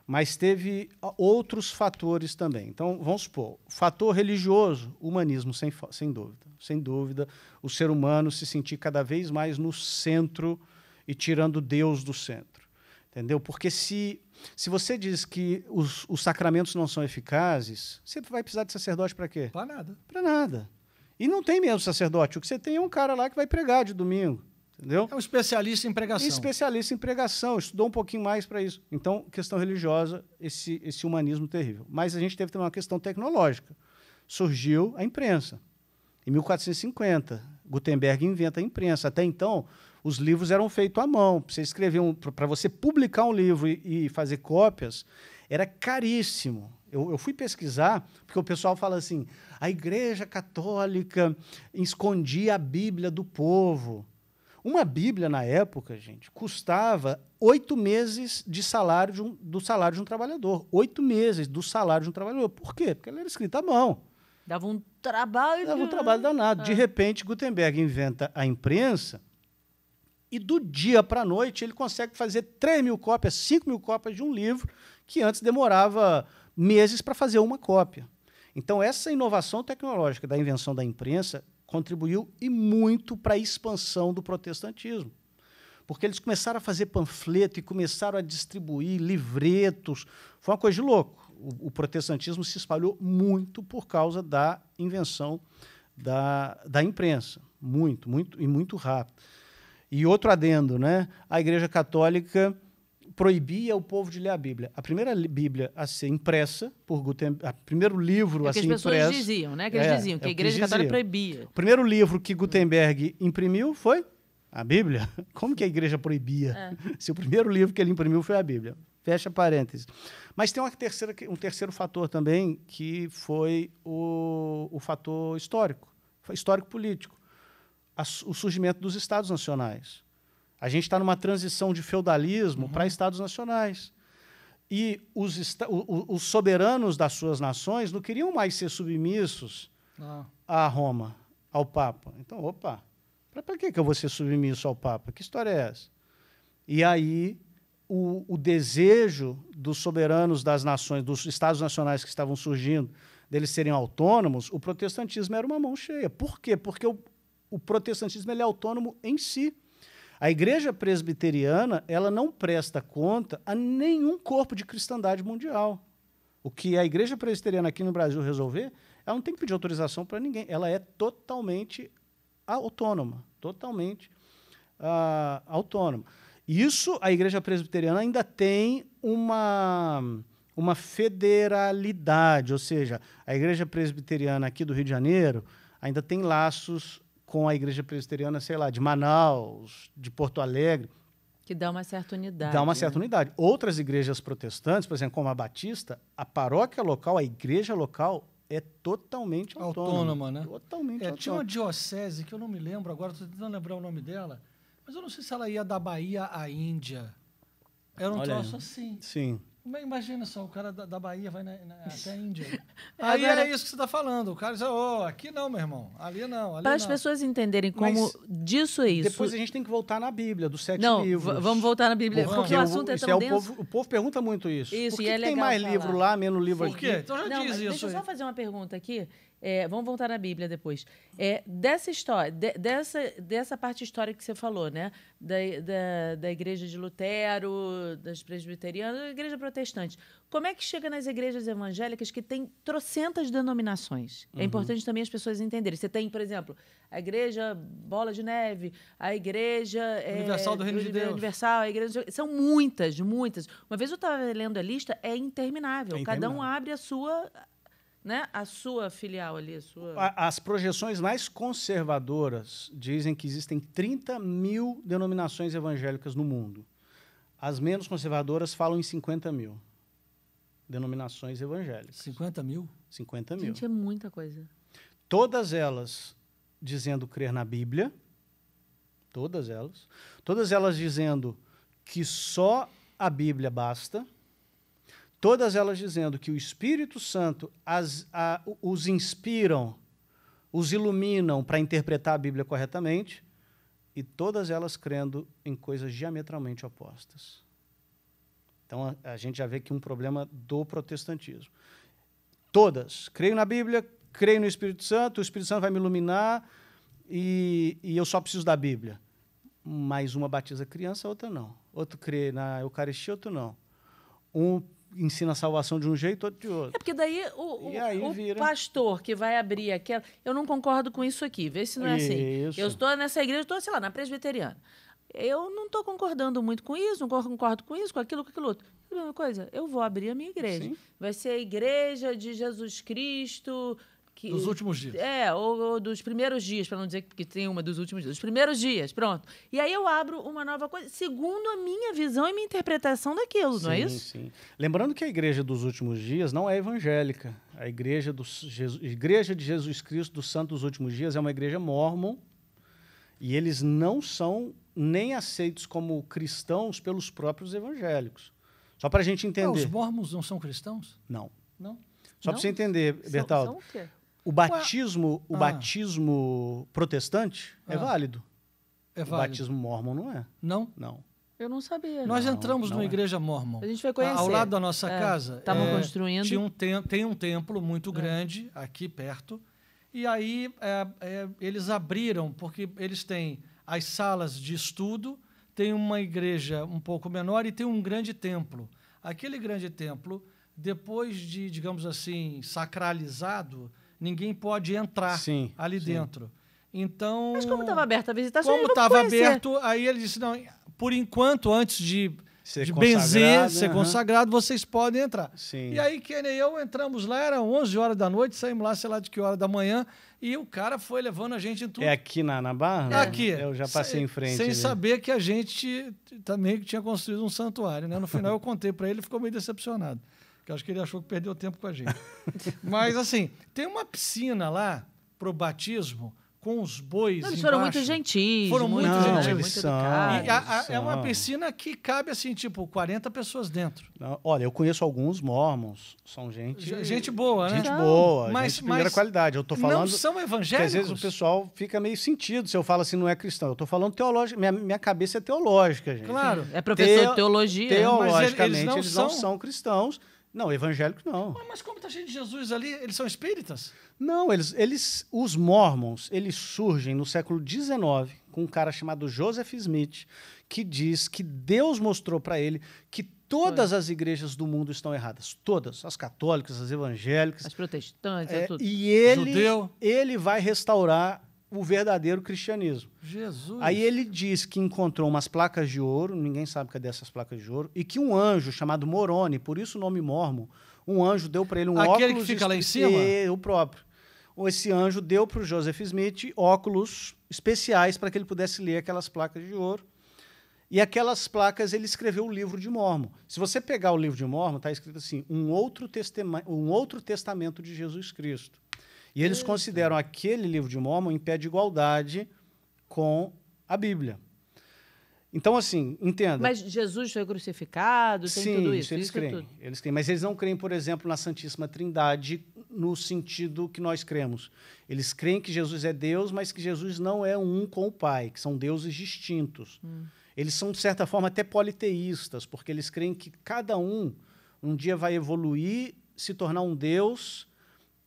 mas teve ah, outros fatores também. Então, vamos supor, fator religioso, humanismo, sem, sem dúvida. Sem dúvida, o ser humano se sentir cada vez mais no centro e tirando Deus do centro. Entendeu? Porque se, se você diz que os, os sacramentos não são eficazes, você vai precisar de sacerdote para quê? Para nada. Para nada. E não tem mesmo sacerdote. O que você tem é um cara lá que vai pregar de domingo. Entendeu? É um especialista em pregação. Especialista em pregação, estudou um pouquinho mais para isso. Então, questão religiosa, esse, esse humanismo terrível. Mas a gente teve também uma questão tecnológica. Surgiu a imprensa. Em 1450, Gutenberg inventa a imprensa. Até então, os livros eram feitos à mão. Para você um, você publicar um livro e, e, fazer cópias, era caríssimo. Eu, eu, fui pesquisar, porque o pessoal fala assim: a Igreja Católica escondia a Bíblia do povo. Uma Bíblia, na época, gente, custava oito meses de salário de um, do salário de um trabalhador. Oito meses do salário de um trabalhador. Por quê? Porque ela era escrita à mão. Dava um trabalho. Dava um trabalho danado. Ah. De é. repente, Gutenberg inventa a imprensa e do dia para a noite ele consegue fazer 3 mil cópias, 5 mil cópias de um livro que antes demorava meses para fazer uma cópia. Então, essa inovação tecnológica da invenção da imprensa contribuiu e muito para a expansão do protestantismo. Porque eles começaram a fazer panfleto e começaram a distribuir livretos. Foi uma coisa de louco. O, o protestantismo se espalhou muito por causa da invenção da, da imprensa. Muito, muito e muito rápido. E outro adendo, né? A Igreja Católica proibia o povo de ler a Bíblia. A primeira Bíblia a ser impressa por Gutenberg, o primeiro livro é a ser impresso... que as pessoas impresso, diziam, né? Que eles é, diziam, que é a Igreja Católica proibia. O primeiro livro que Gutenberg imprimiu foi a Bíblia. Como que a Igreja proibia? É. Se o primeiro livro que ele imprimiu foi a Bíblia. Fecha parênteses. Mas tem uma terceira, um terceiro fator também, que foi o, o fator histórico, histórico-político. O surgimento dos Estados Nacionais. A gente está numa transição de feudalismo uhum. para estados nacionais. E os, o, o, os, soberanos das suas nações não queriam mais ser submissos ah. a Roma, ao Papa. Então, opa, para que, que eu vou ser submisso ao Papa? Que história é essa? E aí o, o, desejo dos soberanos das nações, dos estados nacionais que estavam surgindo, deles serem autônomos, o protestantismo era uma mão cheia. Por quê? Porque o, o protestantismo é autônomo em si. A igreja presbiteriana, ela não presta conta a nenhum corpo de cristandade mundial. O que a igreja presbiteriana aqui no Brasil resolver, ela não tem que pedir autorização para ninguém. Ela é totalmente autônoma, totalmente uh, autônoma. Isso, a igreja presbiteriana ainda tem uma, uma federalidade, ou seja, a igreja presbiteriana aqui do Rio de Janeiro ainda tem laços com a igreja presbiteriana, sei lá, de Manaus, de Porto Alegre. Que dá uma certa unidade. Dá uma né? certa né? unidade. Outras igrejas protestantes, por exemplo, como a Batista, a paróquia local, a igreja local, é totalmente autônoma. autônoma né? Totalmente é, autônoma. Tinha uma diocese que eu não me lembro agora, estou tentando lembrar o nome dela, mas eu não sei se ela ia da Bahia à Índia. Era um Olha troço assim. Sim. Mas imagina só, o cara da, da Bahia vai na, na, até a Índia. É, aí Agora, era isso que você está falando. O cara diz, oh, aqui não, meu irmão. Ali não. Ali para não. as pessoas entenderem como Mas disso é isso. Depois a gente tem que voltar na Bíblia, dos sete não, livros. Vamos voltar na Bíblia, porque, porque o assunto é tão é, o Povo, o povo pergunta muito isso. Isso, Por que e é que legal. Tem mais falar. livro lá, menos livro Por aqui. Por quê? Então já não, diz isso. Deixa eu só fazer uma pergunta aqui. É, vamos voltar na Bíblia depois. É, dessa história, de, dessa, dessa parte histórica que você falou, né? Da, da, da igreja de Lutero, das presbiterianas, da igreja protestante. Como é que chega nas igrejas evangélicas que tem trocentas denominações? É uhum. É importante também as pessoas entenderem. Você tem, por exemplo, a igreja Bola de Neve, a igreja. É, Universal é, do Reino de Deus. Universal, a igreja. São muitas, muitas. Uma vez eu estava lendo a lista, é interminável. É interminável. Cada um abre a sua né? A sua filial ali, a sua... As projeções mais conservadoras dizem que existem 30 mil denominações evangélicas no mundo. As menos conservadoras falam em 50 mil denominações evangélicas. 50 mil? 50 mil. Gente, é muita coisa. Todas elas dizendo crer na Bíblia, todas elas, todas elas dizendo que só a Bíblia basta, todas elas dizendo que o Espírito Santo as, a, os inspiram, os iluminam para interpretar a Bíblia corretamente, e todas elas crendo em coisas diametralmente opostas. Então a, a gente já vê que um problema do protestantismo. Todas, creio na Bíblia, creio no Espírito Santo, o Espírito Santo vai me iluminar e, e eu só preciso da Bíblia. Mas uma batiza criança, outra não. Outro crê na Eucaristia, outro não. Um ensina a salvação de um jeito ou de outro. É porque daí o, o, o pastor que vai abrir aquela. Eu não concordo com isso aqui, vê se não é assim. isso. assim. Eu estou nessa igreja, estou, sei lá, na presbiteriana. Eu não estou concordando muito com isso, não concordo com isso, com aquilo, com aquilo outro. A mesma coisa, eu vou abrir a minha igreja. Sim. Vai ser a igreja de Jesus Cristo, que, dos últimos dias. É, ou, ou dos primeiros dias, para não dizer que tem uma dos últimos dias. Dos primeiros dias, pronto. E aí eu abro uma nova coisa, segundo a minha visão e minha interpretação daquilo, sim, não é isso? Sim, sim. Lembrando que a igreja dos últimos dias não é evangélica. A igreja, dos Jesus, igreja de Jesus Cristo dos Santos dos Últimos Dias é uma igreja mormon e eles não são nem aceitos como cristãos pelos próprios evangélicos. Só para a gente entender. Ah, os mormons não são cristãos? Não. Não. Só para você entender, Bertaldo. São, são o quê? O batismo, o ah. batismo protestante é ah. é válido. É válido. O batismo mormon não é. Não? Não. Eu não sabia. Nós entramos não numa é. igreja mormon. A gente foi conhecer. Ao lado da nossa é, casa. Estavam é, construindo. Tinha um tem, tem um templo muito é. grande aqui perto. E aí eles abriram, porque eles têm as salas de estudo, tem uma igreja um pouco menor e tem um grande templo. Aquele grande templo, depois de, digamos assim, sacralizado, ninguém pode entrar sim, ali sim. dentro. Então. Mas como estava aberta a visitação, como estava aberto, aí ele disse: não, por enquanto, antes de, ser de benzer, né? ser uhum. consagrado, vocês podem entrar. Sim. E aí, Ken e eu entramos lá, era 11 horas da noite, saímos lá, sei lá de que hora da manhã, e o cara foi levando a gente em tudo. É aqui na, na Barra? É. Aqui. Eu já passei sem, em frente. Sem ali. saber que a gente também tinha construído um santuário, né? No final eu contei para ele, ficou meio decepcionado. Porque acho que ele achou que perdeu tempo com a gente. Mas, assim, tem uma piscina lá pro batismo com os bois. eles foram muito gentis. Foram muito gentis. Eles muito a, a, é uma piscina que cabe, assim, tipo, 40 pessoas dentro. Não, olha, eu conheço alguns mormons, são gente. Gente boa, né? Gente não. boa, mas, gente de primeira qualidade. Eu tô falando. Não são evangélicos. às vezes o pessoal fica meio sentido se eu falo assim, não é cristão. Eu tô falando teológico. Minha, minha cabeça é teológica, gente. Claro. É professor Teo, de teologia. Teologicamente, eles, não, eles são... não são cristãos não, evangélicos não. Mas como está cheio de Jesus ali? Eles são espíritas? Não, eles, eles, os mormons, eles surgem no século XIX com um cara chamado Joseph Smith que diz que Deus mostrou para ele que todas as igrejas do mundo estão erradas, todas, as católicas, as evangélicas, as protestantes, é, tudo. E ele, Judeu. ele vai restaurar o verdadeiro cristianismo. Jesus. Aí ele diz que encontrou umas placas de ouro, ninguém sabe que é dessas placas de ouro, e que um anjo chamado Moroni, por isso o nome mormo, um anjo deu para ele um Aquele óculos. Aquele que fica lá em cima? É, o próprio. Esse anjo deu para o Joseph Smith óculos especiais para que ele pudesse ler aquelas placas de ouro. E aquelas placas ele escreveu o livro de Mormo. Se você pegar o livro de Mormo, está escrito assim: um outro, um outro testamento de Jesus Cristo. E eles Eita. Hum. consideram aquele livro de Mormon em pé de igualdade com a Bíblia. Então, assim, entenda. Mas Jesus foi crucificado, tem Sim, tudo isso. Sim, eles isso é creem. eles creem. Mas eles não creem, por exemplo, na Santíssima Trindade no sentido que nós cremos. Eles creem que Jesus é Deus, mas que Jesus não é um com o Pai, que são deuses distintos. Hum. Eles são, de certa forma, até politeístas, porque eles creem que cada um um dia vai evoluir, se tornar um Deus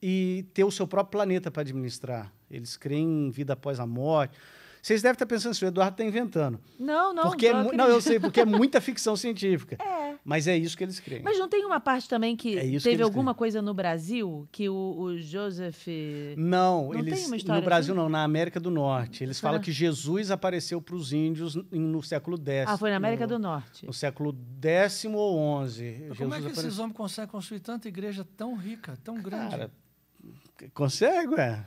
e ter o seu próprio planeta para administrar. Eles creem em vida após a morte. Vocês devem estar pensando assim, o Eduardo está inventando. Não, não. Porque é não, é não, eu sei, porque é muita ficção científica. É. Mas é isso que eles creem. Mas não tem uma parte também que é teve que alguma creem. coisa no Brasil que o, o Joseph... Não, não eles, no assim? Brasil assim? não, na América do Norte. Eles ah. falam que Jesus apareceu para os índios no século X. Ah, foi na América no, do Norte. No século X ou XI. Como é que apareceu. esses homens conseguem construir tanta igreja tão rica, tão grande? Cara, Consegue, é.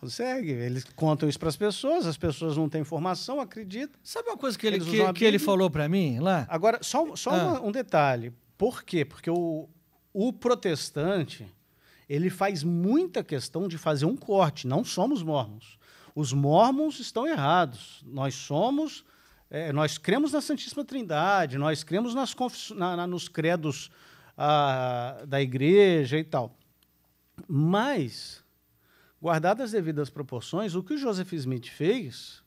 Consegue. Eles contam isso para as pessoas, as pessoas não têm informação, acreditam. Sabe uma coisa que ele, que, que ele falou para mim lá? Agora, só, só ah. uma, um detalhe. Por quê? Porque o, o protestante ele faz muita questão de fazer um corte. Não somos mormons. Os mormons estão errados. Nós somos. É, nós cremos na Santíssima Trindade, nós cremos nas na, na, nos credos ah, da igreja e tal. Mas, guardadas as devidas proporções, o que o Joseph Smith fez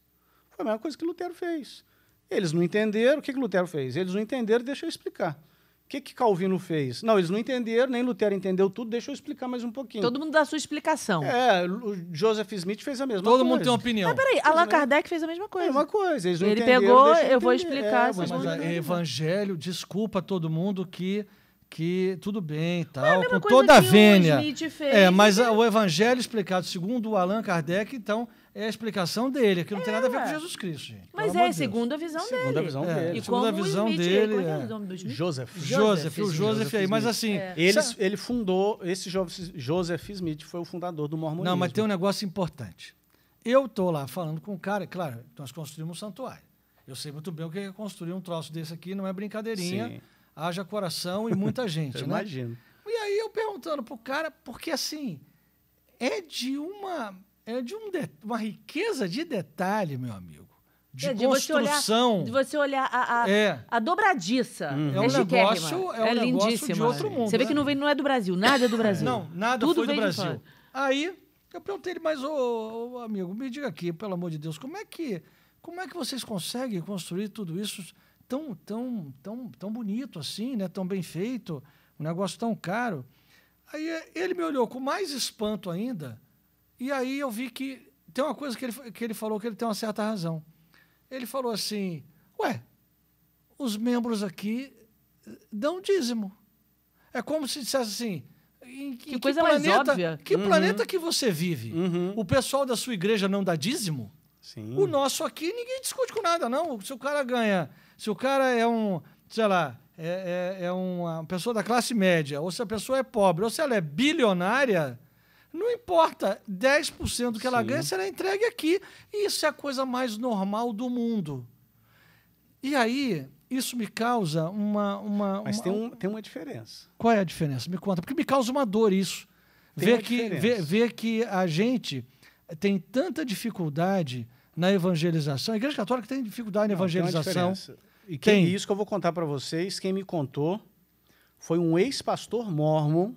foi a mesma coisa que Lutero fez. Eles não entenderam. O que, que Lutero fez? Eles não entenderam, deixa eu explicar. O que, que Calvino fez? Não, eles não entenderam, nem Lutero entendeu tudo, deixa eu explicar mais um pouquinho. Todo mundo dá a sua explicação. É, o Joseph Smith fez a mesma Todo coisa. Todo mundo tem uma opinião. Mas peraí, Allan Kardec fez a mesma coisa. É uma coisa, eles não Ele entenderam. Ele pegou, eu, eu vou explicar. É, mas, mas é, evangelho, desculpa todo mundo que que tudo bem, é tal, é com toda a vênia. É, mas né? o evangelho explicado segundo o Allan Kardec, então é a explicação dele, que não é. tem nada a ver com é. Jesus Cristo, gente. Mas é, segundo a visão dele. Segundo a visão é, dele. E segundo a visão Smith, dele. É. É o nome do Joseph. Joseph, o Joseph, Joseph aí. Mas assim. É. Ele, ele fundou, esse Joseph Smith foi o fundador do mormonismo. Não, mas tem um negócio importante. Eu estou lá falando com o um cara, claro, nós construímos um santuário. Eu sei muito bem o que é construir um troço desse aqui, não é brincadeirinha. Sim haja coração e muita gente, eu né? Imagino. E aí eu perguntando pro cara, porque assim, é de uma é de um de, uma riqueza de detalhe, meu amigo. De, é, de construção. Você olhar, de você olhar a, a, é. a dobradiça. Uhum. É um negócio, é, é um é negócio de outro mundo. Você vê né? que não, vem, não é do Brasil, nada é do Brasil. Não, nada Tudo foi do Brasil. Aí eu perguntei ele, mas, ô, ô, amigo, me diga aqui, pelo amor de Deus, como é que, como é que vocês conseguem construir tudo isso tão, tão, tão, tão bonito assim, né? tão bem feito, um negócio tão caro. Aí eh, ele me olhou com mais espanto ainda, e aí eu vi que tem uma coisa que ele, que ele falou que ele tem uma certa razão. Ele falou assim: Ué, os membros aqui eh, dão dízimo. É como se dissesse assim. Em, que, em coisa que planeta, mais óbvia. Que uhum. planeta que você vive? Uhum. O pessoal da sua igreja não dá dízimo? Sim. O nosso aqui ninguém discute com nada, não. Se o cara ganha se o cara é um, sei lá, é, é, é uma pessoa da classe média, ou se a pessoa é pobre, ou se ela é bilionária, não importa, 10% que ela Sim. ganha será entregue aqui. E isso é a coisa mais normal do mundo. E aí, isso me causa uma. uma Mas uma, tem, um, tem uma diferença. Qual é a diferença? Me conta. Porque me causa uma dor isso. ver que, ver, ver que a gente tem tanta dificuldade na evangelização. A Igreja Católica tem dificuldade na não, evangelização. Tem e quem Tem. isso que eu vou contar para vocês, quem me contou foi um ex-pastor mormon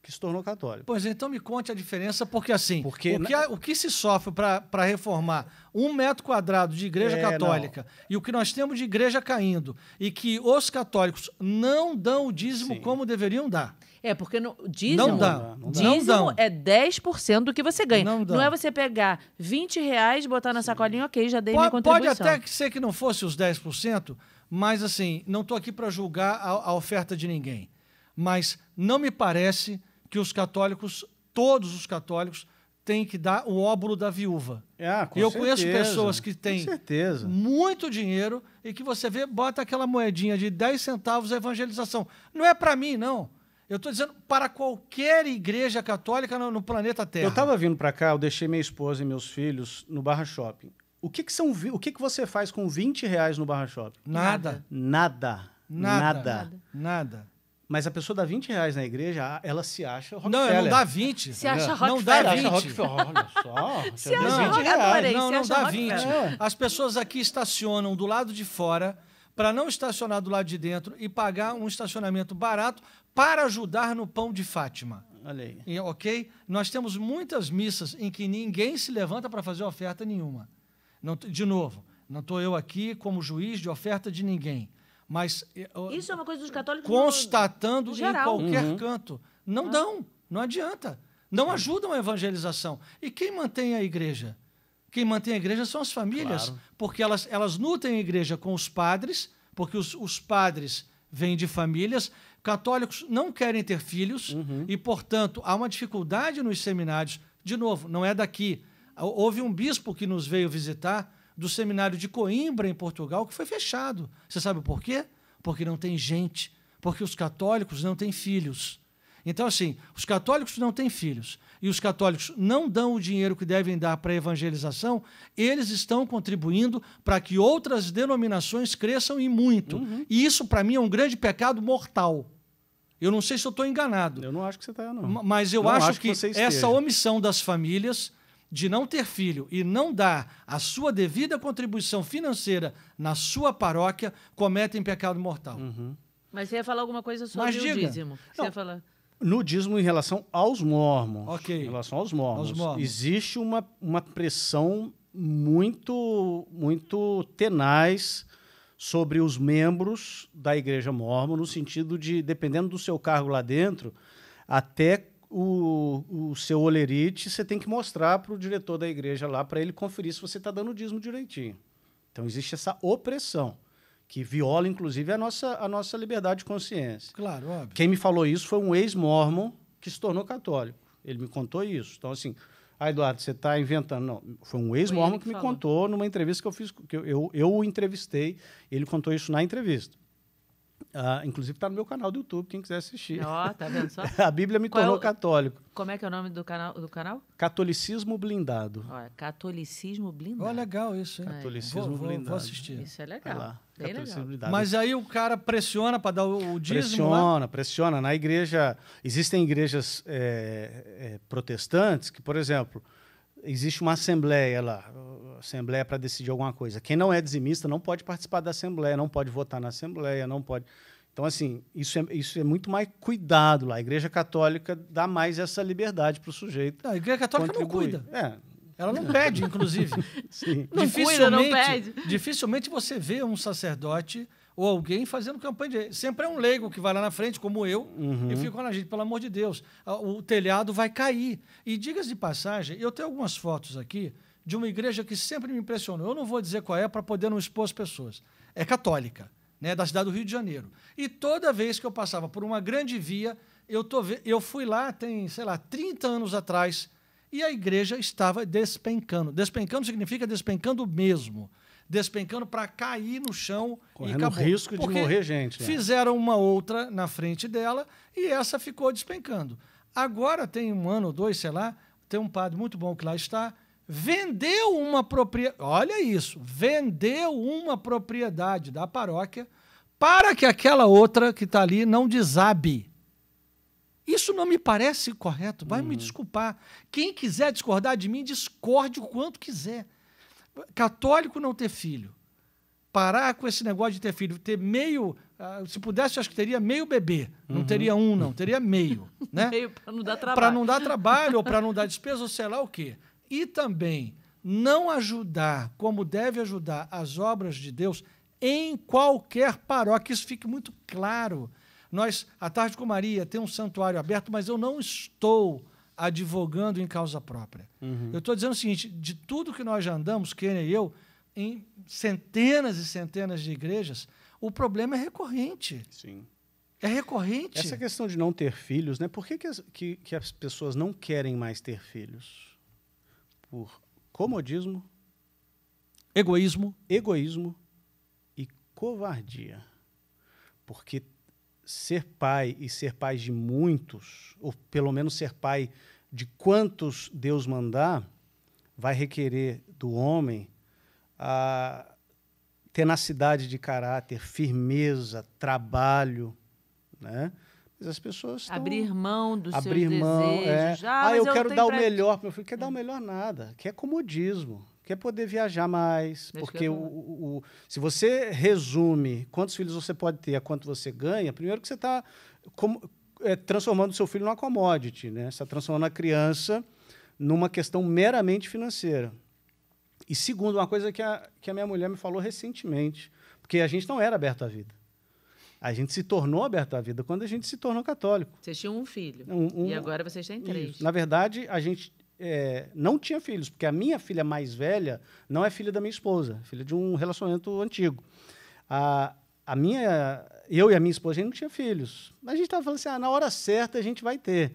que se tornou católico. Pois é, então me conte a diferença, porque assim, porque, o, que, na... o que se sofre para reformar um metro quadrado de igreja é, católica não. e o que nós temos de igreja caindo e que os católicos não dão o dízimo Sim. como deveriam dar. É, porque no, dízimo, não dá, não dízimo não dá. é 10% do que você ganha. Não, dá. não é você pegar 20 reais, botar na sacolinha, ok, já dei pode, minha contribuição. Pode até ser que não fosse os 10%, mas assim, não estou aqui para julgar a, a oferta de ninguém. Mas não me parece que os católicos, todos os católicos, têm que dar o óbolo da viúva. Ah, eu certeza, conheço pessoas que têm muito dinheiro e que você vê, bota aquela moedinha de 10 centavos a evangelização. Não é para mim, não. Eu estou dizendo para qualquer igreja católica no, no planeta Terra. Eu estava vindo para cá, eu deixei minha esposa e meus filhos no Barra Shopping. O que, que são o que, que você faz com 20 reais no Barra Shopping? Nada. Nada. Nada. Nada. Nada. Mas a pessoa dá 20 reais na igreja, ela se acha Rockefeller. Não, não dá 20. Se acha Rockefeller. Não dá 20. Olha só. Se acha não, 20 reais. Adorei, não, não dá 20. É. As pessoas aqui estacionam do lado de fora para não estacionar do lado de dentro e pagar um estacionamento barato para ajudar no pão de Fátima. Olha aí. E, ok? Nós temos muitas missas em que ninguém se levanta para fazer oferta nenhuma. Não, de novo, não estou eu aqui como juiz de oferta de ninguém. Mas. Eh, Isso é uma coisa dos católicos. Constatando em qualquer uhum. canto. Não ah. dão, não adianta. Não ajudam a evangelização. E quem mantém a igreja? Quem mantém a igreja são as famílias, claro. porque elas, elas nutrem a igreja com os padres, porque os, os padres vêm de famílias, Católicos não querem ter filhos uhum. e, portanto, há uma dificuldade nos seminários. De novo, não é daqui. Houve um bispo que nos veio visitar do seminário de Coimbra, em Portugal, que foi fechado. Você sabe por quê? Porque não tem gente, porque os católicos não têm filhos. Então, assim, os católicos não têm filhos e os católicos não dão o dinheiro que devem dar para a evangelização, eles estão contribuindo para que outras denominações cresçam e muito. Uhum. E isso, para mim, é um grande pecado mortal. Eu não sei se eu estou enganado. Eu não acho que você está, não. Mas eu não acho, acho, que, que essa omissão das famílias de não ter filho e não dar a sua devida contribuição financeira na sua paróquia cometem pecado mortal. Uhum. Mas você ia falar alguma coisa sobre o dízimo. Você ia falar nudismo em relação aos mormons. Ok. Em relação aos mormons. Aos mormons. Existe uma, uma pressão muito, muito tenaz sobre os membros da igreja mormon, no sentido de, dependendo do seu cargo lá dentro, até o, o seu olerite você tem que mostrar para o diretor da igreja lá, para ele conferir se você está dando o dízimo direitinho. Então existe essa opressão que viola, inclusive, a nossa, a nossa liberdade de consciência. Claro, óbvio. Quem me falou isso foi um ex-mormon que se tornou católico. Ele me contou isso. Então, assim, ah, Eduardo, você está inventando. Não, foi um ex-mormon que, que me falou. contou numa entrevista que eu fiz, que eu, eu, eu o entrevistei, ele contou isso na entrevista. Uh, inclusive está no meu canal do YouTube, quem quiser assistir. Ó, oh, tá vendo só? a Bíblia me Qual é tornou é o... católico. Como é que é o nome do canal? Do canal? Catolicismo Blindado. É Catolicismo Blindado. Ó, oh, legal isso, hein? Catolicismo é. vou, vou, Blindado. Vou assistir. Isso é legal. legal. Mas aí o cara pressiona para dar o, o dízimo né? Pressiona, lá? pressiona. Na igreja, existem igrejas é, protestantes que, por exemplo, existe uma assembleia lá assembleia para decidir alguma coisa. Quem não é dizimista não pode participar da assembleia, não pode votar na assembleia, não pode. Então, assim, isso é, isso é muito mais cuidado lá. A Igreja Católica dá mais essa liberdade para o sujeito. Não, a Igreja Católica contribuir. não cuida. É. Ela não pede, inclusive. Sim. Não dificilmente, cuida, não pede. Dificilmente você vê um sacerdote ou alguém fazendo campanha de... Sempre é um leigo que vai lá na frente, como eu, uhum. e fica na gente, pelo amor de Deus. O telhado vai cair. E digas de passagem, eu tenho algumas fotos aqui de uma igreja que sempre me impressionou. Eu não vou dizer qual é para poder não expor as pessoas. É católica, né, da cidade do Rio de Janeiro. E toda vez que eu passava por uma grande via, eu, tô, eu fui lá, tem, sei lá, 30 anos atrás, e a igreja estava despencando. Despencando significa despencando mesmo. Despencando para cair no chão Correndo e acabou. risco Porque de morrer gente. Né? Fizeram uma outra na frente dela e essa ficou despencando. Agora tem um ano ou dois, sei lá, tem um padre muito bom que lá está, vendeu uma propriedade, olha isso, vendeu uma propriedade da paróquia para que aquela outra que está ali não desabe. Isso não me parece correto, vai uhum. me desculpar. Quem quiser discordar de mim, discorde o quanto quiser. Católico não ter filho. Parar com esse negócio de ter filho, ter meio. Uh, se pudesse, acho que teria meio bebê. Uhum. Não teria um, não, teria meio. né? meio para não dar trabalho. Para não dar trabalho, ou para não dar despesa, ou sei lá o quê e também não ajudar como deve ajudar as obras de Deus em qualquer paróquia. Que isso fique muito claro. Nós, à Tarde com Maria, tem um santuário aberto, mas eu não estou advogando em causa própria. Uhum. Eu estou dizendo o seguinte: de tudo que nós já andamos, Kenia e eu, em centenas e centenas de igrejas, o problema é recorrente. Sim. É recorrente. Essa questão de não ter filhos, né? Por que, que, as, que, que as pessoas não querem mais ter filhos? por comodismo, egoísmo, egoísmo e covardia. Porque ser pai e ser pai de muitos, ou pelo menos ser pai de quantos Deus mandar, vai requerer do homem a tenacidade de caráter, firmeza, trabalho, né? as pessoas estão... Abrir mão dos abrir seus mão, é. desejos. É. Ah, ah eu, eu quero dar o melhor para meu filho. Quer é. dar o melhor nada. Quer comodismo. Quer é poder viajar mais. Deixa porque o, o, o, se você resume quantos filhos você pode ter a quanto você ganha, primeiro que você está é, transformando o seu filho numa commodity. Né? Você está transformando a criança numa questão meramente financeira. E segundo, uma coisa que a, que a minha mulher me falou recentemente, porque a gente não era aberto à vida. A gente se tornou aberto à vida quando a gente se tornou católico. Vocês tinham um filho. Um, um, e agora vocês têm três. Isso. Na verdade, a gente é, não tinha filhos, porque a minha filha mais velha não é filha da minha esposa, é filha de um relacionamento antigo. A, a minha, eu e a minha esposa, a gente não tinha filhos. Mas a gente estava falando assim, ah, na hora certa a gente vai ter.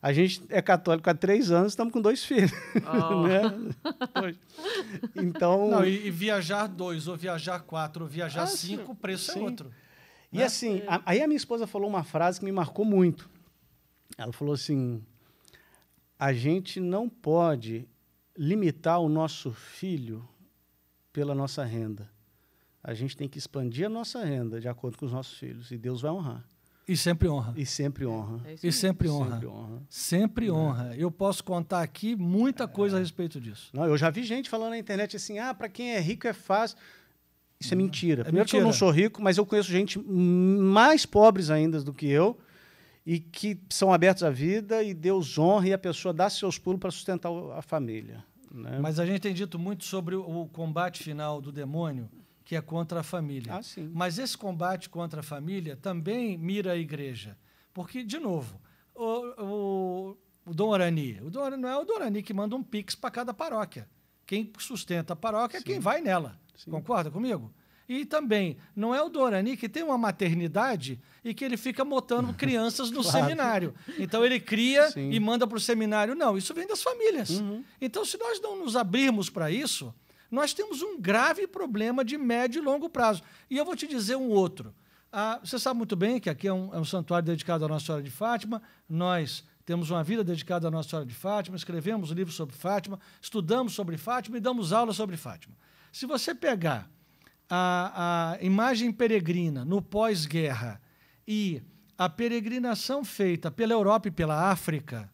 A gente é católico há três anos, estamos com dois filhos. Oh. né? Então. Não, e, e, viajar dois, ou viajar quatro, ou viajar ah, cinco, o preço é sim. é outro. E né? assim, é. a, aí a minha esposa falou uma frase que me marcou muito. Ela falou assim: a gente não pode limitar o nosso filho pela nossa renda. A gente tem que expandir a nossa renda de acordo com os nossos filhos e Deus vai honrar. E sempre honra. E sempre honra. É e sempre honra. Sempre honra. Né? Sempre honra. Eu posso contar aqui muita coisa é. a respeito disso. Não, eu já vi gente falando na internet assim: "Ah, para quem é rico é fácil". Isso é mentira. É Primeiro mentira. que eu não sou rico, mas eu conheço gente mais pobres ainda do que eu e que são abertos à vida e Deus honra e a pessoa dá seus pulos para sustentar a família. Né? Mas a gente tem dito muito sobre o combate final do demônio, que é contra a família. Ah, Mas esse combate contra a família também mira a igreja. Porque, de novo, o, o, o Dom Orani, o Dom, não é o Dom Orani que manda um pix para cada paróquia. Quem sustenta a paróquia Sim. é quem vai nela. Sim. Concorda comigo? E também, não é o Dorani que tem uma maternidade e que ele fica motando crianças no claro. seminário. Então ele cria Sim. e manda para o seminário. Não, isso vem das famílias. Uhum. Então, se nós não nos abrirmos para isso, nós temos um grave problema de médio e longo prazo. E eu vou te dizer um outro. Ah, você sabe muito bem que aqui é um, é um santuário dedicado à Nossa Senhora de Fátima. Nós temos uma vida dedicada à Nossa Senhora de Fátima, escrevemos um sobre Fátima, estudamos sobre Fátima e damos aula sobre Fátima. Se você pegar a, a imagem peregrina no pós-guerra e a peregrinação feita pela Europa e pela África,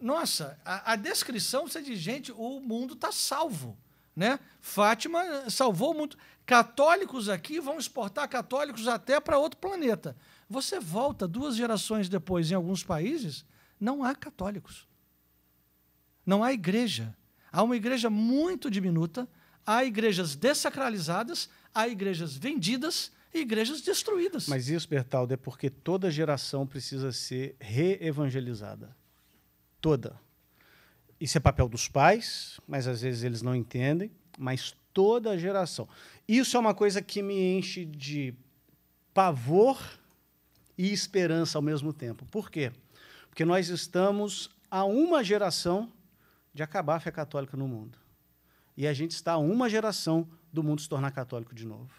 nossa, a, a descrição você diz, gente, o mundo está salvo. Né? Fátima eh, salvou o mundo Católicos aqui vão exportar católicos até para outro planeta. Você volta duas gerações depois em alguns países, não há católicos. Não há igreja. Há uma igreja muito diminuta, há igrejas desacralizadas, há igrejas vendidas e igrejas destruídas. Mas isso, Bertaldo, é porque toda geração precisa ser reevangelizada. Toda. Isso é papel dos pais, mas às vezes eles não entendem, mas toda geração. Isso é uma coisa que me enche de pavor e esperança ao mesmo tempo. Por quê? Porque nós estamos a uma geração de acabar a fé católica no mundo. E a gente está a uma geração do mundo se tornar católico de novo.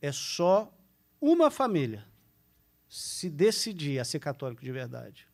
É só uma família se decidir a ser católico de verdade.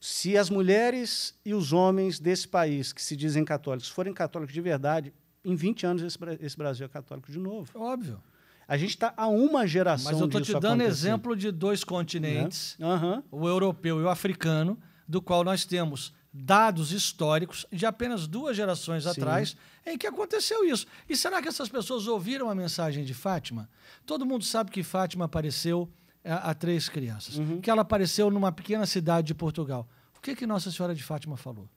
Se as mulheres e os homens desse país que se dizem católicos forem católicos de verdade, em 20 anos esse, esse Brasil é católico de novo. Óbvio. A gente está a uma geração Mas eu estou te dando exemplo de dois continentes, é? uhum. o europeu e o africano, do qual nós temos dados históricos de apenas duas gerações Sim. atrás em que aconteceu isso. E será que essas pessoas ouviram a mensagem de Fátima? Todo mundo sabe que Fátima apareceu a, é, a três crianças, uhum. que ela apareceu numa pequena cidade de Portugal. O que, que Nossa Senhora de Fátima falou?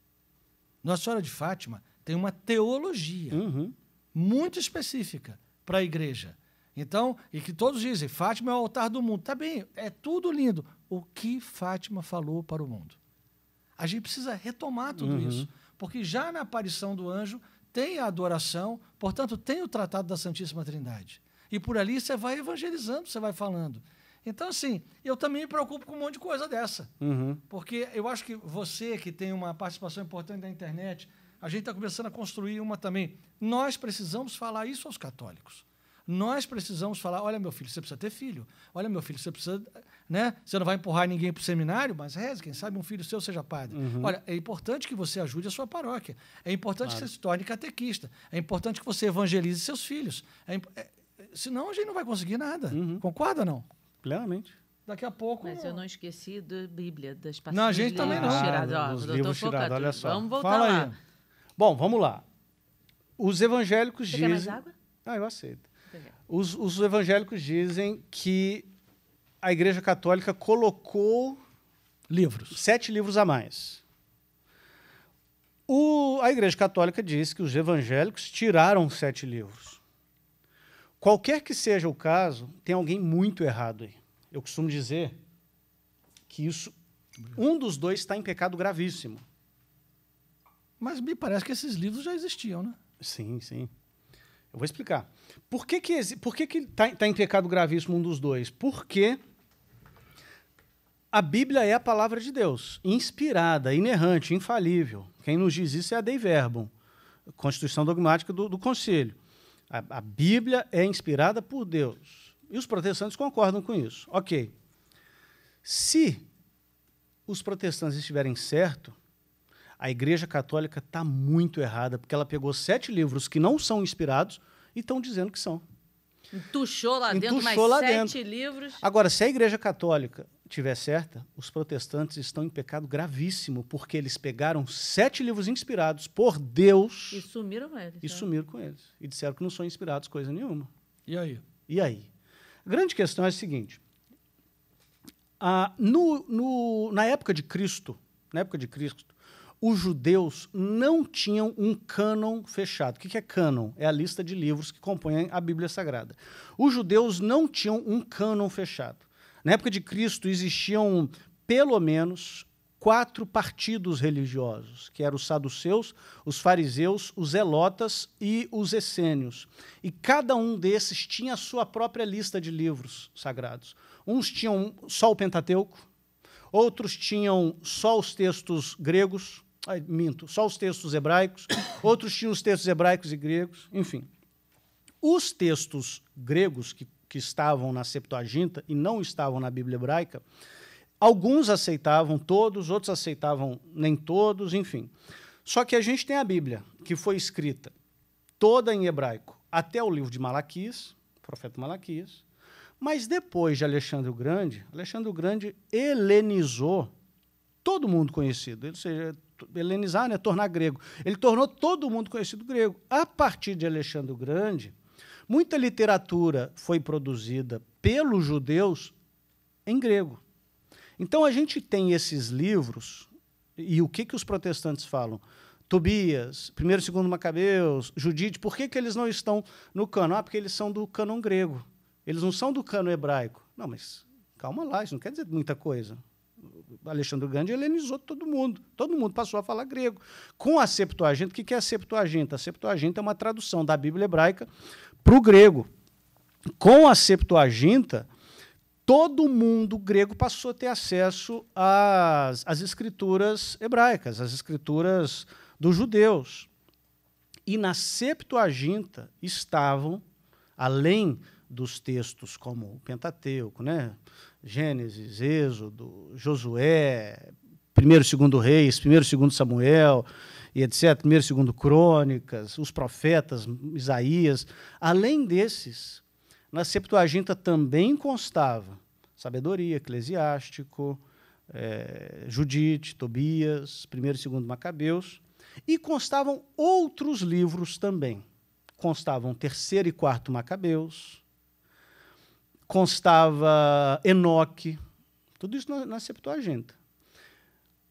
Nossa Senhora de Fátima tem uma teologia uhum. muito específica para a igreja. Então, e que todos dizem, Fátima é o altar do mundo. Tá bem, é tudo lindo. O que Fátima falou para o mundo? A gente precisa retomar tudo uhum. isso, porque já na aparição do anjo tem a adoração, portanto, tem o tratado da Santíssima Trindade. E por ali você vai evangelizando, você vai falando. Então, assim, eu também me preocupo com um monte de coisa dessa. Uhum. Porque eu acho que você, que tem uma participação importante da internet, a gente está começando a construir uma também. Nós precisamos falar isso aos católicos. Nós precisamos falar: olha, meu filho, você precisa ter filho. Olha, meu filho, você precisa. Né? Você não vai empurrar ninguém para o seminário, mas reze, quem sabe um filho seu seja padre. Uhum. Olha, é importante que você ajude a sua paróquia. É importante claro. que você se torne catequista. É importante que você evangelize seus filhos. É, é, senão a gente não vai conseguir nada. Uhum. Concorda ou não? Plenamente. Daqui a pouco. Mas eu não esqueci da Bíblia, das pastilhas. Não, a gente também não. ah, ó, livros tirados, olha só. Vamos voltar Fala lá. Aí. Bom, vamos lá. Os evangélicos Você dizem. Quer mais água? Ah, eu aceito. Os, os evangélicos dizem que a Igreja Católica colocou livros. Sete livros a mais. O, a Igreja Católica diz que os evangélicos tiraram sete livros. Qualquer que seja o caso, tem alguém muito errado aí. Eu costumo dizer que isso, um dos dois está em pecado gravíssimo. Mas me parece que esses livros já existiam, né? Sim, sim. Eu vou explicar. Por que que que que está tá em pecado gravíssimo um dos dois? Porque a Bíblia é a palavra de Deus, inspirada, inerrante, infalível. Quem nos diz isso é a Dei Verbum, Constituição Dogmática do, do Conselho. A, a Bíblia é inspirada por Deus. E os protestantes concordam com isso. Ok. Se os protestantes estiverem certo, a Igreja Católica está muito errada, porque ela pegou sete livros que não são inspirados e estão dizendo que são. Entuchou lá Entuchou dentro mais lá sete dentro. livros. Agora, se a Igreja Católica tiver certa, os protestantes estão em pecado gravíssimo, porque eles pegaram sete livros inspirados por Deus. E sumiram com eles. E né? sumiram com eles. E disseram que não são inspirados coisa nenhuma. E aí? E aí? A grande questão é a seguinte. Ah, no, no, na época de Cristo, na época de Cristo, os judeus não tinham um cânon fechado. O que é cânon? É a lista de livros que compõem a Bíblia Sagrada. Os judeus não tinham um cânon fechado. Na época de Cristo existiam pelo menos quatro partidos religiosos, que eram os saduceus, os fariseus, os elotas e os essênios. E cada um desses tinha a sua própria lista de livros sagrados. Uns tinham só o Pentateuco, outros tinham só os textos gregos, Ai, minto, só os textos hebraicos, outros tinham os textos hebraicos e gregos, enfim. Os textos gregos que, que estavam na Septuaginta e não estavam na Bíblia hebraica, alguns aceitavam todos, outros aceitavam nem todos, enfim. Só que a gente tem a Bíblia, que foi escrita toda em hebraico, até o livro de Malaquias, profeta Malaquias. Mas depois de Alexandre o Grande, Alexandre o Grande helenizou todo mundo conhecido, ou seja, helenizar, né, tornar grego. Ele tornou todo mundo conhecido grego. A partir de Alexandre o Grande, muita literatura foi produzida pelos judeus em grego. Então a gente tem esses livros, e o que, que os protestantes falam? Tobias, primeiro e segundo Macabeus, Judite, por que, que eles não estão no cano? Ah, porque eles são do cano grego. Eles não são do cano hebraico. Não, mas calma lá, isso não quer dizer muita coisa. Alexandre Grande helenizou todo mundo. Todo mundo passou a falar grego. Com a Septuaginta, o que é a Septuaginta? A Septuaginta é uma tradução da Bíblia hebraica para o grego. Com a Septuaginta, todo mundo grego passou a ter acesso às, às escrituras hebraicas, às escrituras dos judeus. E na Septuaginta estavam, além dos textos como o Pentateuco, né? Gênesis, Êxodo, Josué, primeiro, segundo Reis, primeiro, segundo Samuel, e etc. Primeiro, segundo Crônicas, os profetas, Isaías. Além desses, na Septuaginta também constava sabedoria, Eclesiástico, é, Judite, Tobias, primeiro, segundo Macabeus, e constavam outros livros também. Constavam terceiro e quarto Macabeus, constava Enoque, tudo isso na, Septuaginta.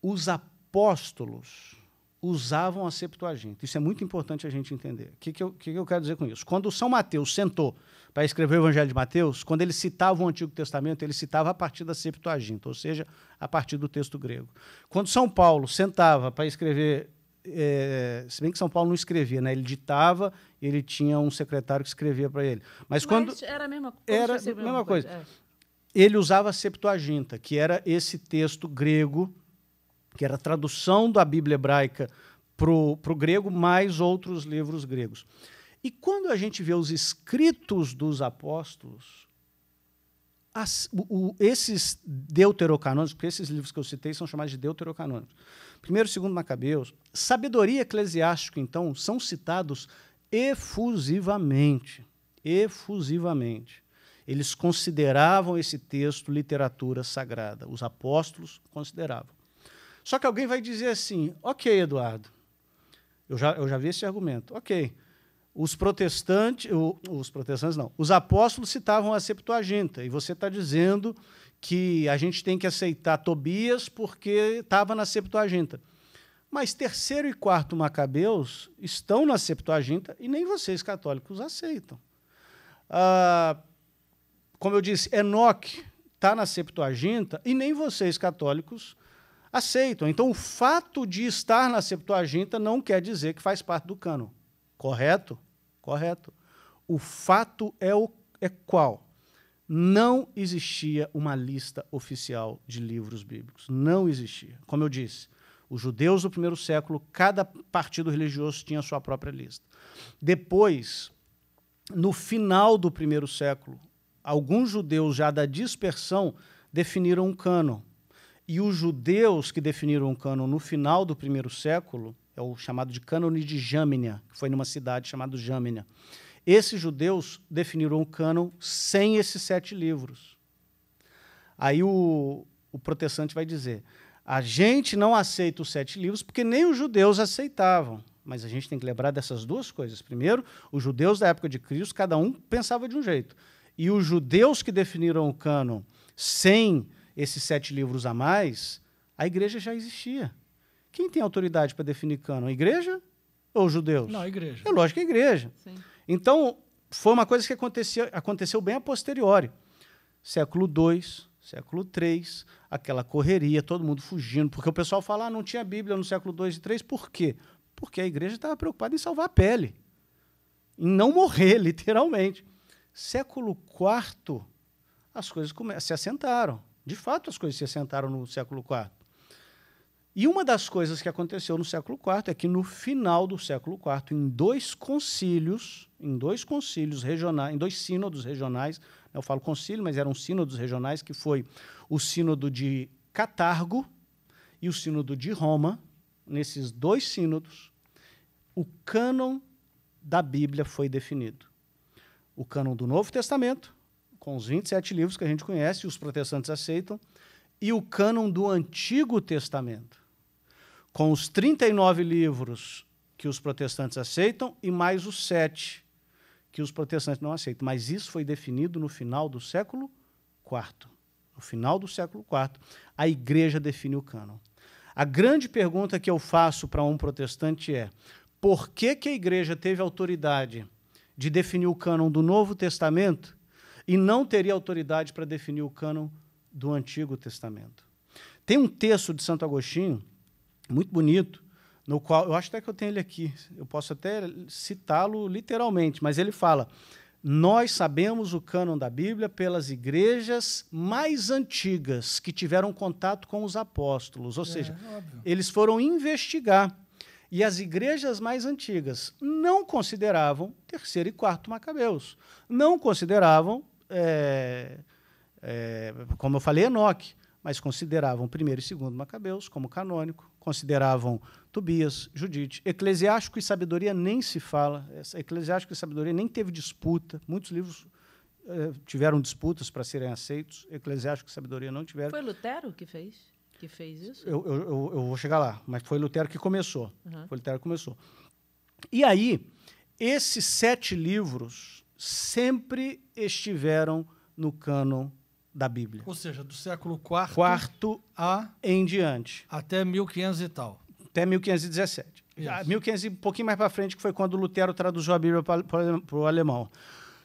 Os apóstolos usavam a Septuaginta. Isso é muito importante a gente entender. O que, que, eu, que, que eu quero dizer com isso? Quando São Mateus sentou para escrever o Evangelho de Mateus, quando ele citava o Antigo Testamento, ele citava a partir da Septuaginta, ou seja, a partir do texto grego. Quando São Paulo sentava para escrever é, se bem que São Paulo não escrevia, né? Ele ditava, ele tinha um secretário que escrevia para ele. Mas, Mas, quando era a mesma coisa. Era a mesma coisa. coisa. É. Ele usava a Septuaginta, que era esse texto grego, que era a tradução da Bíblia hebraica para o grego, mais outros livros gregos. E quando a gente vê os escritos dos apóstolos, as, o, o, esses deuterocanônicos, porque esses livros que eu citei são chamados de deuterocanônicos, Primeiro e segundo Macabeus, sabedoria eclesiástica, então, são citados efusivamente. Efusivamente. Eles consideravam esse texto literatura sagrada. Os apóstolos consideravam. Só que alguém vai dizer assim: ok, Eduardo, eu já, eu já vi esse argumento. Ok, os protestantes, os protestantes não, os apóstolos citavam a Septuaginta, e você está dizendo que a gente tem que aceitar Tobias porque estava na Septuaginta. Mas terceiro e quarto Macabeus estão na Septuaginta e nem vocês católicos aceitam. Ah, como eu disse, Enoque está na Septuaginta e nem vocês católicos aceitam. Então, o fato de estar na Septuaginta não quer dizer que faz parte do cano. Correto? Correto. O fato é, o, é qual? não existia uma lista oficial de livros bíblicos. Não existia. Como eu disse, os judeus do primeiro século, cada partido religioso tinha a sua própria lista. Depois, no final do primeiro século, alguns judeus já da dispersão definiram um cânon. E os judeus que definiram um cânon no final do primeiro século, é o chamado de cânone de Jâmenia, que foi numa cidade chamada Jâmenia. Esses judeus definiram o cânon sem esses sete livros. Aí o, o protestante vai dizer: a gente não aceita os sete livros porque nem os judeus aceitavam. Mas a gente tem que lembrar dessas duas coisas. Primeiro, os judeus da época de Cristo, cada um pensava de um jeito. E os judeus que definiram o cânon sem esses sete livros a mais, a igreja já existia. Quem tem autoridade para definir cânon? A igreja ou os judeus? Não, a igreja. É lógico que é a igreja. Sim. Então, foi uma coisa que acontecia, aconteceu bem a posteriori. Século II, século III, aquela correria, todo mundo fugindo, porque o pessoal fala, ah, não tinha Bíblia no século II e III, por quê? Porque a igreja estava preocupada em salvar a pele, em não morrer, literalmente. Século IV, as coisas se assentaram. De fato, as coisas se assentaram no século IV. E uma das coisas que aconteceu no século IV é que, no final do século IV, em dois concílios, em dois concílios regionais, em dois sínodos regionais, né, eu falo concílio, mas eram sínodos regionais, que foi o sínodo de Catargo e o sínodo de Roma, nesses dois sínodos, o cânon da Bíblia foi definido. O cânon do Novo Testamento, com os 27 livros que a gente conhece e os protestantes aceitam, e o cânon do Antigo Testamento, com os 39 livros que os protestantes aceitam e mais os sete que os protestantes não aceitam. Mas isso foi definido no final do século IV. No final do século IV, a igreja define o cânon. A grande pergunta que eu faço para um protestante é: por que, que a igreja teve autoridade de definir o cânon do Novo Testamento e não teria autoridade para definir o cânon do Antigo Testamento? Tem um texto de Santo Agostinho, muito bonito, no qual eu acho até que eu tenho ele aqui, eu posso até citá-lo literalmente, mas ele fala: Nós sabemos o cânon da Bíblia pelas igrejas mais antigas que tiveram contato com os apóstolos, ou é, seja, óbvio. eles foram investigar. E as igrejas mais antigas não consideravam terceiro e quarto Macabeus, não consideravam, é, é, como eu falei, Enoque, mas consideravam primeiro e segundo Macabeus como canônico, consideravam Tobias, Judite. Eclesiástico e sabedoria nem se fala. Eclesiástico e sabedoria nem teve disputa. Muitos livros eh, tiveram disputas para serem aceitos. Eclesiástico e sabedoria não tiveram. Foi Lutero que fez? Que fez isso? Eu, eu, eu, eu vou chegar lá, mas foi Lutero que começou. Uhum. Foi Lutero que começou. E aí, esses sete livros sempre estiveram no cânon da Bíblia. Ou seja, do século IV, IV a em diante. Até 1500 e tal até 1517. 1500 um pouquinho mais para frente, que foi quando Lutero traduziu a Bíblia para o alemão.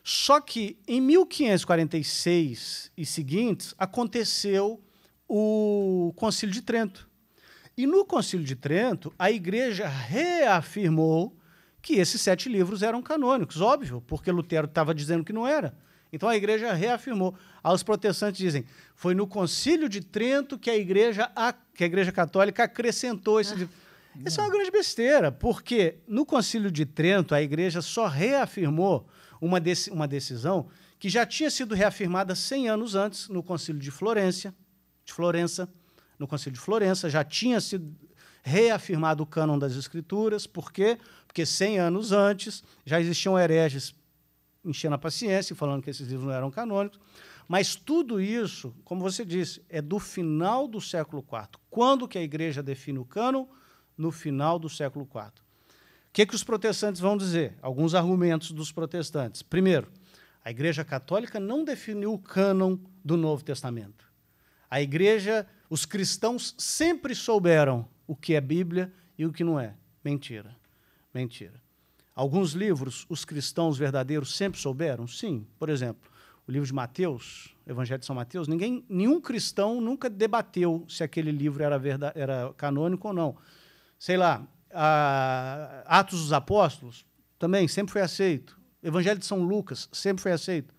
Só que em 1546 e seguintes aconteceu o Concílio de Trento. E no Concílio de Trento, a igreja reafirmou que esses sete livros eram canônicos, óbvio, porque Lutero estava dizendo que não era. Então a igreja reafirmou. Aos protestantes dizem, foi no Concílio de Trento que a igreja, que a igreja católica acrescentou esse. Ah, Isso é uma grande besteira, porque no Concílio de Trento a igreja só reafirmou uma, dec uma decisão que já tinha sido reafirmada 100 anos antes no Concílio de Florença, de Florença, no Concílio de Florença já tinha sido reafirmado o cânon das Escrituras, por quê? Porque 100 anos antes já existiam hereges enchendo a paciência, falando que esses livros não eram canônicos. Mas tudo isso, como você disse, é do final do século IV. Quando que a igreja define o cânon? No final do século IV. O que, que os protestantes vão dizer? Alguns argumentos dos protestantes. Primeiro, a igreja católica não definiu o cânon do Novo Testamento. A igreja, os cristãos sempre souberam o que é Bíblia e o que não é. Mentira. Mentira. Alguns livros os cristãos verdadeiros sempre souberam? Sim. Por exemplo, o livro de Mateus, Evangelho de São Mateus, ninguém, nenhum cristão nunca debateu se aquele livro era, era canônico ou não. Sei lá, a, Atos dos Apóstolos também sempre foi aceito. Evangelho de São Lucas sempre foi aceito.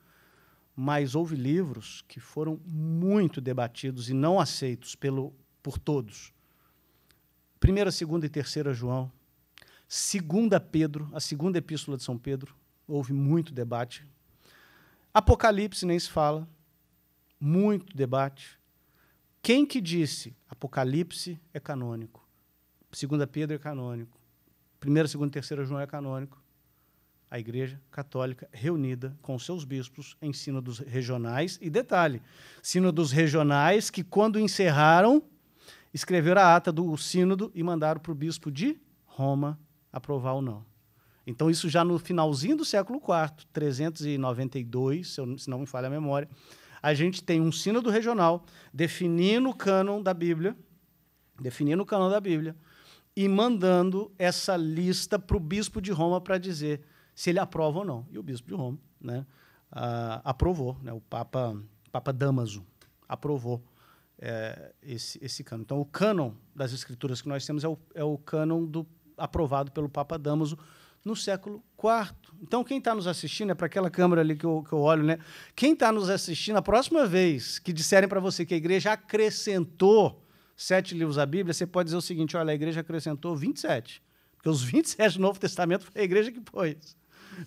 Mas houve livros que foram muito debatidos e não aceitos pelo, por todos. Primeira, segunda e terceira João Segunda Pedro, a segunda epístola de São Pedro, houve muito debate. Apocalipse nem se fala, muito debate. Quem que disse Apocalipse é canônico? Segunda Pedro é canônico. Primeira, segunda, terceira João é canônico. A Igreja Católica reunida com seus bispos em sínodos regionais e detalhe, sínodos regionais que quando encerraram escreveram a ata do sínodo e mandaram para o bispo de Roma aprovar ou não. Então, isso já no finalzinho do século IV, 392, se, eu, se não me falha a memória, a gente tem um sínodo regional definindo o cânon da Bíblia, definindo o cânon da Bíblia, e mandando essa lista para o bispo de Roma para dizer se ele aprova ou não. E o bispo de Roma né, uh, aprovou, né, o Papa, Papa Damaso aprovou é, esse, esse cânon. Então, o cânon das escrituras que nós temos é o, é o cânon do aprovado pelo Papa Damaso no século IV. Então, quem está nos assistindo, é para aquela câmera ali que eu, que eu olho, né? Quem está nos assistindo, a próxima vez que disserem para você que a igreja acrescentou sete livros à Bíblia, você pode dizer o seguinte: olha, a igreja acrescentou 27. Porque os 27 do Novo Testamento foi a igreja que pôs.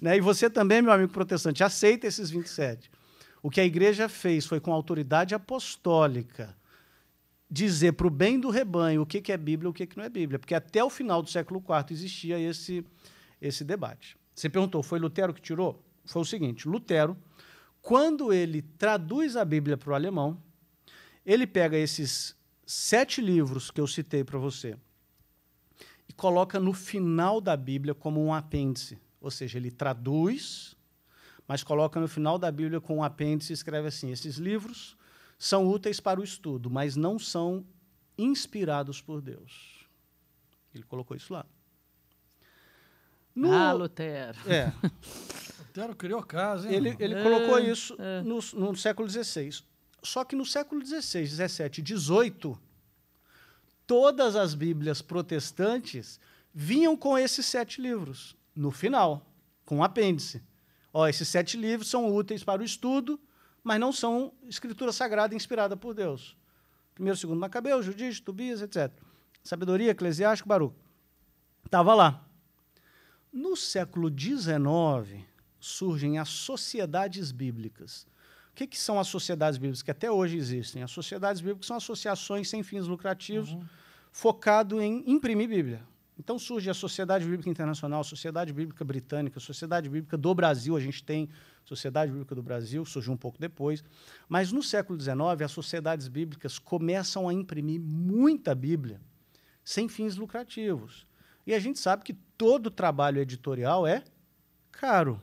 Né? E você também, meu amigo protestante, aceita esses 27. O que a igreja fez foi, com autoridade apostólica, dizer para o bem do rebanho o que, que é Bíblia e o que, que não é Bíblia. Porque até o final do século IV existia esse, esse debate. Você perguntou, foi Lutero que tirou? Foi o seguinte: Lutero, quando ele traduz a Bíblia para o alemão, ele pega esses sete livros que eu citei para você e coloca no final da Bíblia como um apêndice. Ou seja, ele traduz, mas coloca no final da Bíblia com um apêndice e escreve assim: esses livros são úteis para o estudo, mas não são inspirados por Deus. Ele colocou isso lá. No, ah, Lutero. É. Lutero criou casa, hein? Ele, ele é, colocou isso é. no, no, século XVI. Só que no século XVI, XVII e XVIII, todas as Bíblias protestantes vinham com esses sete livros, no final, com um apêndice. Ó, esses sete livros são úteis para o estudo, mas não são escritura sagrada inspirada por Deus. Primeiro, segundo Macabeu, Judite, Tobias, etc. Sabedoria, Eclesiástico, Baruco. Estava lá. No século XIX, surgem as sociedades bíblicas. O que, que, são as sociedades bíblicas que até hoje existem? As sociedades bíblicas são associações sem fins lucrativos, uhum. focado em imprimir Bíblia. Então surge a Sociedade Bíblica Internacional, Sociedade Bíblica Britânica, Sociedade Bíblica do Brasil, a gente tem Sociedade Bíblica do Brasil, surgiu um pouco depois. Mas no século XIX, as sociedades bíblicas começam a imprimir muita Bíblia sem fins lucrativos. E a gente sabe que todo trabalho editorial é caro.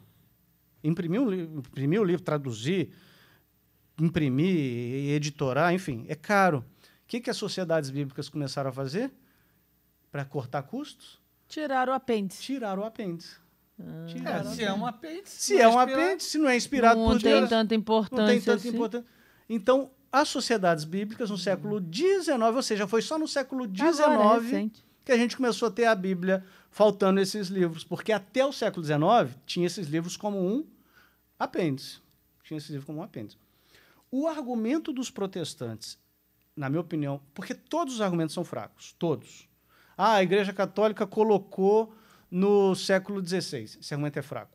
Imprimir, um imprimir o livro, traduzir, imprimir, editorar, enfim, é caro. O que, que as sociedades bíblicas começaram a fazer? para cortar custos. Tirar o apêndice. Tirar o apêndice. Ah. é, se é um apêndice. Se é, é um apêndice, não é inspirado não por Deus. Não tem tanta importância. Não tem tanta assim. importância. Então, as sociedades bíblicas no século XIX, ou seja, foi só no século XIX que a gente começou a ter a Bíblia faltando esses livros, porque até o século XIX tinha esses livros como um apêndice. Tinha esses livros como um apêndice. O argumento dos protestantes, na minha opinião, porque todos os argumentos são fracos, todos. Ah, a Igreja Católica colocou no século XVI. Esse argumento é fraco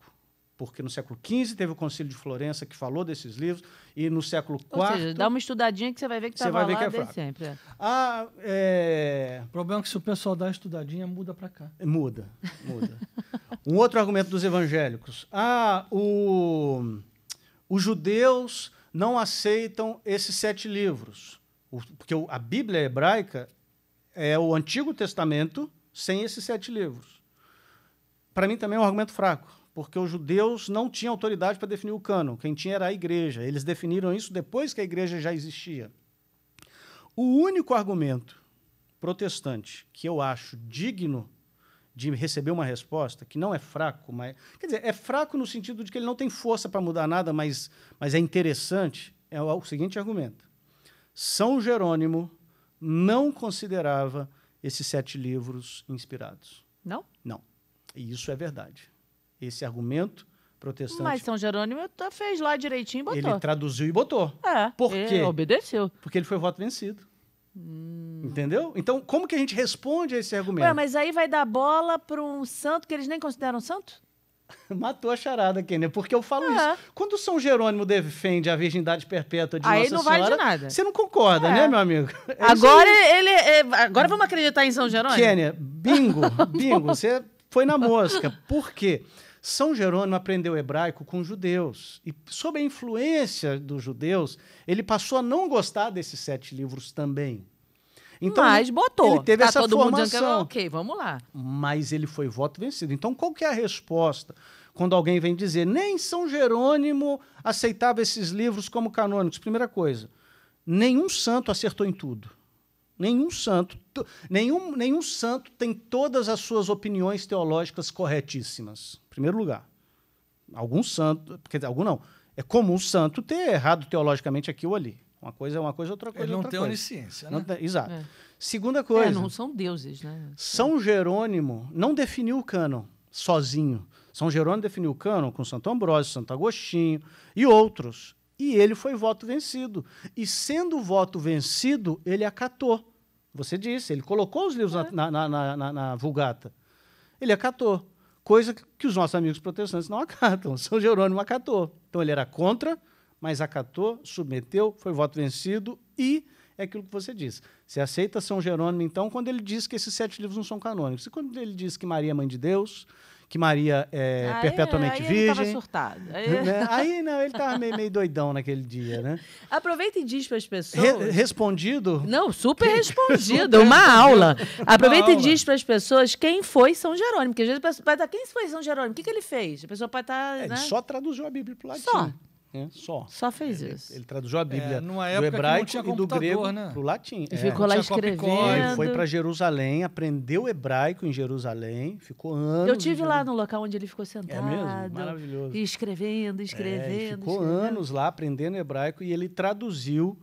porque no século XV teve o Concílio de Florença que falou desses livros e no século IV. Ou seja, dá uma estudadinha que você vai ver que está lá que é desde sempre. É. Ah, é... O problema é que se o pessoal dá estudadinha, muda para cá. Muda, muda. um outro argumento dos evangélicos. Ah, o... os judeus não aceitam esses sete livros. Porque a Bíblia hebraica é o Antigo Testamento sem esses sete livros. Para mim também é um argumento fraco, porque os judeus não tinham autoridade para definir o cano. Quem tinha era a igreja. Eles definiram isso depois que a igreja já existia. O único argumento protestante que eu acho digno de receber uma resposta, que não é fraco, mas. Quer dizer, é fraco no sentido de que ele não tem força para mudar nada, mas, mas é interessante, é o seguinte argumento. São Jerônimo não considerava esses sete livros inspirados. Não? Não. E isso é verdade. Esse argumento protestante. Mas São Jerônimo tá, fez lá direitinho e botou. Ele traduziu e botou. É. Por quê? Obedeceu. Porque ele foi voto vencido. Hum. Entendeu? Então, como que a gente responde a esse argumento? Ué, mas aí vai dar bola para um santo que eles nem consideram santo? Matou a charada, Kenia, né? porque eu falo é. isso. Quando São Jerônimo defende a virgindade perpétua de aí Nossa não Senhora, vale de nada. você não concorda, é. né, meu amigo? É agora ele, é, agora vamos acreditar em São Jerônimo? Kenia, bingo, bingo, você foi na mosca. Por quê? São Jerônimo aprendeu hebraico com judeus. E, sob a influência dos judeus, ele passou a não gostar desses sete livros também. Então, mas botou. Ele teve tá essa todo é formação. Mundo que, ok, vamos lá. Mas ele foi voto vencido. Então, qual que é a resposta? Quando alguém vem dizer, nem São Jerônimo aceitava esses livros como canônicos. Primeira coisa, nenhum santo acertou em tudo. Nenhum santo, nenhum, nenhum santo tem todas as suas opiniões teológicas corretíssimas. Em primeiro lugar. Algum santo, quer dizer, algum não. É comum um santo ter errado teologicamente aqui ou ali. Uma coisa é uma coisa, outra coisa é outra coisa. Ele não tem onisciência, né? Tem, exato. É. Segunda coisa. É, não são deuses, né? São Jerônimo não definiu o cânon sozinho. São Jerônimo definiu o cânon com Santo Ambrósio, Santo Agostinho e outros. E ele foi voto vencido. E sendo voto vencido, ele acatou. Você disse, ele colocou os livros é. na, na, na, na Vulgata. Ele acatou. Coisa que os nossos amigos protestantes não acatam. São Jerônimo acatou. Então ele era contra mas acatou, submeteu, foi voto vencido e é aquilo que você disse. Você aceita São Jerônimo, então, quando ele diz que esses sete livros não são canônicos. E quando ele diz que Maria é mãe de Deus, que Maria é aí, perpetuamente aí virgem. Ele surtado. Aí, né? aí não, ele estava meio, meio, doidão naquele dia, né? Aproveita e diz para as pessoas. Re respondido? Não, super que... respondido, uma aula. Aproveita uma e diz para as pessoas quem foi São Jerônimo, porque às vezes vai estar quem foi São Jerônimo, o que, que ele fez? A pessoa pode estar. Tá, é, Ele né? só traduziu a Bíblia para o latim. Só. Né? Só. Só fez ele, isso. Ele traduziu a Bíblia é, numa época do hebraico e do grego né? para o latim. E é. ficou lá escrevendo. Ele foi para Jerusalém, aprendeu hebraico em Jerusalém, ficou anos. Eu tive lá no local onde ele ficou sentado. É mesmo? Maravilhoso. E escrevendo, é, escrevendo. É, ficou escrevendo. anos lá aprendendo hebraico e ele traduziu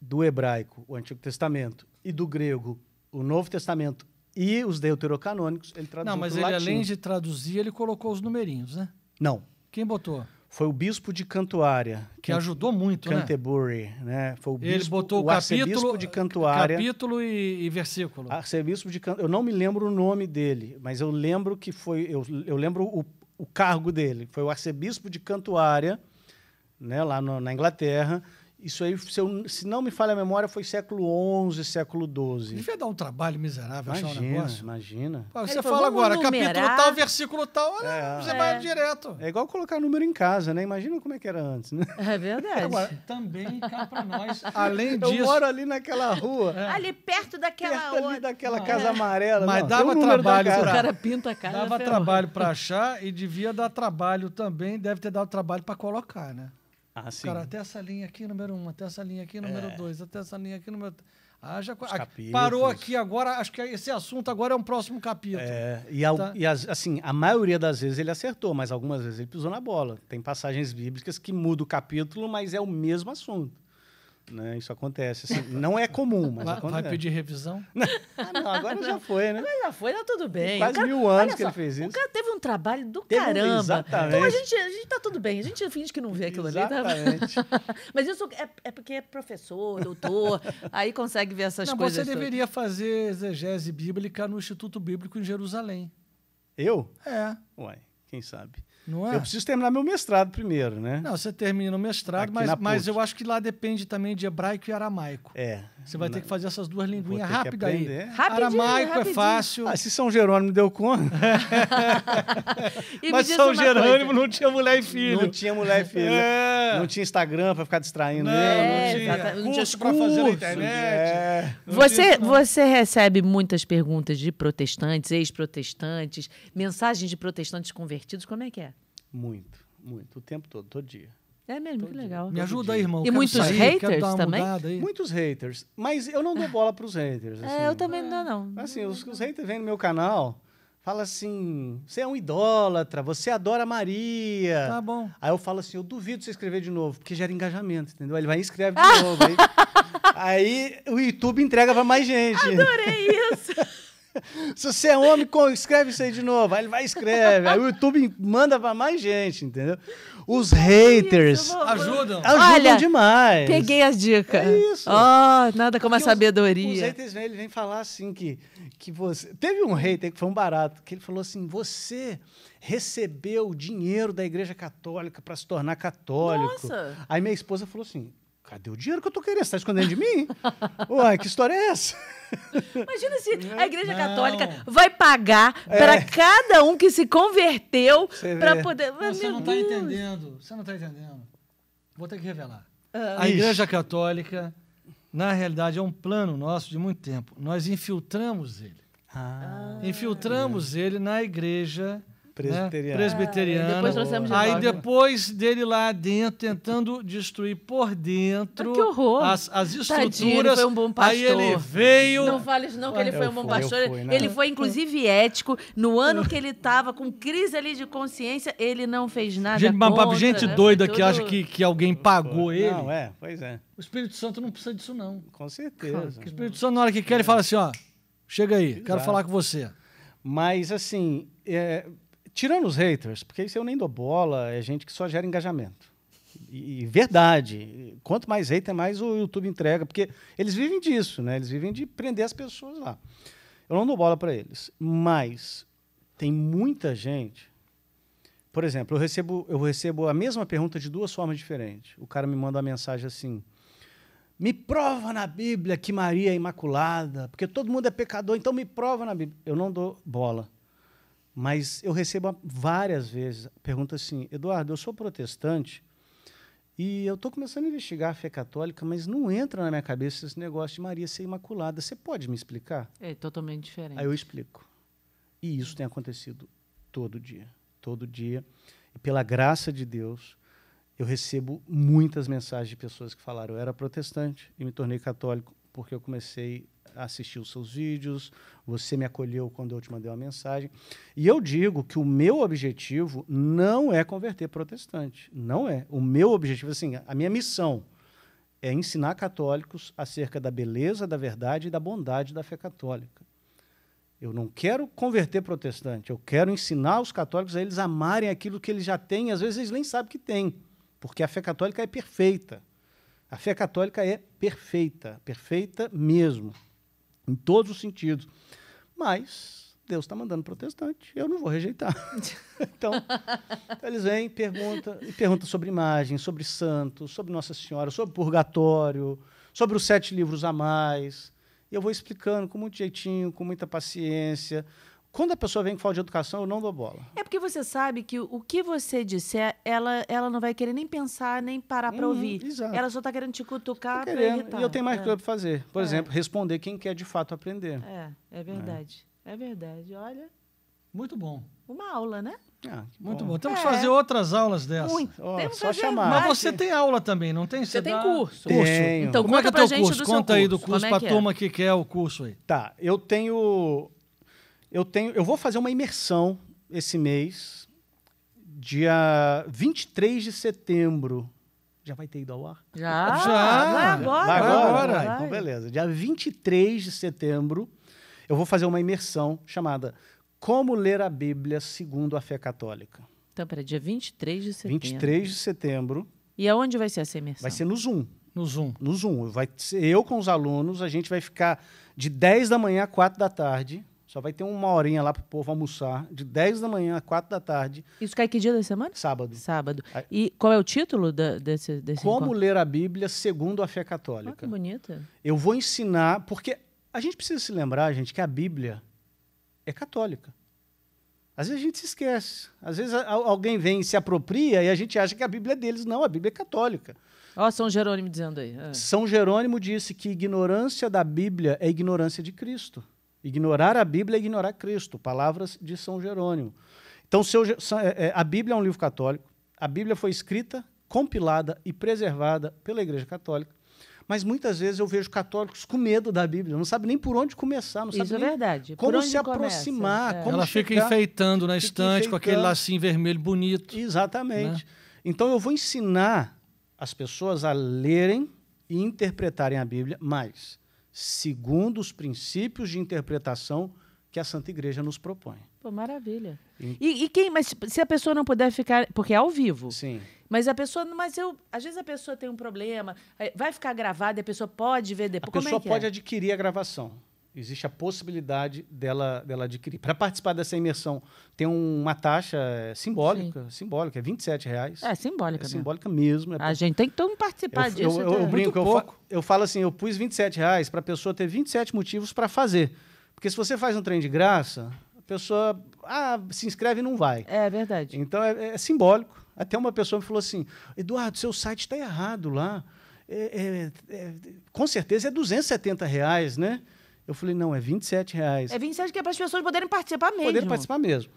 do hebraico o Antigo Testamento e do grego o Novo Testamento e os deuterocanônicos. Ele traduziu Não, mas ele latim. além de traduzir, ele colocou os numerinhos, né? Não. Quem botou? foi o bispo de Cantuária que, ajudou muito, né? Canterbury, né? né? Foi o bispo, ele botou o, o capítulo de Cantuária, capítulo e, e versículo. Arcebispo de Cantuária. Eu não me lembro o nome dele, mas eu lembro que foi eu, eu lembro o, o cargo dele. Foi o arcebispo de Cantuária, né? Lá no, na Inglaterra isso aí, se, eu, se, não me falha a memória, foi século XI, século XII. Devia dar um trabalho miserável imagina, um negócio. Imagina, Pô, Você falou, fala agora, numerar. capítulo tal, versículo tal, olha, é, você é. vai direto. É igual colocar número em casa, né? Imagina como é que era antes, né? É verdade. Agora, também cá para nós, além disso... Eu moro ali naquela rua. É. Ali perto daquela... Perto outra. ali daquela não, casa é. amarela. Mas não, dava trabalho O cara pinta a casa. Dava trabalho para achar e devia dar trabalho também, deve ter dado trabalho para colocar, né? Ah, sim. Cara, até essa linha aqui, número um, até essa linha aqui, número é. dois, até essa linha aqui, número. ah já ah, parou aqui agora, acho que esse assunto agora é um próximo capítulo. É, e, tá? e as, assim, a maioria das vezes ele acertou, mas algumas vezes ele pisou na bola. Tem passagens bíblicas que mudam o capítulo, mas é o mesmo assunto. Né? Isso acontece. Assim, não é comum, mas vai, acontece. Vai pedir revisão? Não, ah, não agora já foi, né? Agora já foi, tá tudo bem. Quase cara, mil anos só, que ele fez isso. O cara teve um trabalho do teve caramba. Exatamente. Então a gente, a gente tá tudo bem. A gente finge que não vê aquilo exatamente. ali. Tá... mas isso é, é, porque é professor, doutor, aí consegue ver essas não, coisas. Você todas. deveria fazer exegese bíblica no Instituto Bíblico em Jerusalém. Eu? É. Uai, quem sabe? É? Eu preciso terminar meu mestrado primeiro, né? Não, você termina o mestrado, mas, mas eu acho que lá depende também de hebraico e aramaico. É. Você vai ter que fazer essas duas linguinhas rápidas aí. É rapidinho, Aramaico rapidinho. é fácil. Ah, se São Jerônimo deu conta. Mas São Jerônimo coisa. não tinha mulher e filho. Não tinha mulher e filho. É. Não tinha Instagram para ficar distraindo. Não, não é, tinha. Não tinha curso para fazer na internet. É. Você, você recebe muitas perguntas de protestantes, ex-protestantes, mensagens de protestantes convertidos. Como é que é? Muito, muito. O tempo todo, todo dia. É mesmo, todo que legal. Me ajuda aí, irmão. E muitos sair, haters também? Muitos haters. Mas eu não dou bola para os haters. É, assim. É, eu também não dou, não. Assim, os, os haters vêm no meu canal, fala assim: você é um idólatra, você adora Maria. Tá bom. Aí eu falo assim: eu duvido você escrever de novo, porque gera engajamento, entendeu? Ele vai e escreve de ah! novo. Aí, aí o YouTube entrega para mais gente. Adorei isso! Se você é homem, escreve isso aí de novo. Aí ele vai e escreve. Aí o YouTube manda para mais gente, entendeu? Os haters isso, ajudam. Ajudam Olha, demais. Peguei as dicas. É isso. Oh, nada como Porque a sabedoria. Os, os haters, vêm, ele vem falar assim que, que você. Teve um hater que foi um barato, que ele falou assim: você recebeu dinheiro da Igreja Católica para se tornar católico. Nossa. Aí minha esposa falou assim: Cadê o dinheiro que eu tô querendo? Você tá escondendo de mim? Uai, que história é essa? Imagina se a Igreja não. Católica vai pagar é. para cada um que se converteu para poder. Mas, você não está entendendo. Você não está entendendo. Vou ter que revelar. Ah. A Igreja Católica, na realidade, é um plano nosso de muito tempo. Nós infiltramos ele. Ah. Infiltramos é. ele na Igreja Católica Presbiteriana. Né? Presbiteriana. Ah, depois trouxemos Aí depois dele lá dentro, tentando destruir por dentro ah, que horror. As, as estruturas. Tadinho, ele foi um bom pastor. Aí ele veio. Não fale isso, não, que ele foi um bom pastor. Fui, né? Ele foi, inclusive, ético. No ano que ele estava com crise ali de consciência, ele não fez nada. Gente, contra, gente né? doida tudo... que acha que, que alguém pagou ele. Não, é, pois é. O Espírito Santo não precisa disso, não. Com certeza. o Espírito Santo, na hora que quer, ele fala assim: ó, chega aí, Exato. quero falar com você. Mas, assim, é, Tirando os haters, porque isso eu nem dou bola, é gente que só gera engajamento. E, e verdade, quanto mais hater, mais o YouTube entrega, porque eles vivem disso, né? Eles vivem de prender as pessoas lá. Eu não dou bola para eles, mas tem muita gente. Por exemplo, eu recebo, eu recebo a mesma pergunta de duas formas diferentes. O cara me manda uma mensagem assim: me prova na Bíblia que Maria é imaculada, porque todo mundo é pecador, então me prova na Bíblia. Eu não dou bola. Mas eu recebo várias vezes pergunta assim: Eduardo, eu sou protestante e eu estou começando a investigar a fé católica, mas não entra na minha cabeça esse negócio de Maria ser imaculada. Você pode me explicar? É totalmente diferente. Aí eu explico. E isso tem acontecido todo dia. Todo dia. E pela graça de Deus, eu recebo muitas mensagens de pessoas que falaram: eu era protestante e me tornei católico porque eu comecei assistir os seus vídeos, você me acolheu quando eu te mandei uma mensagem. E eu digo que o meu objetivo não é converter protestante, não é. O meu objetivo, assim, a minha missão é ensinar católicos acerca da beleza, da verdade e da bondade da fé católica. Eu não quero converter protestante, eu quero ensinar os católicos a eles amarem aquilo que eles já têm, às vezes eles nem sabem que têm, porque a fé católica é perfeita. A fé católica é perfeita, perfeita mesmo em todos os sentidos. Mas Deus está mandando protestante, eu não vou rejeitar. Então, então, eles vêm pergunta, e perguntam sobre imagens, sobre santos, sobre Nossa Senhora, sobre purgatório, sobre os sete livros a mais. E eu vou explicando com muito jeitinho, com muita paciência, quando a pessoa vem com falta de educação, eu não dou bola. É porque você sabe que o que você disser, ela, ela não vai querer nem pensar, nem parar para uhum, ouvir. Exato. Ela só está querendo te cutucar tá irritar. E eu tenho mais é. coisa para fazer. Por é. exemplo, responder quem quer de fato aprender. É, é né? verdade. É, é verdade. Olha. Muito bom. Uma aula, né? Ah, Muito bom. bom. Temos que é. fazer outras aulas dessas. Muito. Oh, Temos só chamar. Mas você tem aula também, não tem? Você, você tem dá... curso. Tenho. Então, como é que é teu curso? Conta aí do curso é para a é? turma que quer o curso aí. Tá, eu tenho eu, tenho, eu vou fazer uma imersão esse mês, dia 23 de setembro. Já vai ter ido ao ar? Já! Já! Vai agora! Vai agora? Vai. Ah, então, beleza. Dia 23 de setembro, eu vou fazer uma imersão chamada Como Ler a Bíblia Segundo a Fé Católica. Então, peraí, dia 23 de setembro. 23 de setembro. E aonde vai ser essa imersão? Vai ser no Zoom. No Zoom. No Zoom. Vai eu com os alunos, a gente vai ficar de 10 da manhã a 4 da tarde. Só vai ter uma horinha lá pro povo almoçar, de 10 da manhã a 4 da tarde. Isso cai que dia da semana? Sábado. Sábado. E qual é o título da, desse, desse Como encontro? ler a Bíblia segundo a fé católica. Ah, que bonita. Eu vou ensinar, porque a gente precisa se lembrar, gente, que a Bíblia é católica. Às vezes a gente se esquece. Às vezes alguém vem e se apropria e a gente acha que a Bíblia é deles. Não, a Bíblia é católica. Ó, oh, São Jerônimo dizendo aí. É. São Jerônimo disse que ignorância da Bíblia é ignorância de Cristo. Ignorar a Bíblia é ignorar Cristo, palavras de São Jerônimo. Então, seu, é, é, a Bíblia é um livro católico. A Bíblia foi escrita, compilada e preservada pela Igreja Católica. Mas muitas vezes eu vejo católicos com medo da Bíblia, não sabe nem por onde começar, não sabe Isso é nem é verdade. como se aproximar, é. como Ela chegar, fica enfeitando na estante enfeitando. com aquele lacinho vermelho bonito. Né? Exatamente. Né? Então eu vou ensinar as pessoas a lerem e interpretarem a Bíblia mais segundo os princípios de interpretação que a Santa Igreja nos propõe. Pô, maravilha. E, e, quem, mas se a pessoa não puder ficar, porque é ao vivo. Sim. Mas a pessoa, mas eu, às vezes a pessoa tem um problema, vai ficar gravada, a pessoa pode ver depois. A Como é pessoa é? pode é? adquirir a gravação. Existe a possibilidade dela, dela adquirir. Para participar dessa imersão, tem uma taxa é, simbólica, Sim. simbólica, é 27 reais. É simbólica, é simbólica mesmo. É a pra... gente tem que participar eu, disso. Eu, eu, eu então. brinco, eu, fa eu falo assim, eu pus 27 reais para a pessoa ter 27 motivos para fazer. Porque se você faz um trem de graça, a pessoa ah, se inscreve e não vai. É verdade. Então é, é simbólico. Até uma pessoa me falou assim: Eduardo, seu site está errado lá. É, é, é, com certeza é 270 reais, né? Eu falei, não, é 27 reais. É 27 que é para as pessoas poderem participar mesmo. Poderem participar mesmo.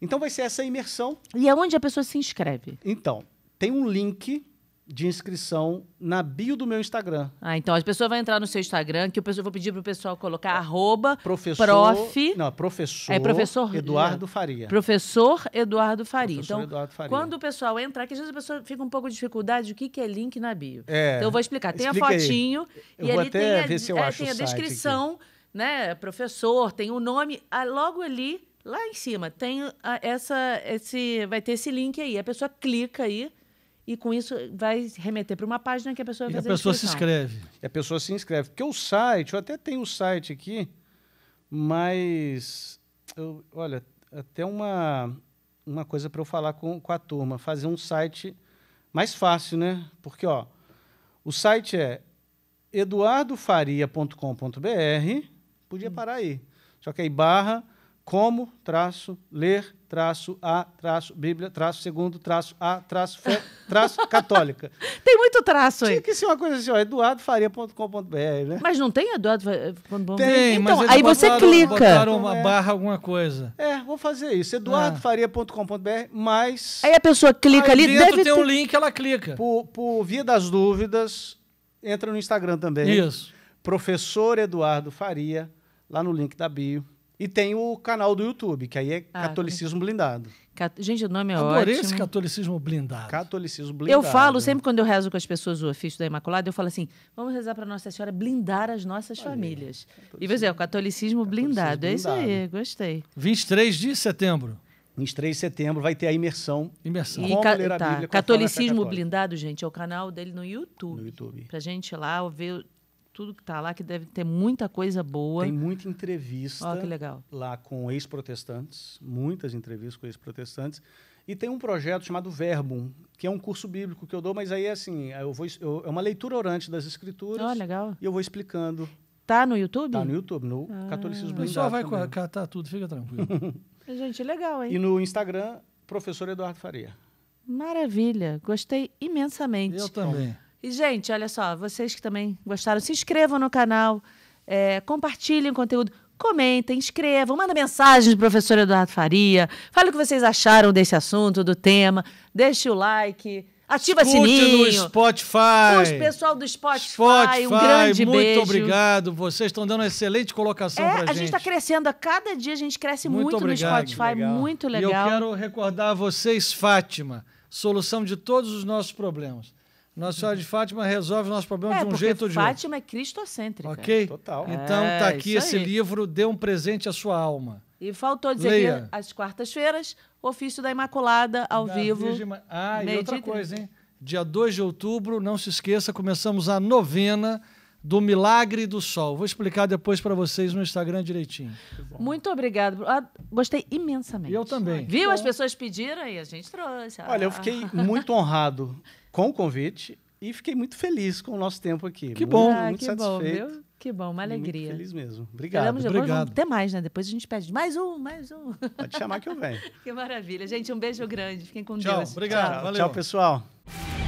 Então vai ser essa imersão. E aonde a pessoa se inscreve? Então, tem um link de inscrição na bio do meu Instagram. Ah, então as pessoas vão entrar no seu Instagram, que eu vou pedir para o pessoal colocar arroba professor, prof, não, professor, é, professor Eduardo Faria. Professor Eduardo Faria. Professor então, Eduardo Faria. quando o pessoal entrar, que às vezes a pessoa fica um pouco de dificuldade, o que, que é link na bio? É, então eu vou explicar. Tem a fotinho e ali tem a, é, tem a descrição, aqui. né? Professor, tem o nome, logo ali, lá em cima, tem essa, esse, vai ter esse link aí. A pessoa clica aí e com isso vai remeter para uma página que a pessoa vai e fazer a pessoa se inscreve. E a pessoa se inscreve. Porque o site, eu até tenho o site aqui, mas eu, olha, até uma uma coisa para eu falar com, com a turma, fazer um site mais fácil, né? Porque ó, o site é eduardofaria.com.br, podia hum. parar aí. Só que aí barra como, traço, ler, traço, a, traço, bíblia, traço, segundo, traço, a, traço, fé, traço, católica. tem muito traço aí. Tinha que ser uma coisa assim, ó, eduardofaria.com.br, né? Mas não tem eduardo.com.br? Tem, então, mas aí botaram, você clica. Botaram uma é. barra, alguma coisa. É, vou fazer isso, eduardofaria.com.br, mas... Aí a pessoa clica aí ali, dentro deve tem ter... um link, ela clica. Por, por via das dúvidas, entra no Instagram também. Isso. Professor Eduardo Faria, lá no link da bio e tem o canal do YouTube, que aí é ah, tá. Catolicismo que... Blindado. Cat... Gente, o nome é Adorei ótimo. Adorei esse catolicismo blindado. Catolicismo blindado. Eu falo, sempre quando eu rezo com as pessoas o ofício da Imaculada, eu falo assim, vamos rezar para Nossa Senhora blindar as nossas aí, famílias. E você, é o catolicismo, catolicismo blindado. É isso aí, gostei. 23 de setembro. 23 de setembro vai ter a imersão. Imersão. E ca tá. Bíblia, Catolicismo Blindado, gente, é o canal dele no YouTube. No YouTube. para gente ir lá ver tudo que está lá, que deve ter muita coisa boa. Tem muita entrevista oh, lá com ex-protestantes, muitas entrevistas com ex-protestantes. E tem um projeto chamado Verbum, que é um curso bíblico que eu dou, mas aí é assim, eu vou, eu, é uma leitura orante das escrituras. Oh, legal. E eu vou explicando. Tá no YouTube? Tá no YouTube, no ah. Catolicismo Blindado. Só vai catar tudo, fica tranquilo. Gente, legal, hein? E no Instagram, professor Eduardo Faria. Maravilha, gostei imensamente. Eu também. E, gente, olha só, vocês que também gostaram, se inscrevam no canal, é, compartilhem o conteúdo, comentem, inscrevam, mandem mensagens para professor Eduardo Faria, fale o que vocês acharam desse assunto, do tema, deixe o like. Ativa Escute sininho. no Spotify. O pessoal do Spotify, Spotify um grande muito beijo. Muito obrigado. Vocês estão dando uma excelente colocação é, pra a gente. A tá gente está crescendo. A cada dia a gente cresce muito, muito obrigado, no Spotify. Legal. Muito legal. E eu quero recordar a vocês, Fátima, solução de todos os nossos problemas. Nossa Senhora de Fátima resolve o nosso problema é, de um jeito ou de outro. Fátima é cristocêntrica. Ok? Total. Então está é, tá aqui esse aí. livro, dê um presente à sua alma. E faltou dizer Leia. que às quartas-feiras, ofício da Imaculada ao da vivo. Virgem... Ah, e outra coisa, hein? Dia 2 de outubro, não se esqueça, começamos a novena do Milagre do Sol. Vou explicar depois para vocês no Instagram direitinho. Muito, obrigado. Ah, gostei imensamente. Eu também. Viu? Bom. As pessoas pediram e a gente trouxe. Olha, eu ah. fiquei muito honrado com o convite e fiquei muito feliz com o nosso tempo aqui. Que bom, muito, ah, muito que satisfeito. Bom, que bom, uma alegria. Muito feliz mesmo. Obrigado. Falamos Obrigado. mais, né? Depois a gente pede mais um, mais um. Pode chamar que eu venho. que maravilha. Gente, um beijo grande. Fiquem com Tchau. Deus. Obrigado. Tchau, Tchau pessoal.